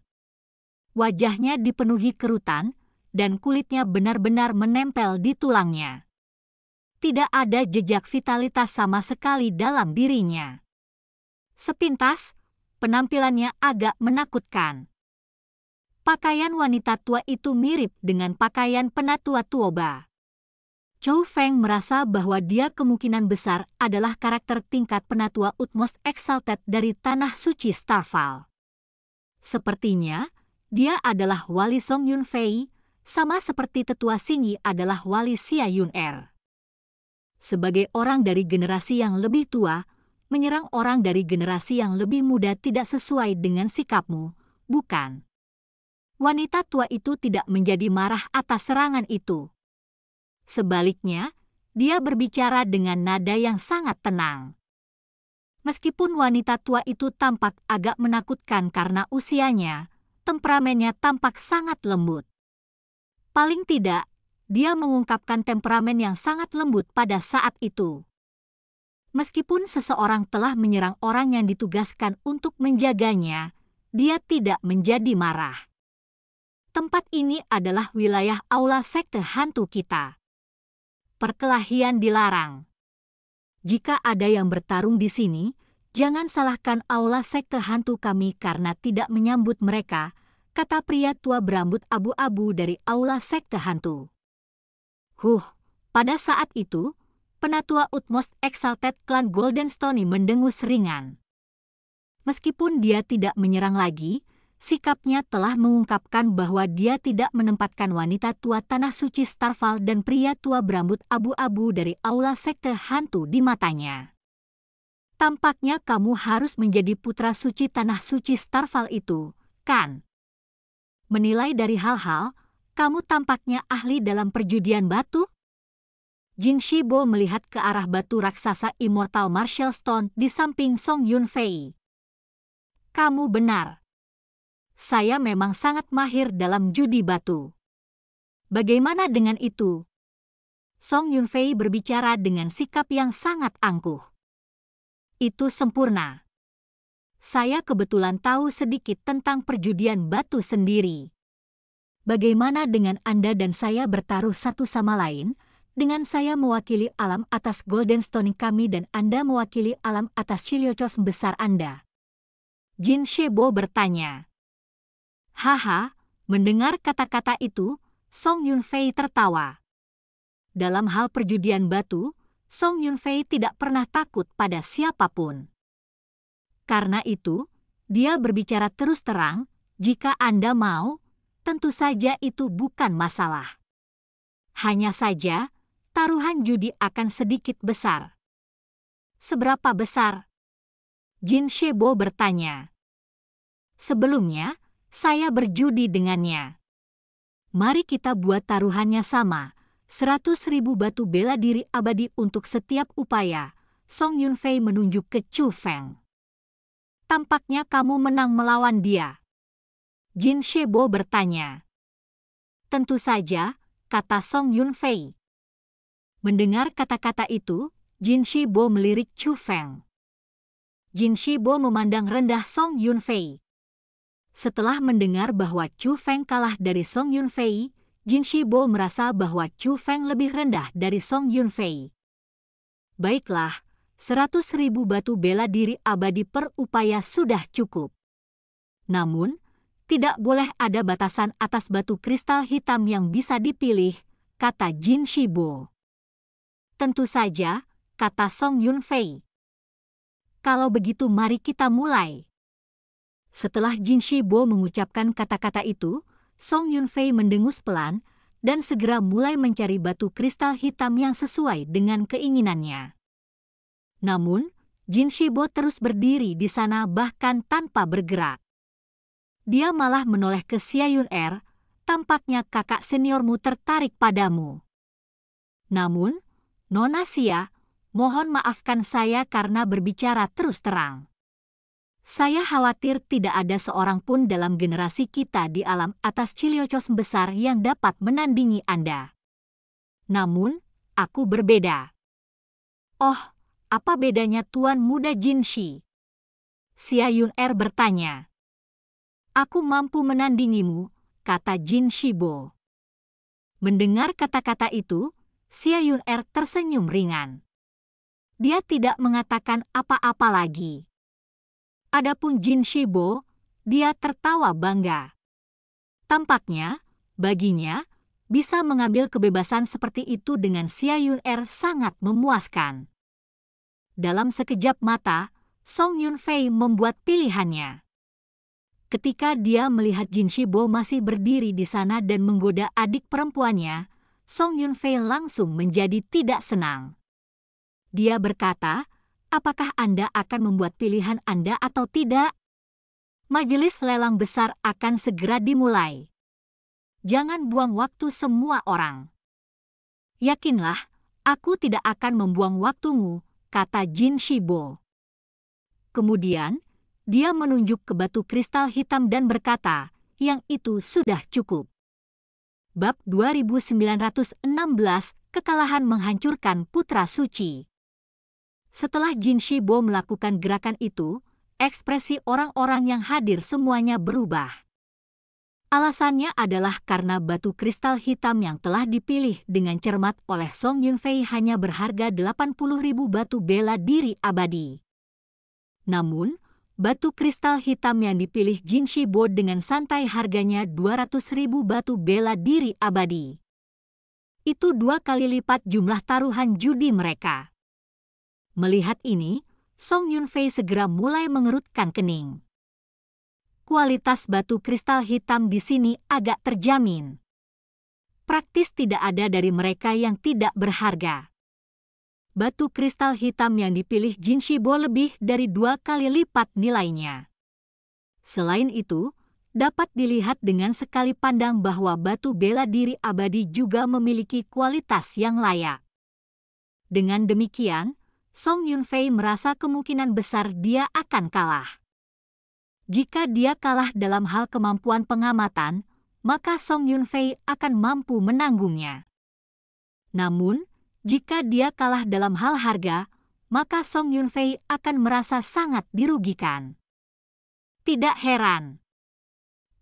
wajahnya dipenuhi kerutan, dan kulitnya benar-benar menempel di tulangnya. Tidak ada jejak vitalitas sama sekali dalam dirinya. Sepintas, penampilannya agak menakutkan. Pakaian wanita tua itu mirip dengan pakaian penatua Tuoba. Chou Feng merasa bahwa dia kemungkinan besar adalah karakter tingkat penatua Utmost Exalted dari Tanah Suci Starfall. Sepertinya, dia adalah wali Song Yun Fei, sama seperti tetua Singi adalah wali Xia Yun Er. Sebagai orang dari generasi yang lebih tua, menyerang orang dari generasi yang lebih muda tidak sesuai dengan sikapmu, bukan? Wanita tua itu tidak menjadi marah atas serangan itu. Sebaliknya, dia berbicara dengan nada yang sangat tenang. Meskipun wanita tua itu tampak agak menakutkan karena usianya, temperamennya tampak sangat lembut. Paling tidak, dia mengungkapkan temperamen yang sangat lembut pada saat itu. Meskipun seseorang telah menyerang orang yang ditugaskan untuk menjaganya, dia tidak menjadi marah. Tempat ini adalah wilayah aula sekte hantu kita. Perkelahian dilarang. Jika ada yang bertarung di sini, Jangan salahkan aula sekte hantu kami karena tidak menyambut mereka, kata pria tua berambut abu-abu dari aula sekte hantu. Huh, pada saat itu, penatua Utmost Exalted Clan Golden Stony mendengus ringan. Meskipun dia tidak menyerang lagi, sikapnya telah mengungkapkan bahwa dia tidak menempatkan wanita tua Tanah Suci Starfall dan pria tua berambut abu-abu dari aula sekte hantu di matanya. Tampaknya kamu harus menjadi putra suci tanah suci Starfall itu, kan? Menilai dari hal-hal, kamu tampaknya ahli dalam perjudian batu. Jin Shibo melihat ke arah batu raksasa Immortal Marshall Stone di samping Song Yun Fei. Kamu benar. Saya memang sangat mahir dalam judi batu. Bagaimana dengan itu? Song Yun Fei berbicara dengan sikap yang sangat angkuh itu sempurna. Saya kebetulan tahu sedikit tentang perjudian batu sendiri. Bagaimana dengan Anda dan saya bertaruh satu sama lain? Dengan saya mewakili alam atas Golden Stone kami dan Anda mewakili alam atas Chiliocos besar Anda. Jin Shebo bertanya. Haha, mendengar kata-kata itu, Song Yunfei tertawa. Dalam hal perjudian batu, Song Yunfei tidak pernah takut pada siapapun. Karena itu, dia berbicara terus terang, jika Anda mau, tentu saja itu bukan masalah. Hanya saja, taruhan judi akan sedikit besar. Seberapa besar? Jin Shebo bertanya. Sebelumnya, saya berjudi dengannya. Mari kita buat taruhannya sama. Seratus ribu batu bela diri abadi untuk setiap upaya, Song Yunfei menunjuk ke Chu Feng. Tampaknya kamu menang melawan dia. Jin Shebo bertanya. Tentu saja, kata Song Yunfei. Mendengar kata-kata itu, Jin Shibo melirik Chu Feng. Jin Shibo memandang rendah Song Yunfei. Setelah mendengar bahwa Chu Feng kalah dari Song Yunfei. Jin Shibo merasa bahwa Chu Feng lebih rendah dari Song Yunfei. Baiklah, seratus ribu batu bela diri abadi per upaya sudah cukup. Namun, tidak boleh ada batasan atas batu kristal hitam yang bisa dipilih, kata Jin Shibo. Tentu saja, kata Song Yunfei. Kalau begitu mari kita mulai. Setelah Jin Shibo mengucapkan kata-kata itu, Song Yunfei mendengus pelan dan segera mulai mencari batu kristal hitam yang sesuai dengan keinginannya. Namun, Jin Shibo terus berdiri di sana bahkan tanpa bergerak. Dia malah menoleh ke Xia Yun Er, tampaknya kakak seniormu tertarik padamu. Namun, Nona Xia, mohon maafkan saya karena berbicara terus terang. Saya khawatir tidak ada seorang pun dalam generasi kita di alam atas Ciliocos besar yang dapat menandingi Anda. Namun, aku berbeda. Oh, apa bedanya Tuan Muda Jinshi? Xia Yun Er bertanya. Aku mampu menandingimu, kata Jin Shibo. Mendengar kata-kata itu, Xia Yun Er tersenyum ringan. Dia tidak mengatakan apa-apa lagi. Adapun Jin Shibo, dia tertawa bangga. Tampaknya, baginya, bisa mengambil kebebasan seperti itu dengan Xia Yun Er sangat memuaskan. Dalam sekejap mata, Song Yun Fei membuat pilihannya. Ketika dia melihat Jin Shibo masih berdiri di sana dan menggoda adik perempuannya, Song Yun Fei langsung menjadi tidak senang. Dia berkata, apakah Anda akan membuat pilihan Anda atau tidak? Majelis lelang besar akan segera dimulai. Jangan buang waktu semua orang. Yakinlah, aku tidak akan membuang waktumu, kata Jin Shibo. Kemudian, dia menunjuk ke batu kristal hitam dan berkata, yang itu sudah cukup. Bab 2916, kekalahan menghancurkan putra suci. Setelah Jin Shibo melakukan gerakan itu, ekspresi orang-orang yang hadir semuanya berubah. Alasannya adalah karena batu kristal hitam yang telah dipilih dengan cermat oleh Song Yunfei hanya berharga ribu batu bela diri abadi. Namun, batu kristal hitam yang dipilih Jin Shibo dengan santai harganya ribu batu bela diri abadi. Itu dua kali lipat jumlah taruhan judi mereka. Melihat ini, Song Yunfei segera mulai mengerutkan kening. Kualitas batu kristal hitam di sini agak terjamin. Praktis tidak ada dari mereka yang tidak berharga. Batu kristal hitam yang dipilih Jin Shibo lebih dari dua kali lipat nilainya. Selain itu, dapat dilihat dengan sekali pandang bahwa batu bela diri abadi juga memiliki kualitas yang layak. Dengan demikian, Song Yunfei merasa kemungkinan besar dia akan kalah. Jika dia kalah dalam hal kemampuan pengamatan, maka Song Yunfei akan mampu menanggungnya. Namun, jika dia kalah dalam hal harga, maka Song Yunfei akan merasa sangat dirugikan. Tidak heran.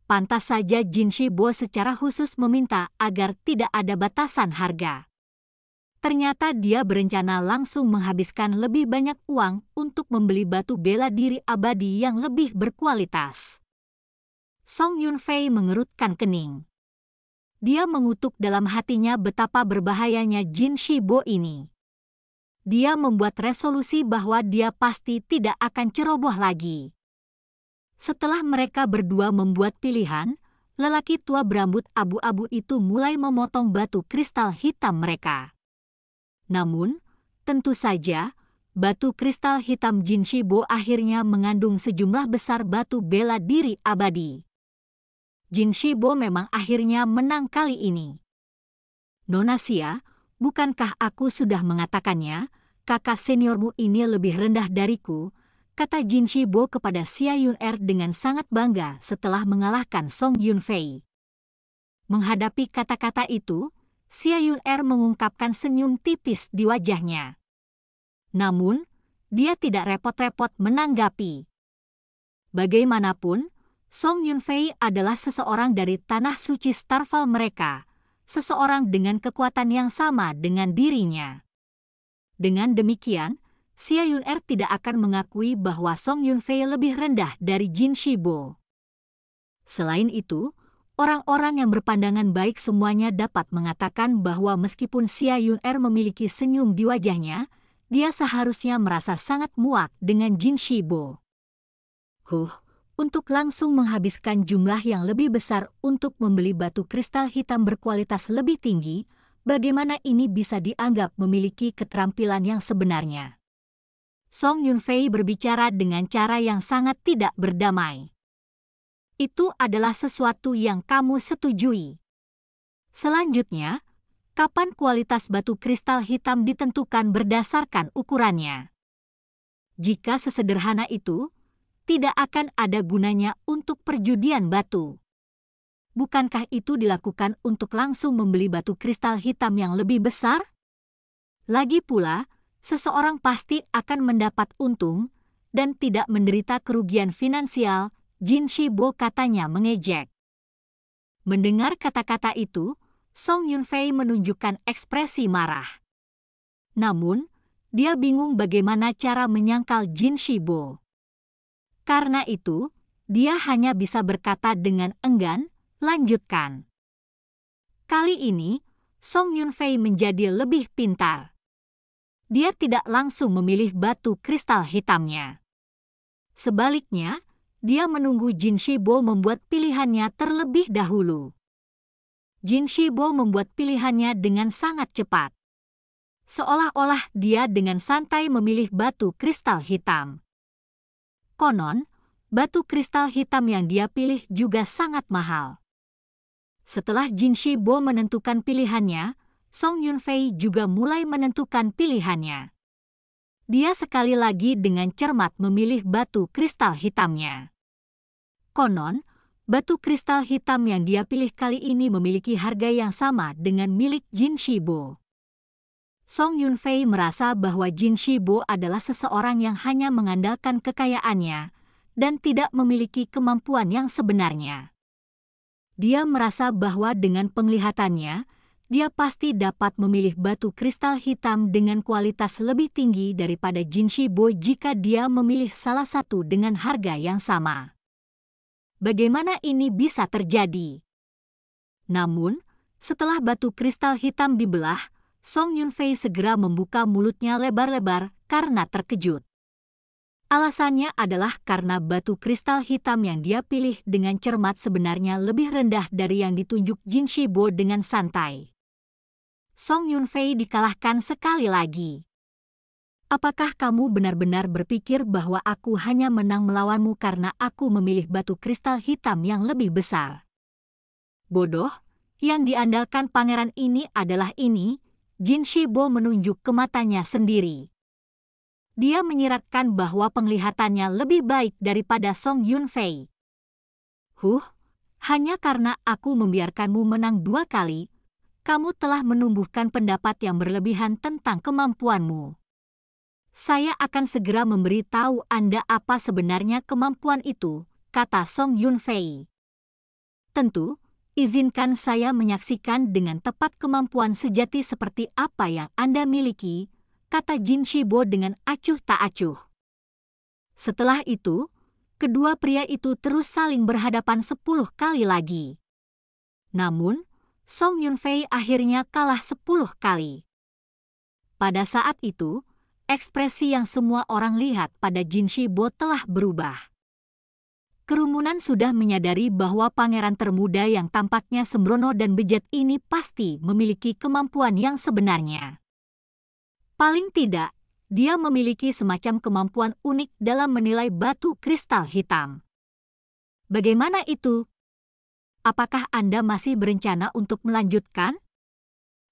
Pantas saja Jin Shibo secara khusus meminta agar tidak ada batasan harga. Ternyata dia berencana langsung menghabiskan lebih banyak uang untuk membeli batu bela diri abadi yang lebih berkualitas. Song Yunfei mengerutkan kening. Dia mengutuk dalam hatinya betapa berbahayanya Jin Shibo ini. Dia membuat resolusi bahwa dia pasti tidak akan ceroboh lagi. Setelah mereka berdua membuat pilihan, lelaki tua berambut abu-abu itu mulai memotong batu kristal hitam mereka. Namun, tentu saja, batu kristal hitam Jinshibo akhirnya mengandung sejumlah besar batu bela diri abadi. Jinshibo memang akhirnya menang kali ini. Nonasia, bukankah aku sudah mengatakannya, kakak seniormu ini lebih rendah dariku, kata Jinshibo kepada Xia Yun Er dengan sangat bangga setelah mengalahkan Song Yun Fei. Menghadapi kata-kata itu, Xia Yun Er mengungkapkan senyum tipis di wajahnya. Namun, dia tidak repot-repot menanggapi. Bagaimanapun, Song Yun Fei adalah seseorang dari tanah suci Starfall mereka, seseorang dengan kekuatan yang sama dengan dirinya. Dengan demikian, Xia Yun Er tidak akan mengakui bahwa Song Yun Fei lebih rendah dari Jin Shibo. Selain itu, Orang-orang yang berpandangan baik semuanya dapat mengatakan bahwa meskipun Xia Yun Er memiliki senyum di wajahnya, dia seharusnya merasa sangat muak dengan Jin Shibo. Huh, untuk langsung menghabiskan jumlah yang lebih besar untuk membeli batu kristal hitam berkualitas lebih tinggi, bagaimana ini bisa dianggap memiliki keterampilan yang sebenarnya. Song Yunfei berbicara dengan cara yang sangat tidak berdamai itu adalah sesuatu yang kamu setujui. Selanjutnya, kapan kualitas batu kristal hitam ditentukan berdasarkan ukurannya. Jika sesederhana itu, tidak akan ada gunanya untuk perjudian batu. Bukankah itu dilakukan untuk langsung membeli batu kristal hitam yang lebih besar? Lagi pula, seseorang pasti akan mendapat untung dan tidak menderita kerugian finansial Jin Shibo katanya mengejek. Mendengar kata-kata itu, Song Yunfei menunjukkan ekspresi marah. Namun, dia bingung bagaimana cara menyangkal Jin Shibo. Karena itu, dia hanya bisa berkata dengan enggan, lanjutkan. Kali ini, Song Yunfei menjadi lebih pintar. Dia tidak langsung memilih batu kristal hitamnya. Sebaliknya, dia menunggu Jin Shibo membuat pilihannya terlebih dahulu. Jin Shibo membuat pilihannya dengan sangat cepat. Seolah-olah dia dengan santai memilih batu kristal hitam. Konon, batu kristal hitam yang dia pilih juga sangat mahal. Setelah Jin Shibo menentukan pilihannya, Song Yunfei juga mulai menentukan pilihannya. Dia sekali lagi dengan cermat memilih batu kristal hitamnya. Konon, batu kristal hitam yang dia pilih kali ini memiliki harga yang sama dengan milik Jin Shibo. Song Yunfei merasa bahwa Jin Shibo adalah seseorang yang hanya mengandalkan kekayaannya dan tidak memiliki kemampuan yang sebenarnya. Dia merasa bahwa dengan penglihatannya, dia pasti dapat memilih batu kristal hitam dengan kualitas lebih tinggi daripada Jin Shibo jika dia memilih salah satu dengan harga yang sama bagaimana ini bisa terjadi. Namun, setelah batu kristal hitam dibelah, Song Yunfei segera membuka mulutnya lebar-lebar karena terkejut. Alasannya adalah karena batu kristal hitam yang dia pilih dengan cermat sebenarnya lebih rendah dari yang ditunjuk Jin Shibo dengan santai. Song Yunfei dikalahkan sekali lagi. Apakah kamu benar-benar berpikir bahwa aku hanya menang melawanmu karena aku memilih batu kristal hitam yang lebih besar? Bodoh, yang diandalkan pangeran ini adalah ini, Jin Shibo menunjuk ke matanya sendiri. Dia menyiratkan bahwa penglihatannya lebih baik daripada Song Yunfei. Huh, hanya karena aku membiarkanmu menang dua kali, kamu telah menumbuhkan pendapat yang berlebihan tentang kemampuanmu. Saya akan segera memberitahu Anda apa sebenarnya kemampuan itu, kata Song Yun Fei. Tentu, izinkan saya menyaksikan dengan tepat kemampuan sejati seperti apa yang Anda miliki, kata Jin Shibo dengan acuh tak acuh. Setelah itu, kedua pria itu terus saling berhadapan sepuluh kali lagi. Namun, Song Yunfei akhirnya kalah sepuluh kali. Pada saat itu, ekspresi yang semua orang lihat pada Jin Shibo telah berubah. Kerumunan sudah menyadari bahwa pangeran termuda yang tampaknya sembrono dan bejat ini pasti memiliki kemampuan yang sebenarnya. Paling tidak, dia memiliki semacam kemampuan unik dalam menilai batu kristal hitam. Bagaimana itu? Apakah Anda masih berencana untuk melanjutkan?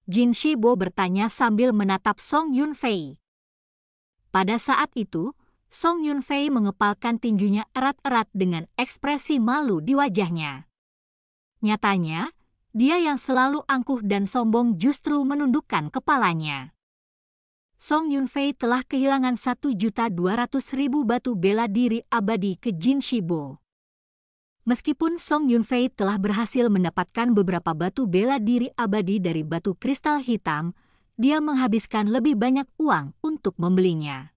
Jin Shibo bertanya sambil menatap Song Yunfei. Pada saat itu, Song Yunfei mengepalkan tinjunya erat-erat dengan ekspresi malu di wajahnya. Nyatanya, dia yang selalu angkuh dan sombong justru menundukkan kepalanya. Song Yunfei telah kehilangan 1.200.000 batu bela diri abadi ke Jin Shibo. Meskipun Song Yunfei telah berhasil mendapatkan beberapa batu bela diri abadi dari batu kristal hitam, dia menghabiskan lebih banyak uang untuk membelinya.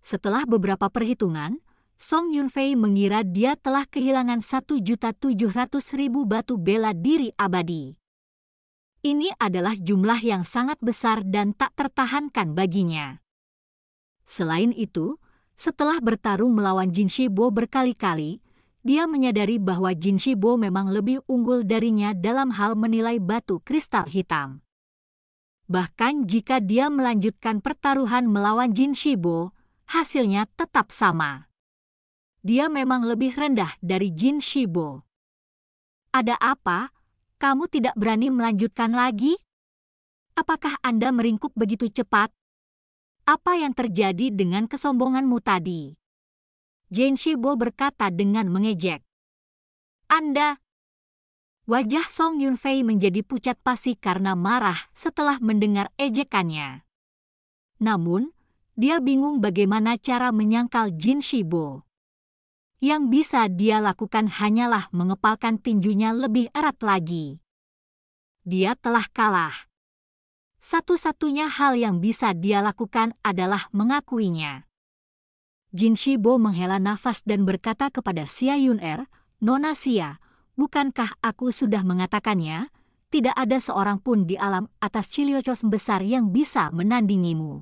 Setelah beberapa perhitungan, Song Yunfei mengira dia telah kehilangan 1.700.000 batu bela diri abadi. Ini adalah jumlah yang sangat besar dan tak tertahankan baginya. Selain itu, setelah bertarung melawan Jin Shibo berkali-kali, dia menyadari bahwa Jin Shibo memang lebih unggul darinya dalam hal menilai batu kristal hitam. Bahkan jika dia melanjutkan pertaruhan melawan Jin Shibo, hasilnya tetap sama. Dia memang lebih rendah dari Jin Shibo. Ada apa? Kamu tidak berani melanjutkan lagi? Apakah Anda meringkuk begitu cepat? Apa yang terjadi dengan kesombonganmu tadi? Jin Shibo berkata dengan mengejek. Anda Wajah Song Yunfei menjadi pucat pasi karena marah setelah mendengar ejekannya. Namun, dia bingung bagaimana cara menyangkal Jin Shibo. Yang bisa dia lakukan hanyalah mengepalkan tinjunya lebih erat lagi. Dia telah kalah. Satu-satunya hal yang bisa dia lakukan adalah mengakuinya. Jin Shibo menghela nafas dan berkata kepada Xia Yun Er, Nona Xia, Bukankah aku sudah mengatakannya? Tidak ada seorang pun di alam atas Ciliocos besar yang bisa menandingimu.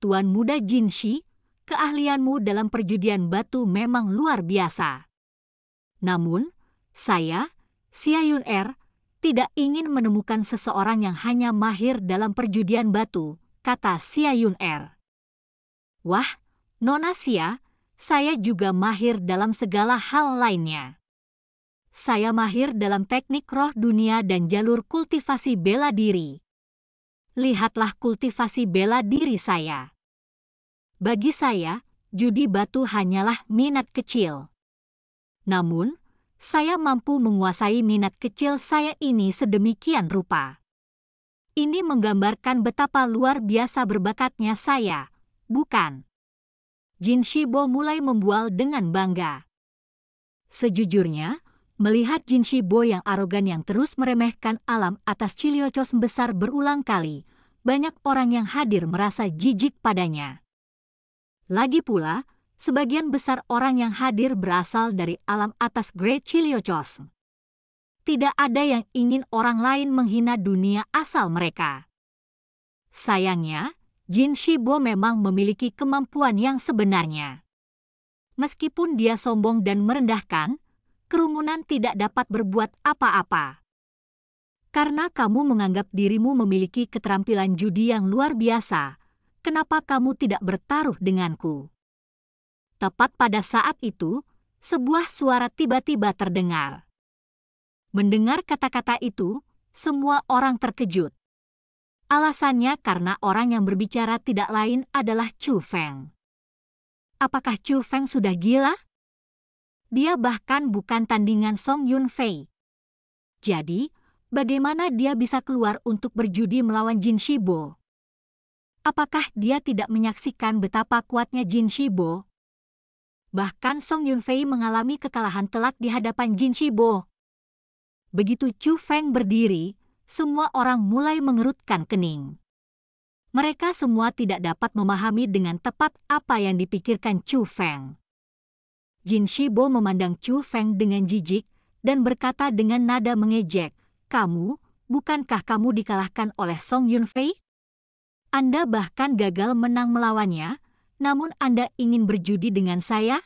Tuan muda Jinshi, keahlianmu dalam perjudian batu memang luar biasa. Namun, saya, Yun Er, tidak ingin menemukan seseorang yang hanya mahir dalam perjudian batu, kata Yun Er. Wah, Nona Sia, saya juga mahir dalam segala hal lainnya saya mahir dalam teknik roh dunia dan jalur kultivasi bela diri. Lihatlah kultivasi bela diri saya. Bagi saya, judi batu hanyalah minat kecil. Namun, saya mampu menguasai minat kecil saya ini sedemikian rupa. Ini menggambarkan betapa luar biasa berbakatnya saya, bukan? Jin Shibo mulai membual dengan bangga. Sejujurnya, Melihat Jin Bo yang arogan yang terus meremehkan alam atas Chiliocos besar berulang kali, banyak orang yang hadir merasa jijik padanya. Lagi pula, sebagian besar orang yang hadir berasal dari alam atas Great Chiliocos. Tidak ada yang ingin orang lain menghina dunia asal mereka. Sayangnya, Jin Bo memang memiliki kemampuan yang sebenarnya. Meskipun dia sombong dan merendahkan, kerumunan tidak dapat berbuat apa-apa. Karena kamu menganggap dirimu memiliki keterampilan judi yang luar biasa, kenapa kamu tidak bertaruh denganku? Tepat pada saat itu, sebuah suara tiba-tiba terdengar. Mendengar kata-kata itu, semua orang terkejut. Alasannya karena orang yang berbicara tidak lain adalah Chu Feng. Apakah Chu Feng sudah gila? Dia bahkan bukan tandingan Song Yun Fei. Jadi, bagaimana dia bisa keluar untuk berjudi melawan Jin Shibo? Apakah dia tidak menyaksikan betapa kuatnya Jin Shibo? Bahkan Song Yun Fei mengalami kekalahan telak di hadapan Jin Shibo. Begitu Chu Feng berdiri, semua orang mulai mengerutkan kening. Mereka semua tidak dapat memahami dengan tepat apa yang dipikirkan Chu Feng. Jin Shibo memandang Chu Feng dengan jijik dan berkata dengan nada mengejek, Kamu, bukankah kamu dikalahkan oleh Song Yun Fei? Anda bahkan gagal menang melawannya, namun Anda ingin berjudi dengan saya?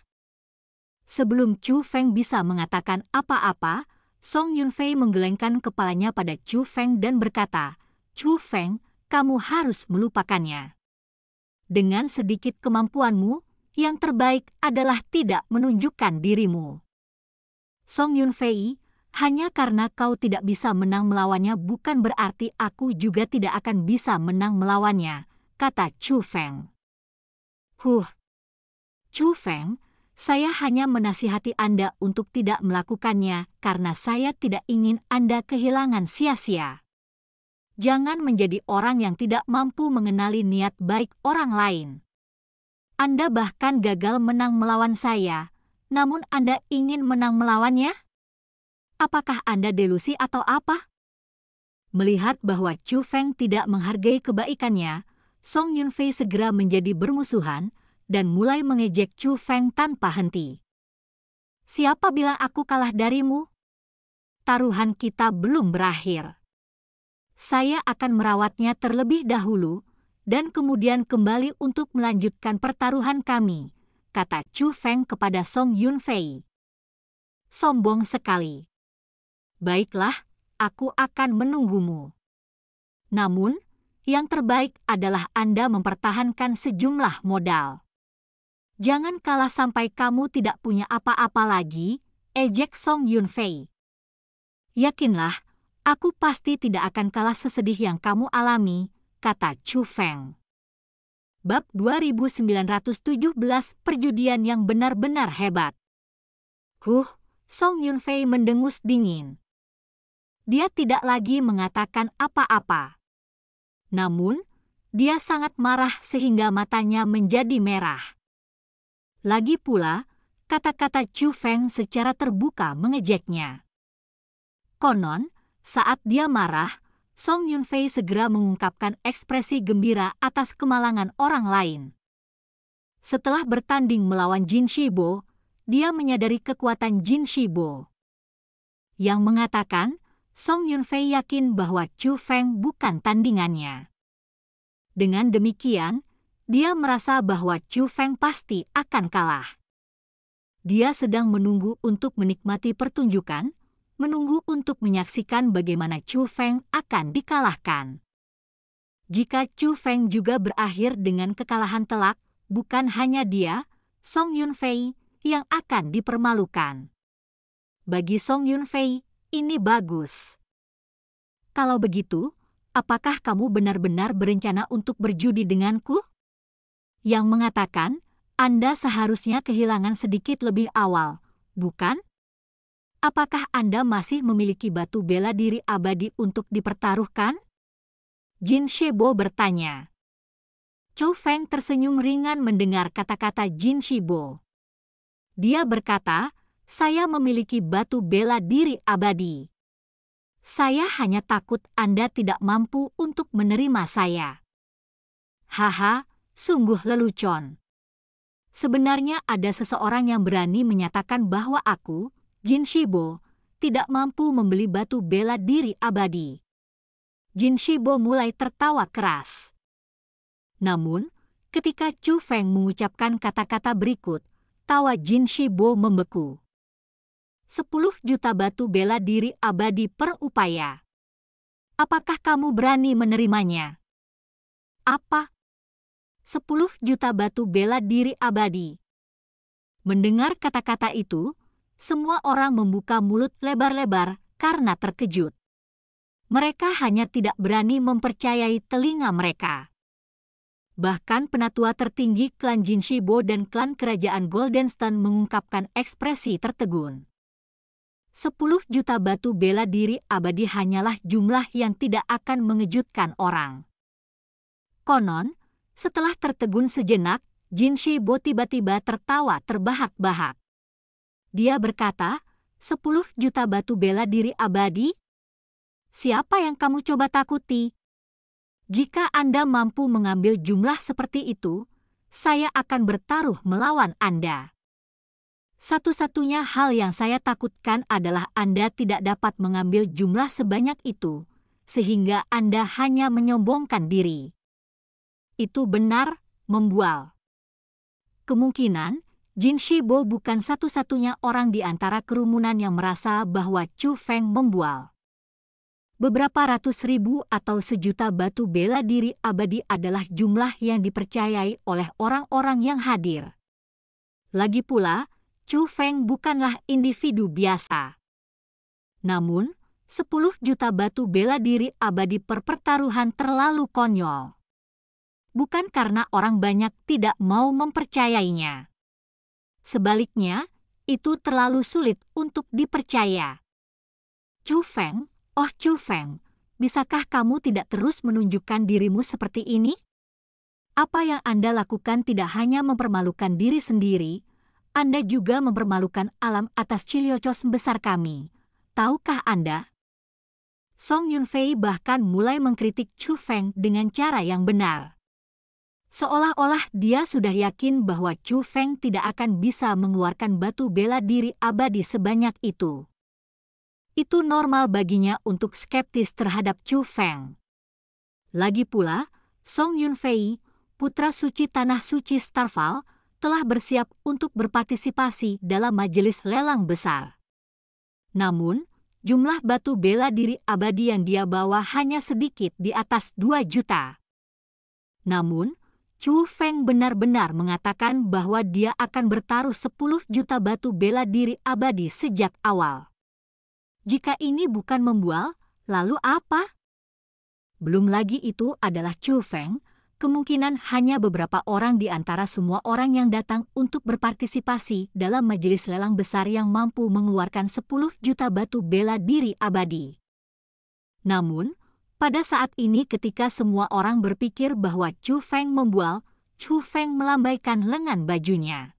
Sebelum Chu Feng bisa mengatakan apa-apa, Song Yun Fei menggelengkan kepalanya pada Chu Feng dan berkata, Chu Feng, kamu harus melupakannya. Dengan sedikit kemampuanmu, yang terbaik adalah tidak menunjukkan dirimu. Song Yun Fei, hanya karena kau tidak bisa menang melawannya bukan berarti aku juga tidak akan bisa menang melawannya, kata Chu Feng. Huh. Chu Feng, saya hanya menasihati Anda untuk tidak melakukannya karena saya tidak ingin Anda kehilangan sia-sia. Jangan menjadi orang yang tidak mampu mengenali niat baik orang lain. Anda bahkan gagal menang melawan saya, namun Anda ingin menang melawannya? Apakah Anda delusi atau apa? Melihat bahwa Chu Feng tidak menghargai kebaikannya, Song Yunfei segera menjadi bermusuhan dan mulai mengejek Chu Feng tanpa henti. Siapa bilang aku kalah darimu? Taruhan kita belum berakhir. Saya akan merawatnya terlebih dahulu, dan kemudian kembali untuk melanjutkan pertaruhan kami, kata Chu Feng kepada Song Yun Fei. Sombong sekali. Baiklah, aku akan menunggumu. Namun, yang terbaik adalah Anda mempertahankan sejumlah modal. Jangan kalah sampai kamu tidak punya apa-apa lagi, ejek Song Yun Fei. Yakinlah, aku pasti tidak akan kalah sesedih yang kamu alami, kata Chu Feng. Bab 2917 Perjudian yang benar-benar hebat. Huh, Song Yunfei mendengus dingin. Dia tidak lagi mengatakan apa-apa. Namun, dia sangat marah sehingga matanya menjadi merah. Lagi pula, kata-kata Chu Feng secara terbuka mengejeknya. Konon, saat dia marah, Song Yunfei segera mengungkapkan ekspresi gembira atas kemalangan orang lain. Setelah bertanding melawan Jin Shibo, dia menyadari kekuatan Jin Shibo. Yang mengatakan, Song Yunfei yakin bahwa Chu Feng bukan tandingannya. Dengan demikian, dia merasa bahwa Chu Feng pasti akan kalah. Dia sedang menunggu untuk menikmati pertunjukan, menunggu untuk menyaksikan bagaimana Chu Feng akan dikalahkan. Jika Chu Feng juga berakhir dengan kekalahan telak, bukan hanya dia, Song Yunfei, yang akan dipermalukan. Bagi Song Yunfei, ini bagus. Kalau begitu, apakah kamu benar-benar berencana untuk berjudi denganku? Yang mengatakan, Anda seharusnya kehilangan sedikit lebih awal, bukan? apakah Anda masih memiliki batu bela diri abadi untuk dipertaruhkan? Jin Shibo bertanya. Chou Feng tersenyum ringan mendengar kata-kata Jin Shibo. Dia berkata, saya memiliki batu bela diri abadi. Saya hanya takut Anda tidak mampu untuk menerima saya. Haha, sungguh lelucon. Sebenarnya ada seseorang yang berani menyatakan bahwa aku, Jin Shibo tidak mampu membeli batu bela diri abadi. Jin Shibo mulai tertawa keras. Namun, ketika Chu Feng mengucapkan kata-kata berikut, tawa Jin Shibo membeku. Sepuluh juta batu bela diri abadi per upaya. Apakah kamu berani menerimanya? Apa? Sepuluh juta batu bela diri abadi. Mendengar kata-kata itu, semua orang membuka mulut lebar-lebar karena terkejut. Mereka hanya tidak berani mempercayai telinga mereka. Bahkan penatua tertinggi klan Jinshibo dan klan kerajaan Goldenstone mengungkapkan ekspresi tertegun. Sepuluh juta batu bela diri abadi hanyalah jumlah yang tidak akan mengejutkan orang. Konon, setelah tertegun sejenak, Jin Shibo tiba-tiba tertawa terbahak-bahak. Dia berkata, sepuluh juta batu bela diri abadi? Siapa yang kamu coba takuti? Jika Anda mampu mengambil jumlah seperti itu, saya akan bertaruh melawan Anda. Satu-satunya hal yang saya takutkan adalah Anda tidak dapat mengambil jumlah sebanyak itu, sehingga Anda hanya menyombongkan diri. Itu benar, membual. Kemungkinan, Jin Shibo bukan satu-satunya orang di antara kerumunan yang merasa bahwa Chu Feng membual. Beberapa ratus ribu atau sejuta batu bela diri abadi adalah jumlah yang dipercayai oleh orang-orang yang hadir. Lagi pula, Chu Feng bukanlah individu biasa. Namun, 10 juta batu bela diri abadi per pertaruhan terlalu konyol. Bukan karena orang banyak tidak mau mempercayainya. Sebaliknya, itu terlalu sulit untuk dipercaya. Chu Feng, oh Chu Feng, bisakah kamu tidak terus menunjukkan dirimu seperti ini? Apa yang Anda lakukan tidak hanya mempermalukan diri sendiri, Anda juga mempermalukan alam atas ciliocos besar kami. Tahukah Anda? Song Yunfei bahkan mulai mengkritik Chu Feng dengan cara yang benar. Seolah-olah dia sudah yakin bahwa Chu Feng tidak akan bisa mengeluarkan batu bela diri abadi sebanyak itu. Itu normal baginya untuk skeptis terhadap Chu Feng. Lagi pula, Song Yunfei, putra suci tanah suci Starfall, telah bersiap untuk berpartisipasi dalam majelis lelang besar. Namun, jumlah batu bela diri abadi yang dia bawa hanya sedikit di atas 2 juta. Namun, Chu Feng benar-benar mengatakan bahwa dia akan bertaruh 10 juta batu bela diri abadi sejak awal. Jika ini bukan membual, lalu apa? Belum lagi itu adalah Chu Feng, kemungkinan hanya beberapa orang di antara semua orang yang datang untuk berpartisipasi dalam majelis lelang besar yang mampu mengeluarkan 10 juta batu bela diri abadi. Namun, pada saat ini ketika semua orang berpikir bahwa Chu Feng membual, Chu Feng melambaikan lengan bajunya.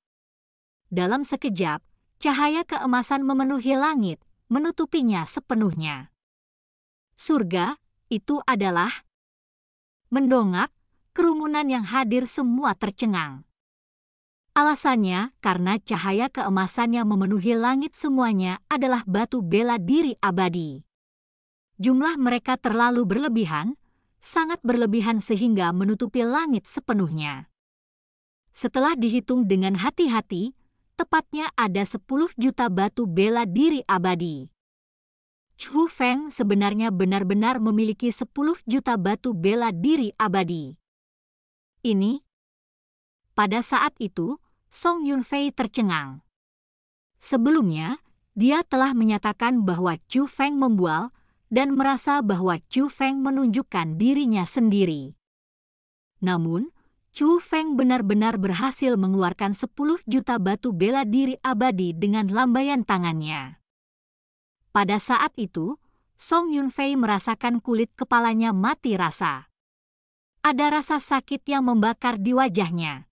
Dalam sekejap, cahaya keemasan memenuhi langit, menutupinya sepenuhnya. Surga, itu adalah mendongak, kerumunan yang hadir semua tercengang. Alasannya karena cahaya keemasan yang memenuhi langit semuanya adalah batu bela diri abadi jumlah mereka terlalu berlebihan, sangat berlebihan sehingga menutupi langit sepenuhnya. Setelah dihitung dengan hati-hati, tepatnya ada 10 juta batu bela diri abadi. Chu Feng sebenarnya benar-benar memiliki 10 juta batu bela diri abadi. Ini pada saat itu, Song Yunfei tercengang. Sebelumnya, dia telah menyatakan bahwa Chu Feng membual dan merasa bahwa Chu Feng menunjukkan dirinya sendiri. Namun, Chu Feng benar-benar berhasil mengeluarkan 10 juta batu bela diri abadi dengan lambaian tangannya. Pada saat itu, Song Yunfei merasakan kulit kepalanya mati rasa. Ada rasa sakit yang membakar di wajahnya.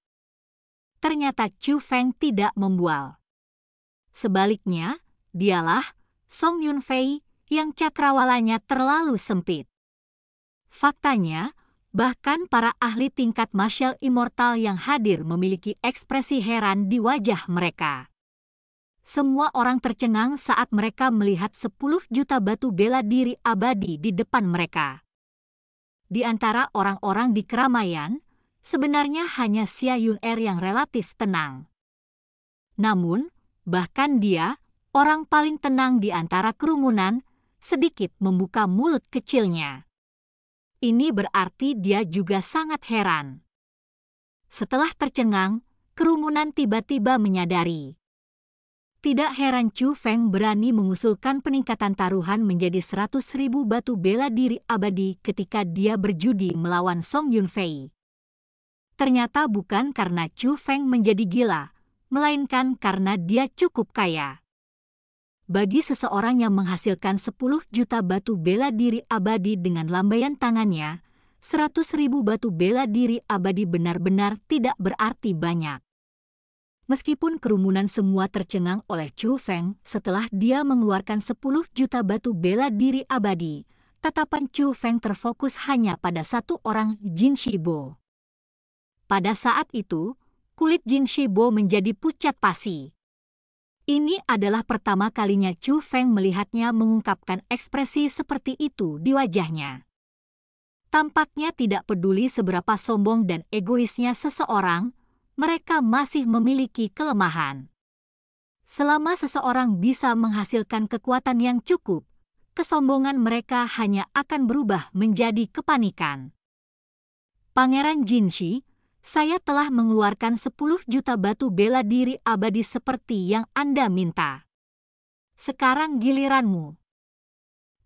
Ternyata Chu Feng tidak membual. Sebaliknya, dialah Song Yunfei yang cakrawalanya terlalu sempit. Faktanya, bahkan para ahli tingkat Marshall Immortal yang hadir memiliki ekspresi heran di wajah mereka. Semua orang tercengang saat mereka melihat 10 juta batu bela diri abadi di depan mereka. Di antara orang-orang di keramaian, sebenarnya hanya Xia Yun Er yang relatif tenang. Namun, bahkan dia, orang paling tenang di antara kerumunan, sedikit membuka mulut kecilnya. Ini berarti dia juga sangat heran. Setelah tercengang, kerumunan tiba-tiba menyadari. Tidak heran Chu Feng berani mengusulkan peningkatan taruhan menjadi seratus ribu batu bela diri abadi ketika dia berjudi melawan Song Yunfei. Ternyata bukan karena Chu Feng menjadi gila, melainkan karena dia cukup kaya bagi seseorang yang menghasilkan 10 juta batu bela diri abadi dengan lambaian tangannya, 100 ribu batu bela diri abadi benar-benar tidak berarti banyak. Meskipun kerumunan semua tercengang oleh Chu Feng setelah dia mengeluarkan 10 juta batu bela diri abadi, tatapan Chu Feng terfokus hanya pada satu orang Jin Shibo. Pada saat itu, kulit Jin Shibo menjadi pucat pasi. Ini adalah pertama kalinya Chu Feng melihatnya mengungkapkan ekspresi seperti itu di wajahnya. Tampaknya tidak peduli seberapa sombong dan egoisnya seseorang, mereka masih memiliki kelemahan. Selama seseorang bisa menghasilkan kekuatan yang cukup, kesombongan mereka hanya akan berubah menjadi kepanikan. Pangeran Jinshi, saya telah mengeluarkan 10 juta batu bela diri abadi seperti yang Anda minta. Sekarang giliranmu.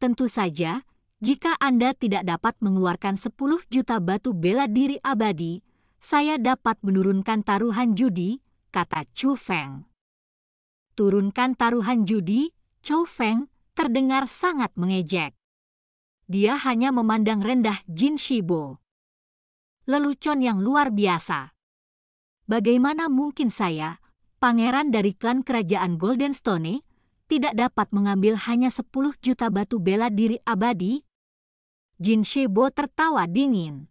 Tentu saja, jika Anda tidak dapat mengeluarkan 10 juta batu bela diri abadi, saya dapat menurunkan taruhan judi, kata Chu Feng. Turunkan taruhan judi, Chou Feng terdengar sangat mengejek. Dia hanya memandang rendah Jin Shibo lelucon yang luar biasa. Bagaimana mungkin saya, pangeran dari klan kerajaan Golden Stone, tidak dapat mengambil hanya 10 juta batu bela diri abadi? Jin Shebo tertawa dingin.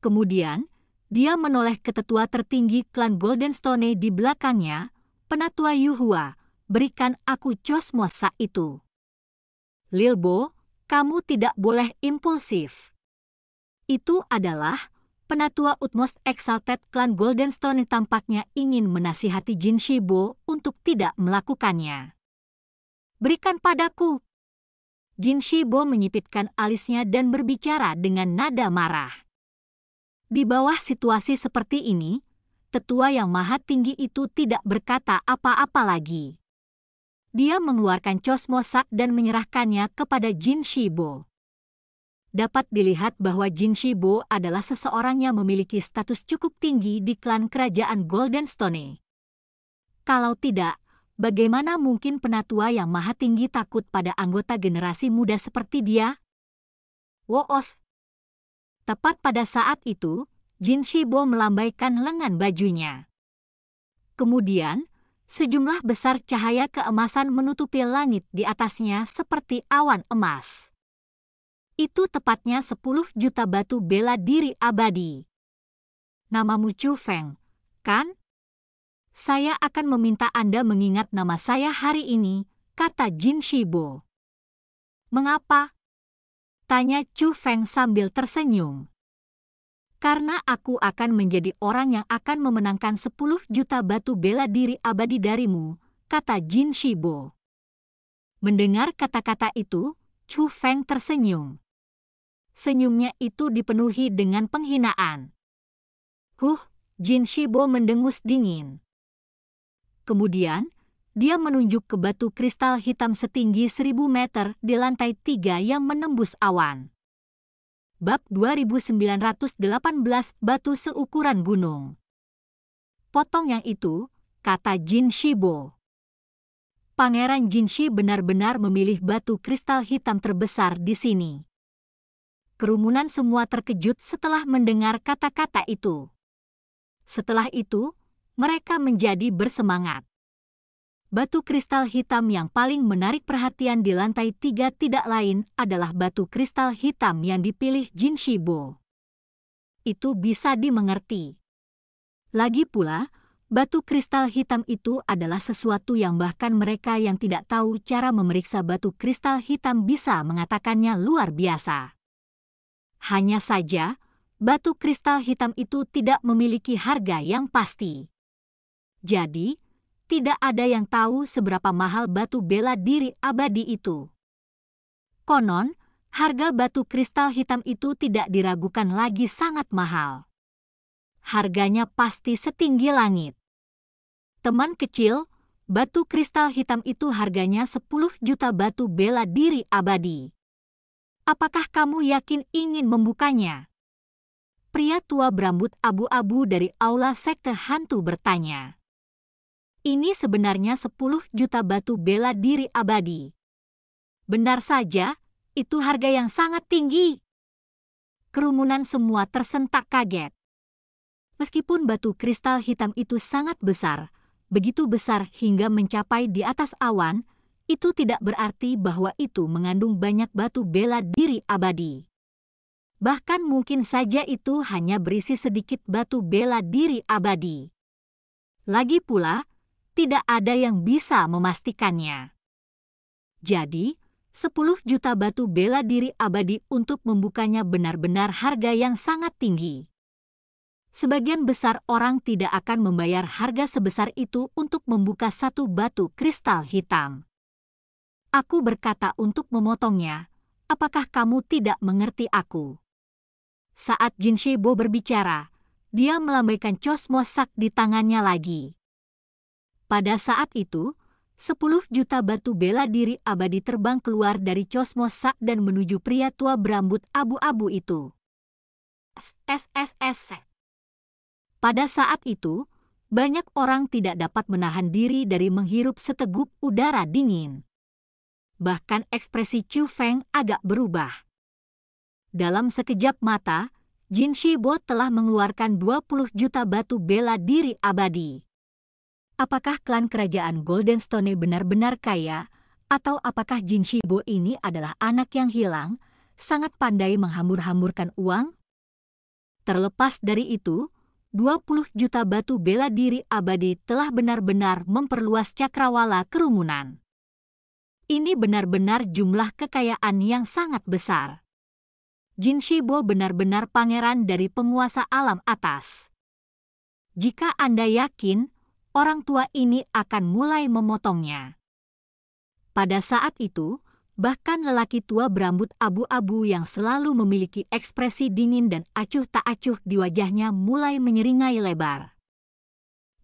Kemudian, dia menoleh ke tetua tertinggi klan Golden Stone di belakangnya, penatua Yuhua, berikan aku cosmosa itu. Lilbo, kamu tidak boleh impulsif. Itu adalah penatua utmost exalted klan yang tampaknya ingin menasihati Jin Shibo untuk tidak melakukannya. Berikan padaku. Jin Shibo menyipitkan alisnya dan berbicara dengan nada marah. Di bawah situasi seperti ini, tetua yang maha tinggi itu tidak berkata apa-apa lagi. Dia mengeluarkan cosmosak dan menyerahkannya kepada Jin Shibo dapat dilihat bahwa Jin Shibo adalah seseorang yang memiliki status cukup tinggi di klan kerajaan Golden Stone. Kalau tidak, bagaimana mungkin penatua yang maha tinggi takut pada anggota generasi muda seperti dia? Woos! Tepat pada saat itu, Jin Shibo melambaikan lengan bajunya. Kemudian, sejumlah besar cahaya keemasan menutupi langit di atasnya seperti awan emas. Itu tepatnya 10 juta batu bela diri abadi. Namamu Chu Feng, kan? Saya akan meminta Anda mengingat nama saya hari ini, kata Jin Shibo. Mengapa? Tanya Chu Feng sambil tersenyum. Karena aku akan menjadi orang yang akan memenangkan 10 juta batu bela diri abadi darimu, kata Jin Shibo. Mendengar kata-kata itu, Chu Feng tersenyum senyumnya itu dipenuhi dengan penghinaan. Huh, Jin Shibo mendengus dingin. Kemudian, dia menunjuk ke batu kristal hitam setinggi seribu meter di lantai tiga yang menembus awan. Bab 2918 Batu Seukuran Gunung Potong yang itu, kata Jin Shibo. Pangeran Jin Shi benar-benar memilih batu kristal hitam terbesar di sini kerumunan semua terkejut setelah mendengar kata-kata itu. Setelah itu, mereka menjadi bersemangat. Batu kristal hitam yang paling menarik perhatian di lantai tiga tidak lain adalah batu kristal hitam yang dipilih Jin Shibo. Itu bisa dimengerti. Lagi pula, batu kristal hitam itu adalah sesuatu yang bahkan mereka yang tidak tahu cara memeriksa batu kristal hitam bisa mengatakannya luar biasa. Hanya saja, batu kristal hitam itu tidak memiliki harga yang pasti. Jadi, tidak ada yang tahu seberapa mahal batu bela diri abadi itu. Konon, harga batu kristal hitam itu tidak diragukan lagi sangat mahal. Harganya pasti setinggi langit. Teman kecil, batu kristal hitam itu harganya 10 juta batu bela diri abadi. Apakah kamu yakin ingin membukanya? Pria tua berambut abu-abu dari aula sekte hantu bertanya. Ini sebenarnya 10 juta batu bela diri abadi. Benar saja, itu harga yang sangat tinggi. Kerumunan semua tersentak kaget. Meskipun batu kristal hitam itu sangat besar, begitu besar hingga mencapai di atas awan, itu tidak berarti bahwa itu mengandung banyak batu bela diri abadi. Bahkan mungkin saja itu hanya berisi sedikit batu bela diri abadi. Lagi pula, tidak ada yang bisa memastikannya. Jadi, 10 juta batu bela diri abadi untuk membukanya benar-benar harga yang sangat tinggi. Sebagian besar orang tidak akan membayar harga sebesar itu untuk membuka satu batu kristal hitam. Aku berkata untuk memotongnya, apakah kamu tidak mengerti aku? Saat Jin Shibo berbicara, dia melambaikan cosmosak di tangannya lagi. Pada saat itu, 10 juta batu bela diri abadi terbang keluar dari cosmosak dan menuju pria tua berambut abu-abu itu. SSSS. Pada saat itu, banyak orang tidak dapat menahan diri dari menghirup seteguk udara dingin. Bahkan ekspresi Chu Feng agak berubah. Dalam sekejap mata, Jin Shibo telah mengeluarkan 20 juta batu bela diri abadi. Apakah klan kerajaan Golden Stone benar-benar kaya, atau apakah Jin Shibo ini adalah anak yang hilang, sangat pandai menghambur-hamburkan uang? Terlepas dari itu, 20 juta batu bela diri abadi telah benar-benar memperluas cakrawala kerumunan. Ini benar-benar jumlah kekayaan yang sangat besar. Jin Shibo benar-benar pangeran dari penguasa alam atas. Jika Anda yakin, orang tua ini akan mulai memotongnya. Pada saat itu, bahkan lelaki tua berambut abu-abu yang selalu memiliki ekspresi dingin dan acuh tak acuh di wajahnya mulai menyeringai lebar.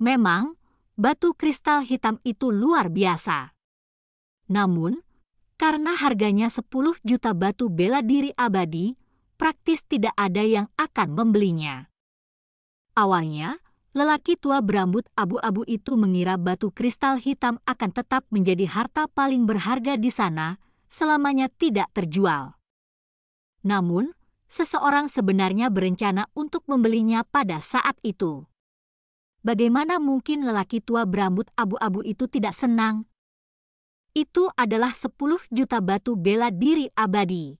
Memang, batu kristal hitam itu luar biasa. Namun, karena harganya 10 juta batu bela diri abadi, praktis tidak ada yang akan membelinya. Awalnya, lelaki tua berambut abu-abu itu mengira batu kristal hitam akan tetap menjadi harta paling berharga di sana selamanya tidak terjual. Namun, seseorang sebenarnya berencana untuk membelinya pada saat itu. Bagaimana mungkin lelaki tua berambut abu-abu itu tidak senang itu adalah 10 juta batu bela diri abadi.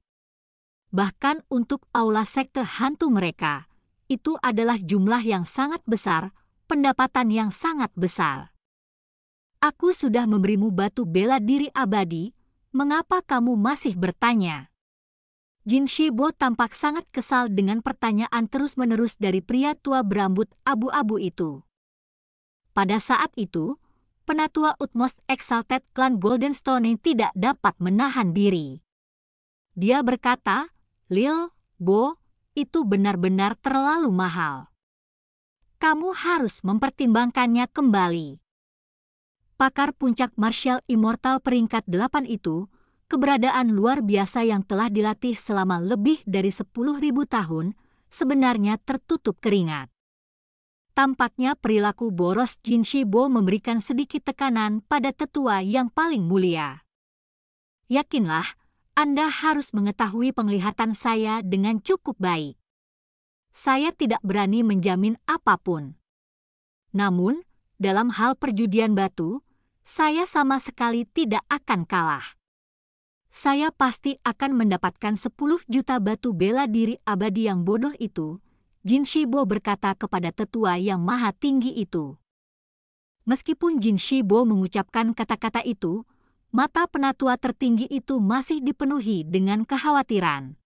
Bahkan untuk aula sekte hantu mereka, itu adalah jumlah yang sangat besar, pendapatan yang sangat besar. Aku sudah memberimu batu bela diri abadi, mengapa kamu masih bertanya? Jin Shibo tampak sangat kesal dengan pertanyaan terus-menerus dari pria tua berambut abu-abu itu. Pada saat itu, penatua Utmost Exalted Clan yang tidak dapat menahan diri. Dia berkata, Lil, Bo, itu benar-benar terlalu mahal. Kamu harus mempertimbangkannya kembali. Pakar puncak Martial Immortal peringkat 8 itu, keberadaan luar biasa yang telah dilatih selama lebih dari 10.000 tahun, sebenarnya tertutup keringat. Tampaknya perilaku boros Jin Shibo memberikan sedikit tekanan pada tetua yang paling mulia. Yakinlah, Anda harus mengetahui penglihatan saya dengan cukup baik. Saya tidak berani menjamin apapun. Namun, dalam hal perjudian batu, saya sama sekali tidak akan kalah. Saya pasti akan mendapatkan 10 juta batu bela diri abadi yang bodoh itu Jin Shibo berkata kepada tetua yang maha tinggi itu. Meskipun Jin Shibo mengucapkan kata-kata itu, mata penatua tertinggi itu masih dipenuhi dengan kekhawatiran.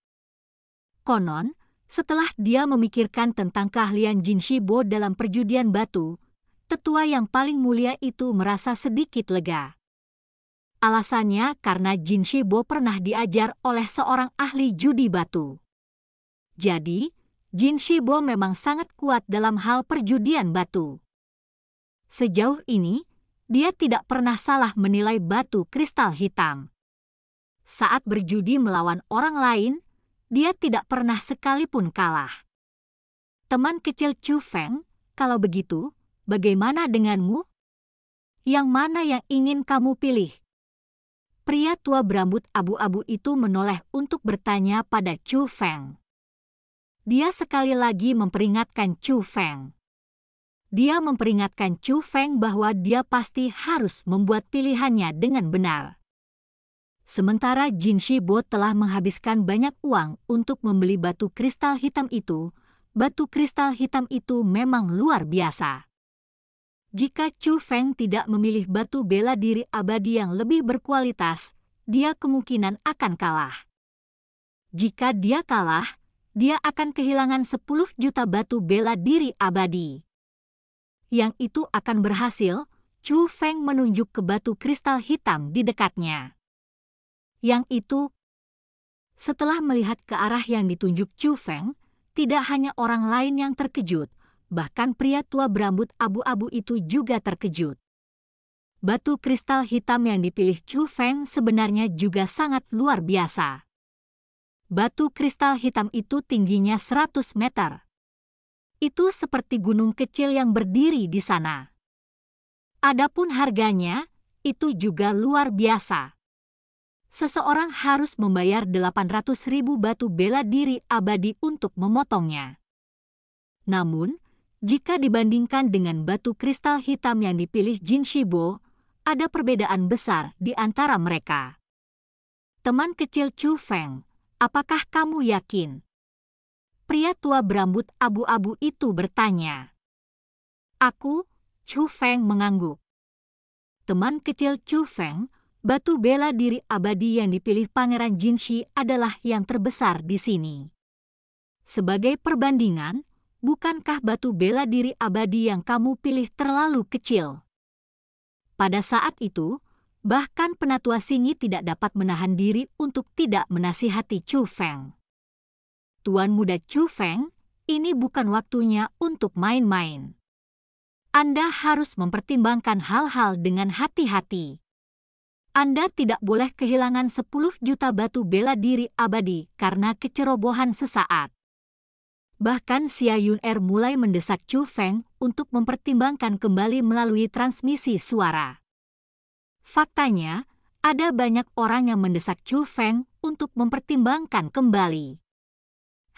Konon, setelah dia memikirkan tentang keahlian Jin Shibo dalam perjudian batu, tetua yang paling mulia itu merasa sedikit lega. Alasannya karena Jin Shibo pernah diajar oleh seorang ahli judi batu. Jadi, Jin Shibo memang sangat kuat dalam hal perjudian batu. Sejauh ini, dia tidak pernah salah menilai batu kristal hitam. Saat berjudi melawan orang lain, dia tidak pernah sekalipun kalah. Teman kecil Chu Feng, kalau begitu, bagaimana denganmu? Yang mana yang ingin kamu pilih? Pria tua berambut abu-abu itu menoleh untuk bertanya pada Chu Feng. Dia sekali lagi memperingatkan Chu Feng. Dia memperingatkan Chu Feng bahwa dia pasti harus membuat pilihannya dengan benar. Sementara Jin Shi Bo telah menghabiskan banyak uang untuk membeli batu kristal hitam itu, batu kristal hitam itu memang luar biasa. Jika Chu Feng tidak memilih batu bela diri abadi yang lebih berkualitas, dia kemungkinan akan kalah. Jika dia kalah, dia akan kehilangan 10 juta batu bela diri abadi. Yang itu akan berhasil, Chu Feng menunjuk ke batu kristal hitam di dekatnya. Yang itu, setelah melihat ke arah yang ditunjuk Chu Feng, tidak hanya orang lain yang terkejut, bahkan pria tua berambut abu-abu itu juga terkejut. Batu kristal hitam yang dipilih Chu Feng sebenarnya juga sangat luar biasa batu kristal hitam itu tingginya 100 meter. Itu seperti gunung kecil yang berdiri di sana. Adapun harganya, itu juga luar biasa. Seseorang harus membayar 800 ribu batu bela diri abadi untuk memotongnya. Namun, jika dibandingkan dengan batu kristal hitam yang dipilih Jin Shibo, ada perbedaan besar di antara mereka. Teman kecil Chu Feng, apakah kamu yakin? Pria tua berambut abu-abu itu bertanya. Aku, Chu Feng mengangguk. Teman kecil Chu Feng, batu bela diri abadi yang dipilih Pangeran Jinshi adalah yang terbesar di sini. Sebagai perbandingan, bukankah batu bela diri abadi yang kamu pilih terlalu kecil? Pada saat itu, Bahkan penatua Singi tidak dapat menahan diri untuk tidak menasihati Chu Feng. Tuan muda Chu Feng, ini bukan waktunya untuk main-main. Anda harus mempertimbangkan hal-hal dengan hati-hati. Anda tidak boleh kehilangan 10 juta batu bela diri abadi karena kecerobohan sesaat. Bahkan Xia Yun Er mulai mendesak Chu Feng untuk mempertimbangkan kembali melalui transmisi suara. Faktanya, ada banyak orang yang mendesak Chu Feng untuk mempertimbangkan kembali.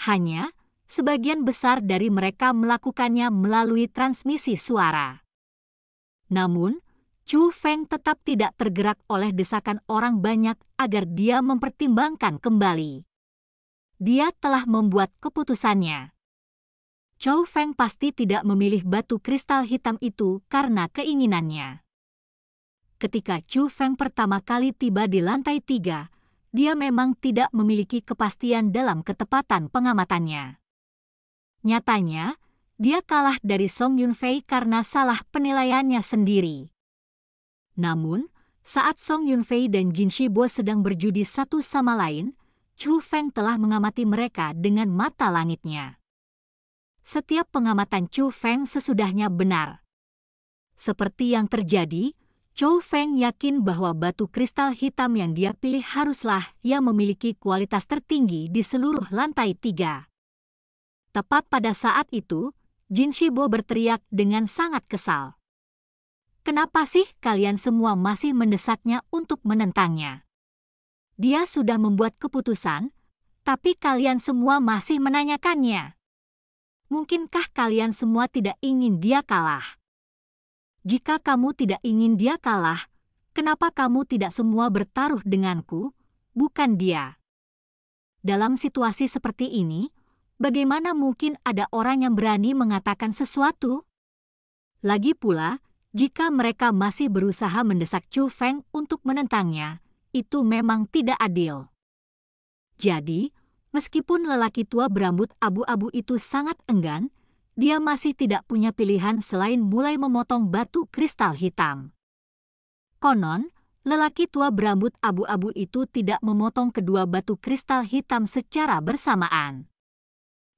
Hanya, sebagian besar dari mereka melakukannya melalui transmisi suara. Namun, Chu Feng tetap tidak tergerak oleh desakan orang banyak agar dia mempertimbangkan kembali. Dia telah membuat keputusannya. Chou Feng pasti tidak memilih batu kristal hitam itu karena keinginannya ketika Chu Feng pertama kali tiba di lantai tiga, dia memang tidak memiliki kepastian dalam ketepatan pengamatannya. Nyatanya, dia kalah dari Song Yunfei karena salah penilaiannya sendiri. Namun, saat Song Yunfei dan Jin Shibo sedang berjudi satu sama lain, Chu Feng telah mengamati mereka dengan mata langitnya. Setiap pengamatan Chu Feng sesudahnya benar. Seperti yang terjadi, Chou Feng yakin bahwa batu kristal hitam yang dia pilih haruslah yang memiliki kualitas tertinggi di seluruh lantai tiga. Tepat pada saat itu, Jin Shibo berteriak dengan sangat kesal. Kenapa sih kalian semua masih mendesaknya untuk menentangnya? Dia sudah membuat keputusan, tapi kalian semua masih menanyakannya. Mungkinkah kalian semua tidak ingin dia kalah? Jika kamu tidak ingin dia kalah, kenapa kamu tidak semua bertaruh denganku, bukan dia? Dalam situasi seperti ini, bagaimana mungkin ada orang yang berani mengatakan sesuatu? Lagi pula, jika mereka masih berusaha mendesak Chu Feng untuk menentangnya, itu memang tidak adil. Jadi, meskipun lelaki tua berambut abu-abu itu sangat enggan, dia masih tidak punya pilihan selain mulai memotong batu kristal hitam. Konon, lelaki tua berambut abu-abu itu tidak memotong kedua batu kristal hitam secara bersamaan.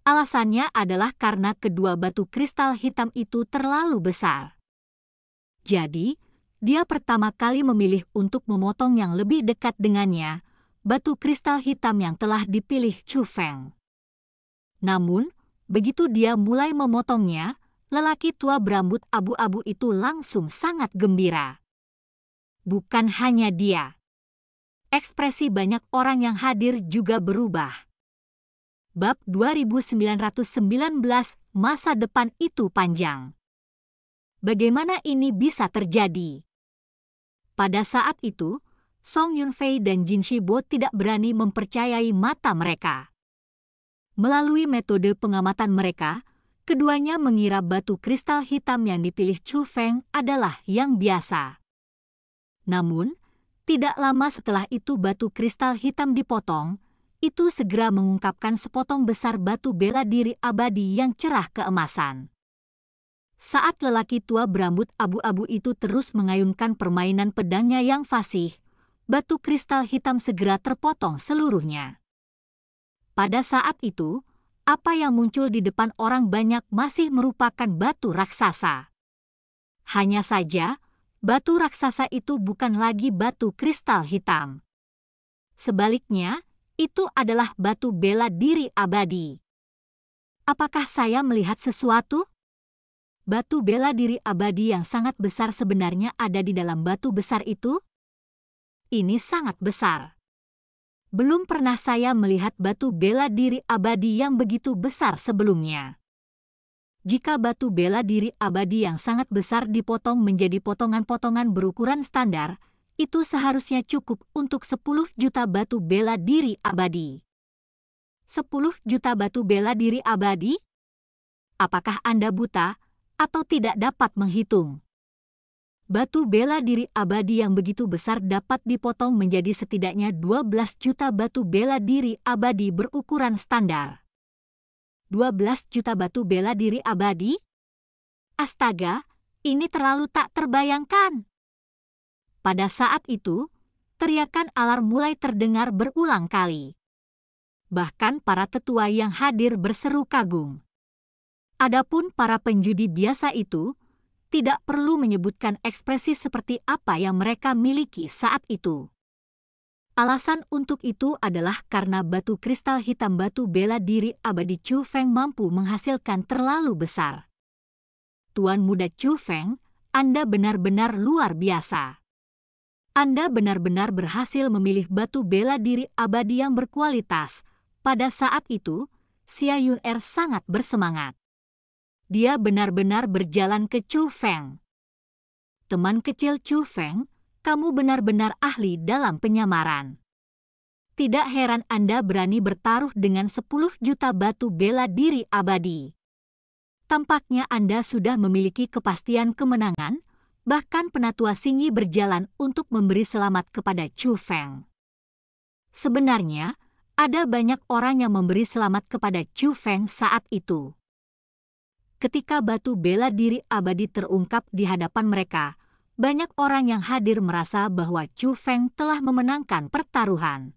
Alasannya adalah karena kedua batu kristal hitam itu terlalu besar. Jadi, dia pertama kali memilih untuk memotong yang lebih dekat dengannya, batu kristal hitam yang telah dipilih Chu Feng. Namun, Begitu dia mulai memotongnya, lelaki tua berambut abu-abu itu langsung sangat gembira. Bukan hanya dia. Ekspresi banyak orang yang hadir juga berubah. Bab 2919 Masa depan itu panjang. Bagaimana ini bisa terjadi? Pada saat itu, Song Yunfei dan Jin Shibo tidak berani mempercayai mata mereka. Melalui metode pengamatan mereka, keduanya mengira batu kristal hitam yang dipilih Chu Feng adalah yang biasa. Namun, tidak lama setelah itu batu kristal hitam dipotong, itu segera mengungkapkan sepotong besar batu bela diri abadi yang cerah keemasan. Saat lelaki tua berambut abu-abu itu terus mengayunkan permainan pedangnya yang fasih, batu kristal hitam segera terpotong seluruhnya. Pada saat itu, apa yang muncul di depan orang banyak masih merupakan batu raksasa. Hanya saja, batu raksasa itu bukan lagi batu kristal hitam. Sebaliknya, itu adalah batu bela diri abadi. Apakah saya melihat sesuatu? Batu bela diri abadi yang sangat besar sebenarnya ada di dalam batu besar itu? Ini sangat besar belum pernah saya melihat batu bela diri abadi yang begitu besar sebelumnya. Jika batu bela diri abadi yang sangat besar dipotong menjadi potongan-potongan berukuran standar, itu seharusnya cukup untuk 10 juta batu bela diri abadi. 10 juta batu bela diri abadi? Apakah Anda buta atau tidak dapat menghitung? batu bela diri abadi yang begitu besar dapat dipotong menjadi setidaknya 12 juta batu bela diri abadi berukuran standar. 12 juta batu bela diri abadi? Astaga, ini terlalu tak terbayangkan. Pada saat itu, teriakan alarm mulai terdengar berulang kali. Bahkan para tetua yang hadir berseru kagum. Adapun para penjudi biasa itu, tidak perlu menyebutkan ekspresi seperti apa yang mereka miliki saat itu. Alasan untuk itu adalah karena batu kristal hitam batu bela diri abadi Chu Feng mampu menghasilkan terlalu besar. Tuan muda Chu Feng, Anda benar-benar luar biasa. Anda benar-benar berhasil memilih batu bela diri abadi yang berkualitas. Pada saat itu, Xia Yun Er sangat bersemangat dia benar-benar berjalan ke Chu Feng. Teman kecil Chu Feng, kamu benar-benar ahli dalam penyamaran. Tidak heran Anda berani bertaruh dengan 10 juta batu bela diri abadi. Tampaknya Anda sudah memiliki kepastian kemenangan, bahkan penatua Singi berjalan untuk memberi selamat kepada Chu Feng. Sebenarnya, ada banyak orang yang memberi selamat kepada Chu Feng saat itu ketika batu bela diri abadi terungkap di hadapan mereka, banyak orang yang hadir merasa bahwa Chu Feng telah memenangkan pertaruhan.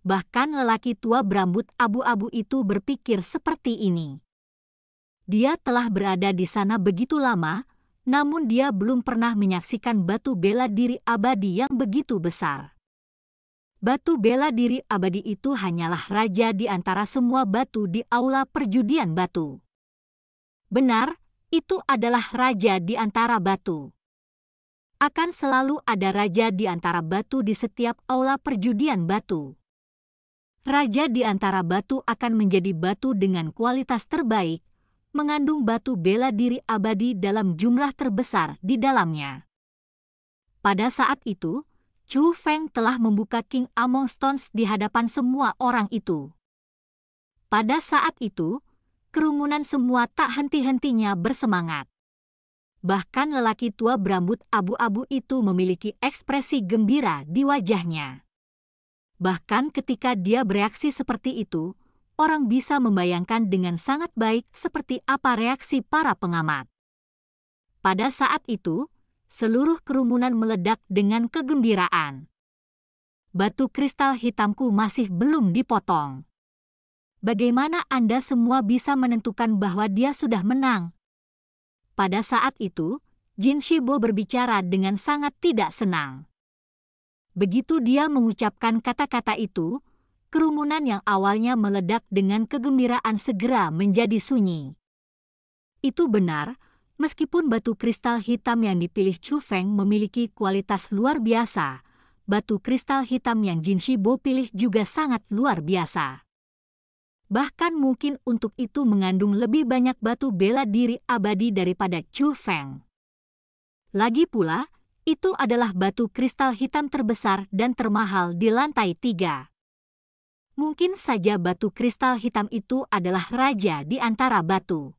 Bahkan lelaki tua berambut abu-abu itu berpikir seperti ini. Dia telah berada di sana begitu lama, namun dia belum pernah menyaksikan batu bela diri abadi yang begitu besar. Batu bela diri abadi itu hanyalah raja di antara semua batu di aula perjudian batu. Benar, itu adalah raja di antara batu. Akan selalu ada raja di antara batu di setiap aula perjudian batu. Raja di antara batu akan menjadi batu dengan kualitas terbaik, mengandung batu bela diri abadi dalam jumlah terbesar di dalamnya. Pada saat itu, Chu Feng telah membuka King Among Stones di hadapan semua orang itu. Pada saat itu, kerumunan semua tak henti-hentinya bersemangat. Bahkan lelaki tua berambut abu-abu itu memiliki ekspresi gembira di wajahnya. Bahkan ketika dia bereaksi seperti itu, orang bisa membayangkan dengan sangat baik seperti apa reaksi para pengamat. Pada saat itu, seluruh kerumunan meledak dengan kegembiraan. Batu kristal hitamku masih belum dipotong bagaimana Anda semua bisa menentukan bahwa dia sudah menang? Pada saat itu, Jin Shibo berbicara dengan sangat tidak senang. Begitu dia mengucapkan kata-kata itu, kerumunan yang awalnya meledak dengan kegembiraan segera menjadi sunyi. Itu benar, meskipun batu kristal hitam yang dipilih Chu Feng memiliki kualitas luar biasa, batu kristal hitam yang Jin Shibo pilih juga sangat luar biasa bahkan mungkin untuk itu mengandung lebih banyak batu bela diri abadi daripada Chu Feng. Lagi pula, itu adalah batu kristal hitam terbesar dan termahal di lantai tiga. Mungkin saja batu kristal hitam itu adalah raja di antara batu.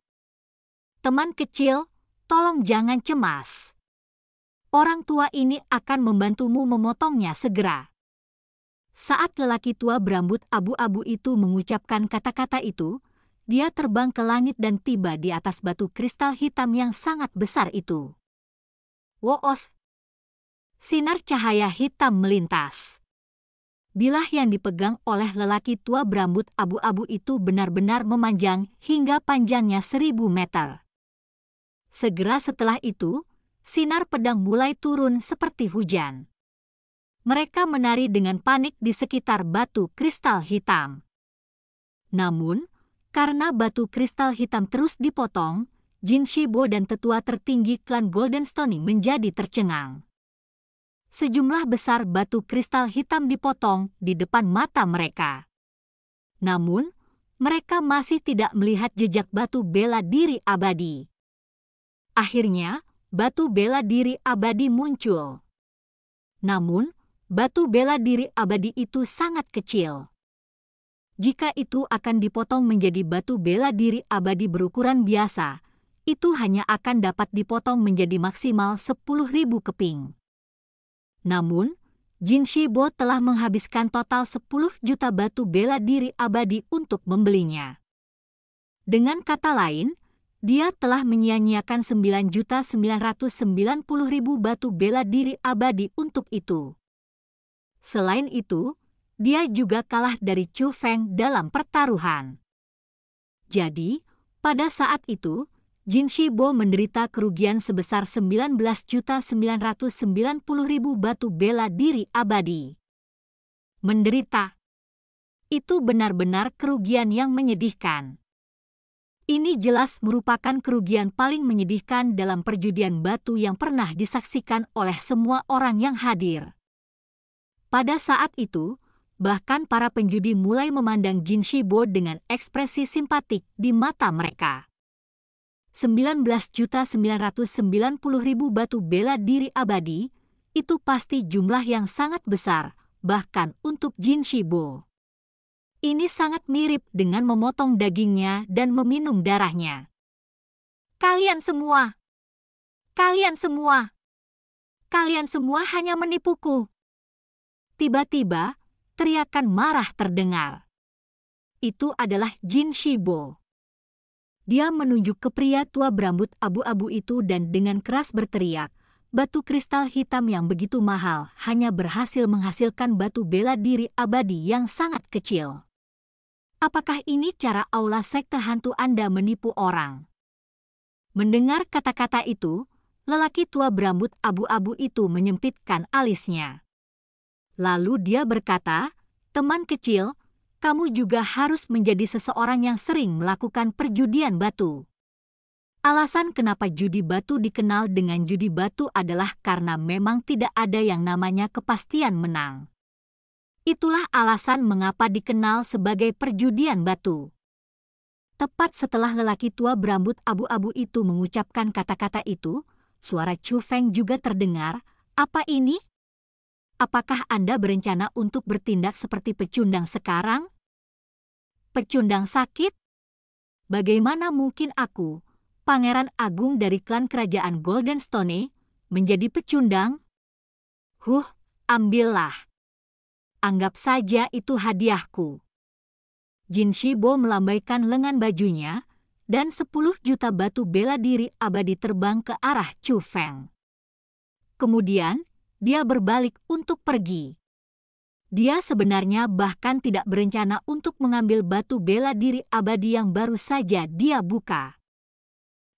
Teman kecil, tolong jangan cemas. Orang tua ini akan membantumu memotongnya segera. Saat lelaki tua berambut abu-abu itu mengucapkan kata-kata itu, dia terbang ke langit dan tiba di atas batu kristal hitam yang sangat besar itu. Woos! Sinar cahaya hitam melintas. Bilah yang dipegang oleh lelaki tua berambut abu-abu itu benar-benar memanjang hingga panjangnya seribu meter. Segera setelah itu, sinar pedang mulai turun seperti hujan mereka menari dengan panik di sekitar batu kristal hitam. Namun, karena batu kristal hitam terus dipotong, Jin Shibo dan tetua tertinggi klan Golden Stony menjadi tercengang. Sejumlah besar batu kristal hitam dipotong di depan mata mereka. Namun, mereka masih tidak melihat jejak batu bela diri abadi. Akhirnya, batu bela diri abadi muncul. Namun, batu bela diri abadi itu sangat kecil. Jika itu akan dipotong menjadi batu bela diri abadi berukuran biasa, itu hanya akan dapat dipotong menjadi maksimal 10.000 keping. Namun, Jin Shibo telah menghabiskan total 10 juta batu bela diri abadi untuk membelinya. Dengan kata lain, dia telah menyia-nyiakan 9.990.000 batu bela diri abadi untuk itu. Selain itu, dia juga kalah dari Chu Feng dalam pertaruhan. Jadi, pada saat itu, Jin Shibo menderita kerugian sebesar 19.990.000 batu bela diri abadi. Menderita. Itu benar-benar kerugian yang menyedihkan. Ini jelas merupakan kerugian paling menyedihkan dalam perjudian batu yang pernah disaksikan oleh semua orang yang hadir. Pada saat itu, bahkan para penjudi mulai memandang Jin Shibo dengan ekspresi simpatik di mata mereka. 19.990.000 batu bela diri abadi, itu pasti jumlah yang sangat besar, bahkan untuk Jin Shibo. Ini sangat mirip dengan memotong dagingnya dan meminum darahnya. Kalian semua! Kalian semua! Kalian semua hanya menipuku! Tiba-tiba, teriakan marah terdengar. Itu adalah Jin Shibo. Dia menunjuk ke pria tua berambut abu-abu itu dan dengan keras berteriak, batu kristal hitam yang begitu mahal hanya berhasil menghasilkan batu bela diri abadi yang sangat kecil. Apakah ini cara aula sekte hantu Anda menipu orang? Mendengar kata-kata itu, lelaki tua berambut abu-abu itu menyempitkan alisnya. Lalu dia berkata, "Teman kecil, kamu juga harus menjadi seseorang yang sering melakukan perjudian batu." Alasan kenapa judi batu dikenal dengan judi batu adalah karena memang tidak ada yang namanya kepastian menang. Itulah alasan mengapa dikenal sebagai perjudian batu. Tepat setelah lelaki tua berambut abu-abu itu mengucapkan kata-kata itu, suara Chu Feng juga terdengar. Apa ini? apakah Anda berencana untuk bertindak seperti pecundang sekarang? Pecundang sakit? Bagaimana mungkin aku, Pangeran Agung dari klan Kerajaan Golden Stone, menjadi pecundang? Huh, ambillah. Anggap saja itu hadiahku. Jin Shibo melambaikan lengan bajunya, dan 10 juta batu bela diri abadi terbang ke arah Chu Feng. Kemudian, dia berbalik untuk pergi. Dia sebenarnya bahkan tidak berencana untuk mengambil batu bela diri abadi yang baru saja dia buka.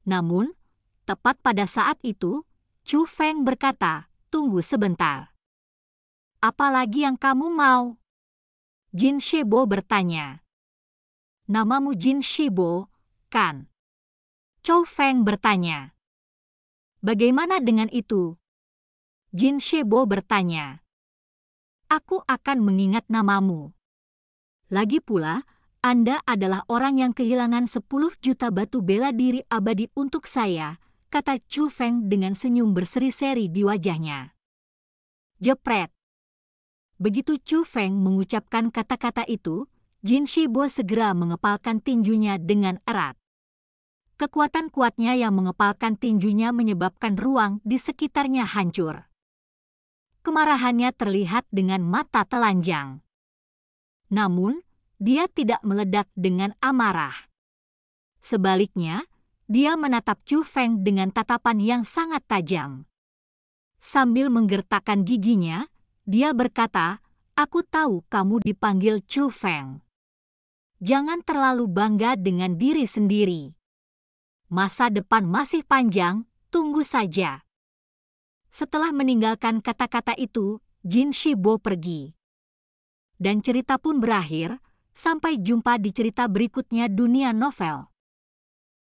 Namun, tepat pada saat itu, Chu Feng berkata, "Tunggu sebentar. Apalagi yang kamu mau?" Jin Shibo bertanya. "Namamu Jin Shibo, kan?" Chu Feng bertanya. "Bagaimana dengan itu?" Jin Shebo bertanya. Aku akan mengingat namamu. Lagi pula, Anda adalah orang yang kehilangan 10 juta batu bela diri abadi untuk saya, kata Chu Feng dengan senyum berseri-seri di wajahnya. Jepret. Begitu Chu Feng mengucapkan kata-kata itu, Jin Shibo segera mengepalkan tinjunya dengan erat. Kekuatan kuatnya yang mengepalkan tinjunya menyebabkan ruang di sekitarnya hancur kemarahannya terlihat dengan mata telanjang. Namun, dia tidak meledak dengan amarah. Sebaliknya, dia menatap Chu Feng dengan tatapan yang sangat tajam. Sambil menggertakkan giginya, dia berkata, Aku tahu kamu dipanggil Chu Feng. Jangan terlalu bangga dengan diri sendiri. Masa depan masih panjang, tunggu saja. Setelah meninggalkan kata-kata itu, Jin Shibo pergi. Dan cerita pun berakhir, sampai jumpa di cerita berikutnya dunia novel.